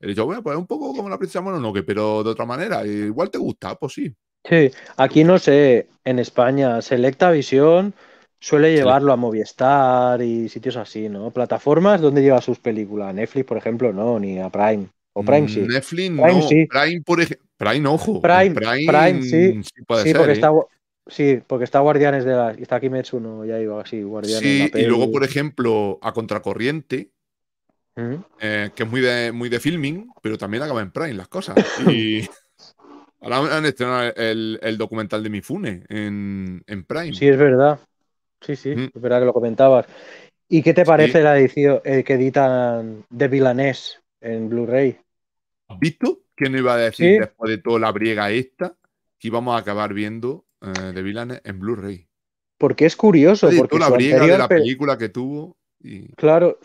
He dicho, bueno, pues un poco como la princesa que pero de otra manera. Igual te gusta, pues sí. Sí, aquí no sé, en España, Selecta Visión suele llevarlo a Movistar y sitios así, ¿no? Plataformas donde lleva sus películas. Netflix, por ejemplo, no, ni a Prime. O mm, Prime sí. Netflix Prime, no. Prime, por Prime, ojo. Prime, Prime, sí. sí, puede ser, porque está, ¿eh? sí, porque está Guardianes de la. Está Kimetsu, no, ya iba así, Guardianes de la Y luego, por ejemplo, a Contracorriente eh, que es muy de, muy de filming, pero también acaba en Prime las cosas. Y ahora han estrenado el, documental de Mifune en, en Prime. Sí, es verdad. Sí, sí, es verdad que lo comentabas. ¿Y qué te parece la edición eh, que editan de Vilanés en Blu-ray? ¿Has visto? no iba a decir después de toda la briega esta que íbamos a acabar viendo eh, de Vilanés en Blu-ray? Porque es curioso. Porque toda la briega de la película que tuvo. Claro,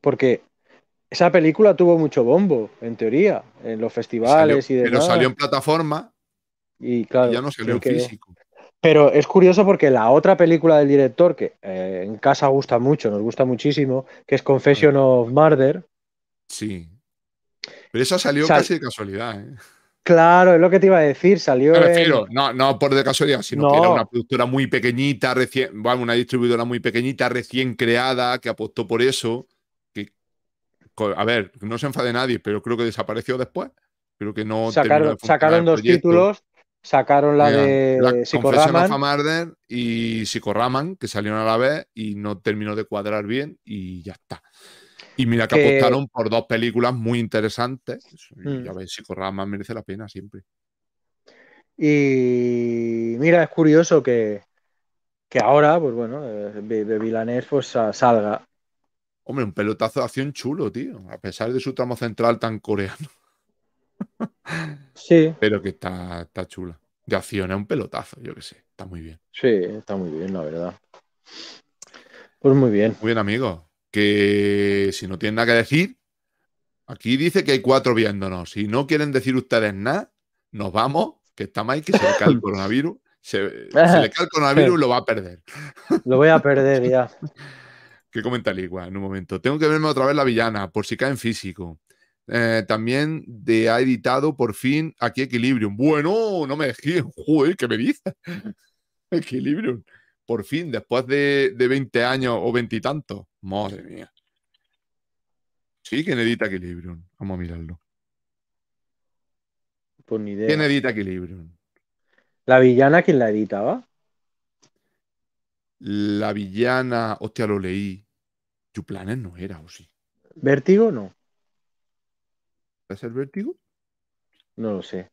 porque esa película tuvo mucho bombo, en teoría, en los festivales y demás. Pero salió en plataforma y, claro, ya no salió físico. Pero es curioso porque la otra película del director, que eh, en casa gusta mucho, nos gusta muchísimo, que es Confession ah. of Murder. Sí. Pero esa salió casi de casualidad. ¿eh? Claro, es lo que te iba a decir, salió. no, por de casualidad, sino que era una productora muy pequeñita, recién, bueno, una distribuidora muy pequeñita, recién creada, que apostó por eso a ver, no se enfade nadie, pero creo que desapareció después. Creo que no. Sacaron, sacaron dos títulos. Sacaron la de Psycho y que salieron a la vez y no terminó de cuadrar bien y ya está. Y mira que, apostaron por dos películas muy interesantes. Mm. Ya ves, merece la pena siempre. Y mira, es curioso que, que ahora, pues bueno, de eh, pues, salga. Hombre, un pelotazo de acción chulo, tío. A pesar de su tramo central tan coreano. sí. Pero que está, está chula. De acción es un pelotazo, yo que sé. Está muy bien. Sí, está muy bien, la verdad. Pues muy bien. Muy bien, amigos. Que si no tienen nada que decir, aquí dice que hay cuatro viéndonos. Si no quieren decir ustedes nada, nos vamos, que está mal, que se le cae el coronavirus. Se, se le cae el coronavirus, lo va a perder. Lo voy a perder ya. Que comenta Ligua en un momento? Tengo que verme otra vez la villana, por si cae en físico. Eh, también de, ha editado por fin aquí Equilibrium. Bueno, no me dejé, joder, ¿qué me dice? Equilibrium. Por fin, después de, 20 años o veintitantos. Madre mía. Sí, ¿quién edita Equilibrium? Vamos a mirarlo. Pues ni idea. ¿Quién edita Equilibrium? ¿La villana quién la editaba? La villana, hostia, lo leí planeta no era, ¿o sí? ¿Vértigo? No. ¿Es el vértigo? No lo sé.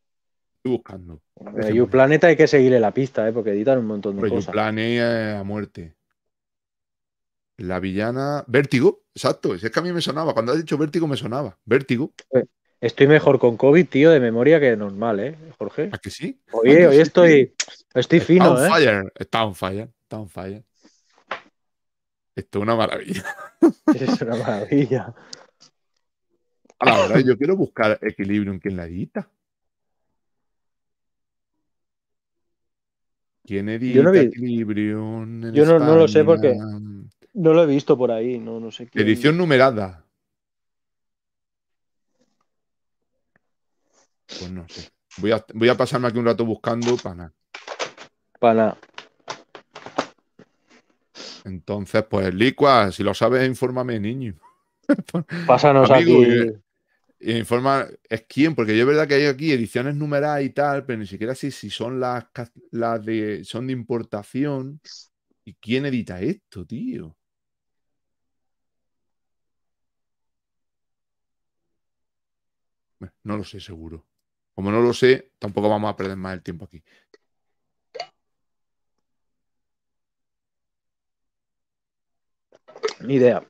Estoy buscando. un planeta hay que seguirle la pista, ¿eh? porque editan un montón de cosas. cosas. Planeta eh, a muerte. La villana. Vértigo, exacto. Es que a mí me sonaba. Cuando has dicho vértigo, me sonaba. Vértigo. Eh, estoy mejor con COVID, tío, de memoria que normal, ¿eh, Jorge? ¿A que sí? Oye, ah, hoy estoy. Estoy fino, está on Fire. Está on fire. on fire. Esto es una maravilla. Es una maravilla. La yo quiero buscar equilibrio en quien la edita. ¿Quién edita equilibrio Equilibrium Yo no, lo sé porque no lo he visto por ahí, no, no sé Edición numerada. Pues no sé. Voy a, voy a pasarme aquí un rato buscando para Para entonces, pues Licua, si lo sabes, infórmame, niño. Pásanos a aquí. informa, es quién, porque yo es verdad que hay aquí ediciones numeradas y tal, pero ni siquiera sé si son las, las de son de importación. ¿Y quién edita esto, tío? No lo sé seguro. Como no lo sé, tampoco vamos a perder más el tiempo aquí. Ni idea.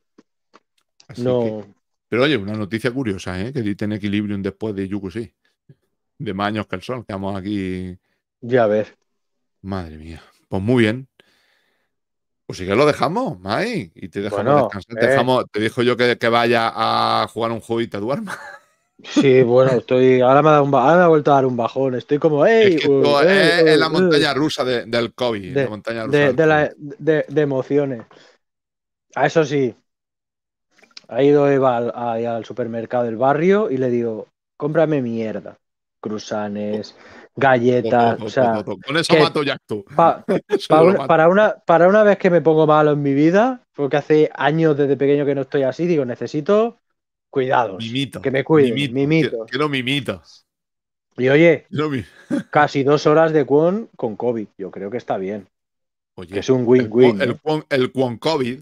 no. Pero oye, una noticia curiosa, ¿eh? Que dicen Equilibrium después de sí De más años que el sol, estamos aquí. Ya a ver. Madre mía. Pues muy bien. Pues sí que lo dejamos, Mai. Y te dejamos descansar. Eh. Te, dijo yo que, que, vaya a jugar un juego y te Sí, bueno, estoy. Ahora me ha, vuelto a dar un bajón. Estoy como, ¡ey! Es, uh, la uh, uh". montaña rusa del COVID. De, de, de emociones. A eso sí, ha ido Eva al, supermercado del barrio y le digo, cómprame mierda. Cruzanes, galletas, Con eso mato ya tú. para, una, para una vez que me pongo malo en mi vida, porque hace años desde pequeño que no estoy así, digo, necesito cuidados. que me cuide. Mimito. Quiero Y oye, casi dos horas de cuon con COVID. Yo creo que está bien. es un win-win. El, Cuon COVID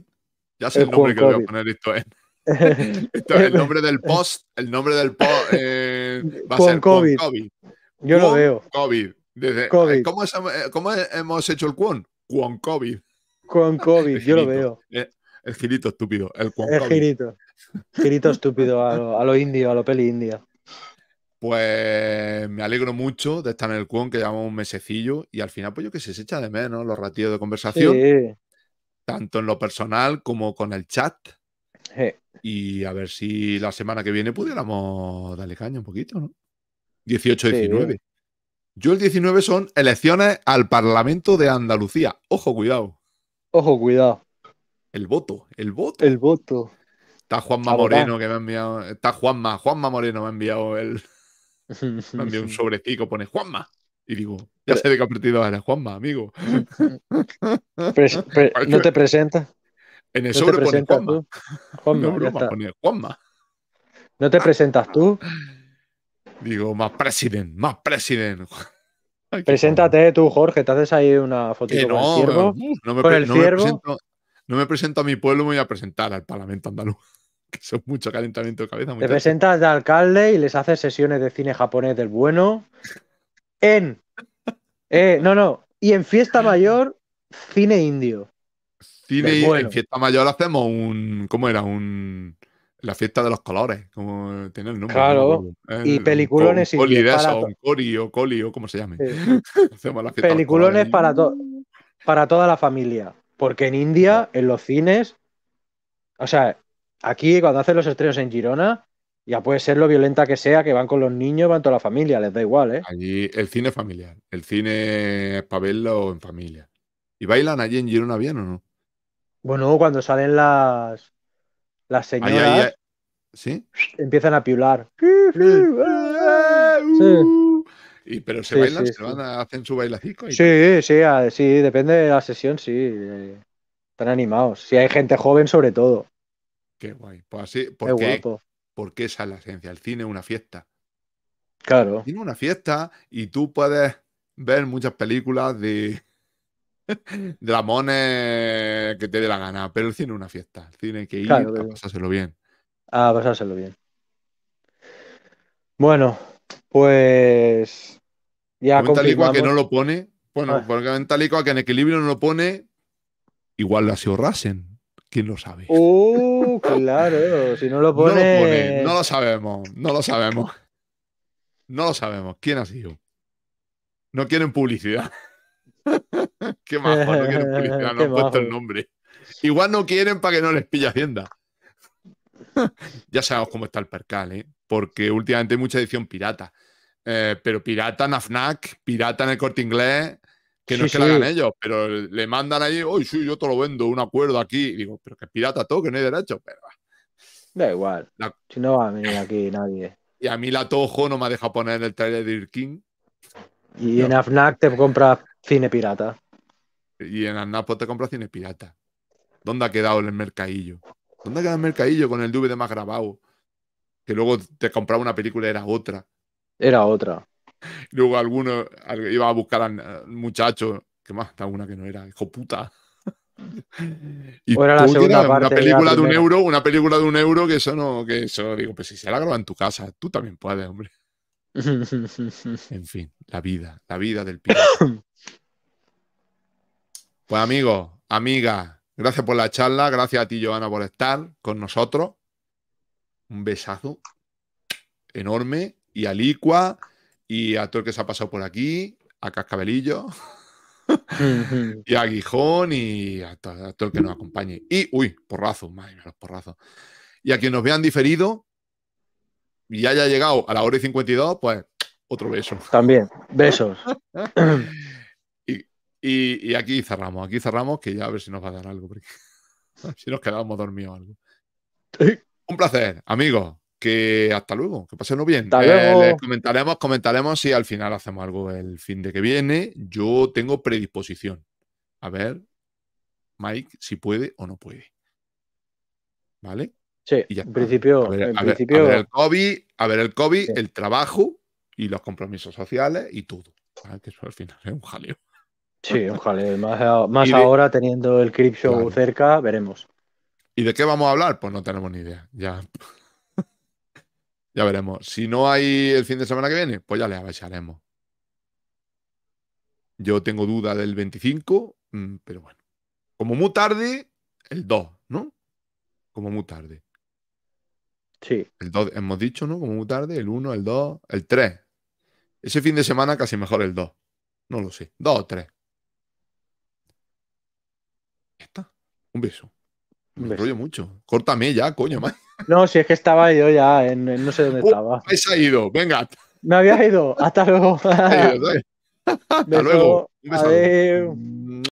ya sé el, nombre que voy a poner esto en. Eh. esto, el nombre del post, el nombre del post eh, va a ser COVID. COVID. Yo lo veo. COVID. Eh, ¿cómo, hemos hecho el cuon? Cuon COVID. Con COVID, yo lo veo. el girito estúpido, el cuon El girito. estúpido a lo, indio, a lo peli india. Pues me alegro mucho de estar en el cuon que llevamos un mesecillo y al final, pues yo que sé, se echa de menos los ratillos de conversación. Sí tanto en lo personal como con el chat. Y a ver si la semana que viene pudiéramos darle caña un poquito, ¿no? 18-19. Yo el 19 son elecciones al Parlamento de Andalucía. Ojo, cuidado. Ojo, cuidado. El voto, el voto. El voto. Está Juanma Moreno que me ha enviado. Está Juanma, Juanma Moreno me ha enviado el. me ha enviado un sobrecito, pone Juanma. Y digo, ya sé de qué ha partido ahora, Juanma, amigo. no te presentas? En el ¿No sobre Juanma. No, te presentas tú? Digo, más presidente más presidente Preséntate tú, Jorge, te haces ahí una fotito eh, con el ciervo. No me, con presento, a mi pueblo, me voy a presentar al Parlamento andaluz. Que son mucho calentamiento de cabeza. Te presentas de alcalde y les haces sesiones de cine japonés del bueno. En. Eh, no, no. Y en Fiesta Mayor, cine indio. Cine En Fiesta Mayor hacemos un. ¿Cómo era? Un. La fiesta de los colores, como tiene el nombre. Claro. y peliculones y o un cori o coli o como se llame. Hacemos la fiesta peliculones para, para toda la familia. Porque en India, en los cines, o sea, aquí cuando hacen los estrenos en Girona, ya puede ser lo violenta que sea, que van con los niños, van toda la familia, les da igual, ¿eh? Allí el cine familiar, el cine es para en familia. ¿Y bailan allí en Girona bien o no? Bueno, cuando salen las las señoras, ¿Sí? empiezan a piular. Y, pero se bailan, se van a, hacen su bailacico? sí, sí, sí, depende de la sesión, sí. Están animados. Si hay gente joven, sobre todo. Qué guay. Pues así, porque esa es la esencia. El cine es una fiesta. Claro. Tiene una fiesta y tú puedes ver muchas películas de dramones que te dé la gana, pero el cine es una fiesta. El cine hay que ir a pasárselo bien. A pasárselo bien. Bueno, pues ya a que no lo pone, bueno, ah. porque a que en equilibrio no lo pone, igual lo hace ahorrasen. ¿Quién lo sabe? ¡Uh, claro! si no lo pone... No lo sabemos, no lo sabemos. No lo sabemos. ¿Quién ha sido? No quieren publicidad. Qué majo, no quieren publicidad, no han puesto el nombre. Igual no quieren para que no les pille Hacienda. ya sabemos cómo está el percal, ¿eh? porque últimamente hay mucha edición pirata. Eh, pero pirata en AFNAC, pirata en el corte inglés, que no es que la hagan ellos, pero le mandan ahí, hoy sí, yo te lo vendo, un acuerdo aquí. digo, pero que es pirata todo, que no hay derecho. Pero... Da igual. Si no va a venir aquí nadie. Y a mí la Tojo no me ha dejado poner en el trailer de Irking. Y en AFNAC te compra cine pirata. Y en AFNAC pues, te compras cine pirata. ¿Dónde ha quedado el mercadillo? ¿Dónde ha quedado el mercadillo con el DVD más grabado? Que luego te compraba una película y era otra. Era otra. Luego alguno iba a buscar al muchacho, que más, está una que no era, hijo puta. Y la una película de, un euro, una película de un euro que eso no, que eso digo, pues si se la graba en tu casa, tú también puedes, hombre. en fin, la vida, la vida del pirata. pues amigo amiga gracias por la charla, gracias a ti, Joana, por estar con nosotros. Un besazo enorme y a y a todo el que se ha pasado por aquí, a Cascabelillo, y a Guijón y a, todo el que nos acompañe. Y, uy, porrazo, madre mía, los porrazos. Y a quien nos vean diferido y haya llegado a la hora y 52, pues otro beso. También, besos. y, aquí cerramos, aquí cerramos, que ya a ver si nos va a dar algo, porque si nos quedamos dormidos algo. Un placer, amigos que hasta luego, que pasenlo bien. Eh, comentaremos, comentaremos si al final hacemos algo el fin de que viene. Yo tengo predisposición. A ver, Mike, si puede o no puede. ¿Vale? Sí, en principio. A ver, el COVID, a ver el, el trabajo y los compromisos sociales y todo. Que eso al final es un jaleo. Sí, un jaleo. Más, ahora teniendo el Crip Show cerca, veremos. ¿Y de qué vamos a hablar? Pues no tenemos ni idea. Ya. Ya veremos. Si no hay el fin de semana que viene, pues ya le avisaremos. Yo tengo duda del 25, mm, pero bueno. Como muy tarde, el 2, ¿no? Como muy tarde. Sí. El 2, hemos dicho, ¿no? Como muy tarde, el 1, el 2, el 3. Ese fin de semana casi mejor el 2. No lo sé. 2 o 3. Ya está. Un beso. Me rollo mucho. Córtame ya, coño, más. No, si es que estaba yo ya, en, no sé dónde uh, estaba. Uh, ido, venga. Me había ido, hasta luego. Hasta luego. Mm.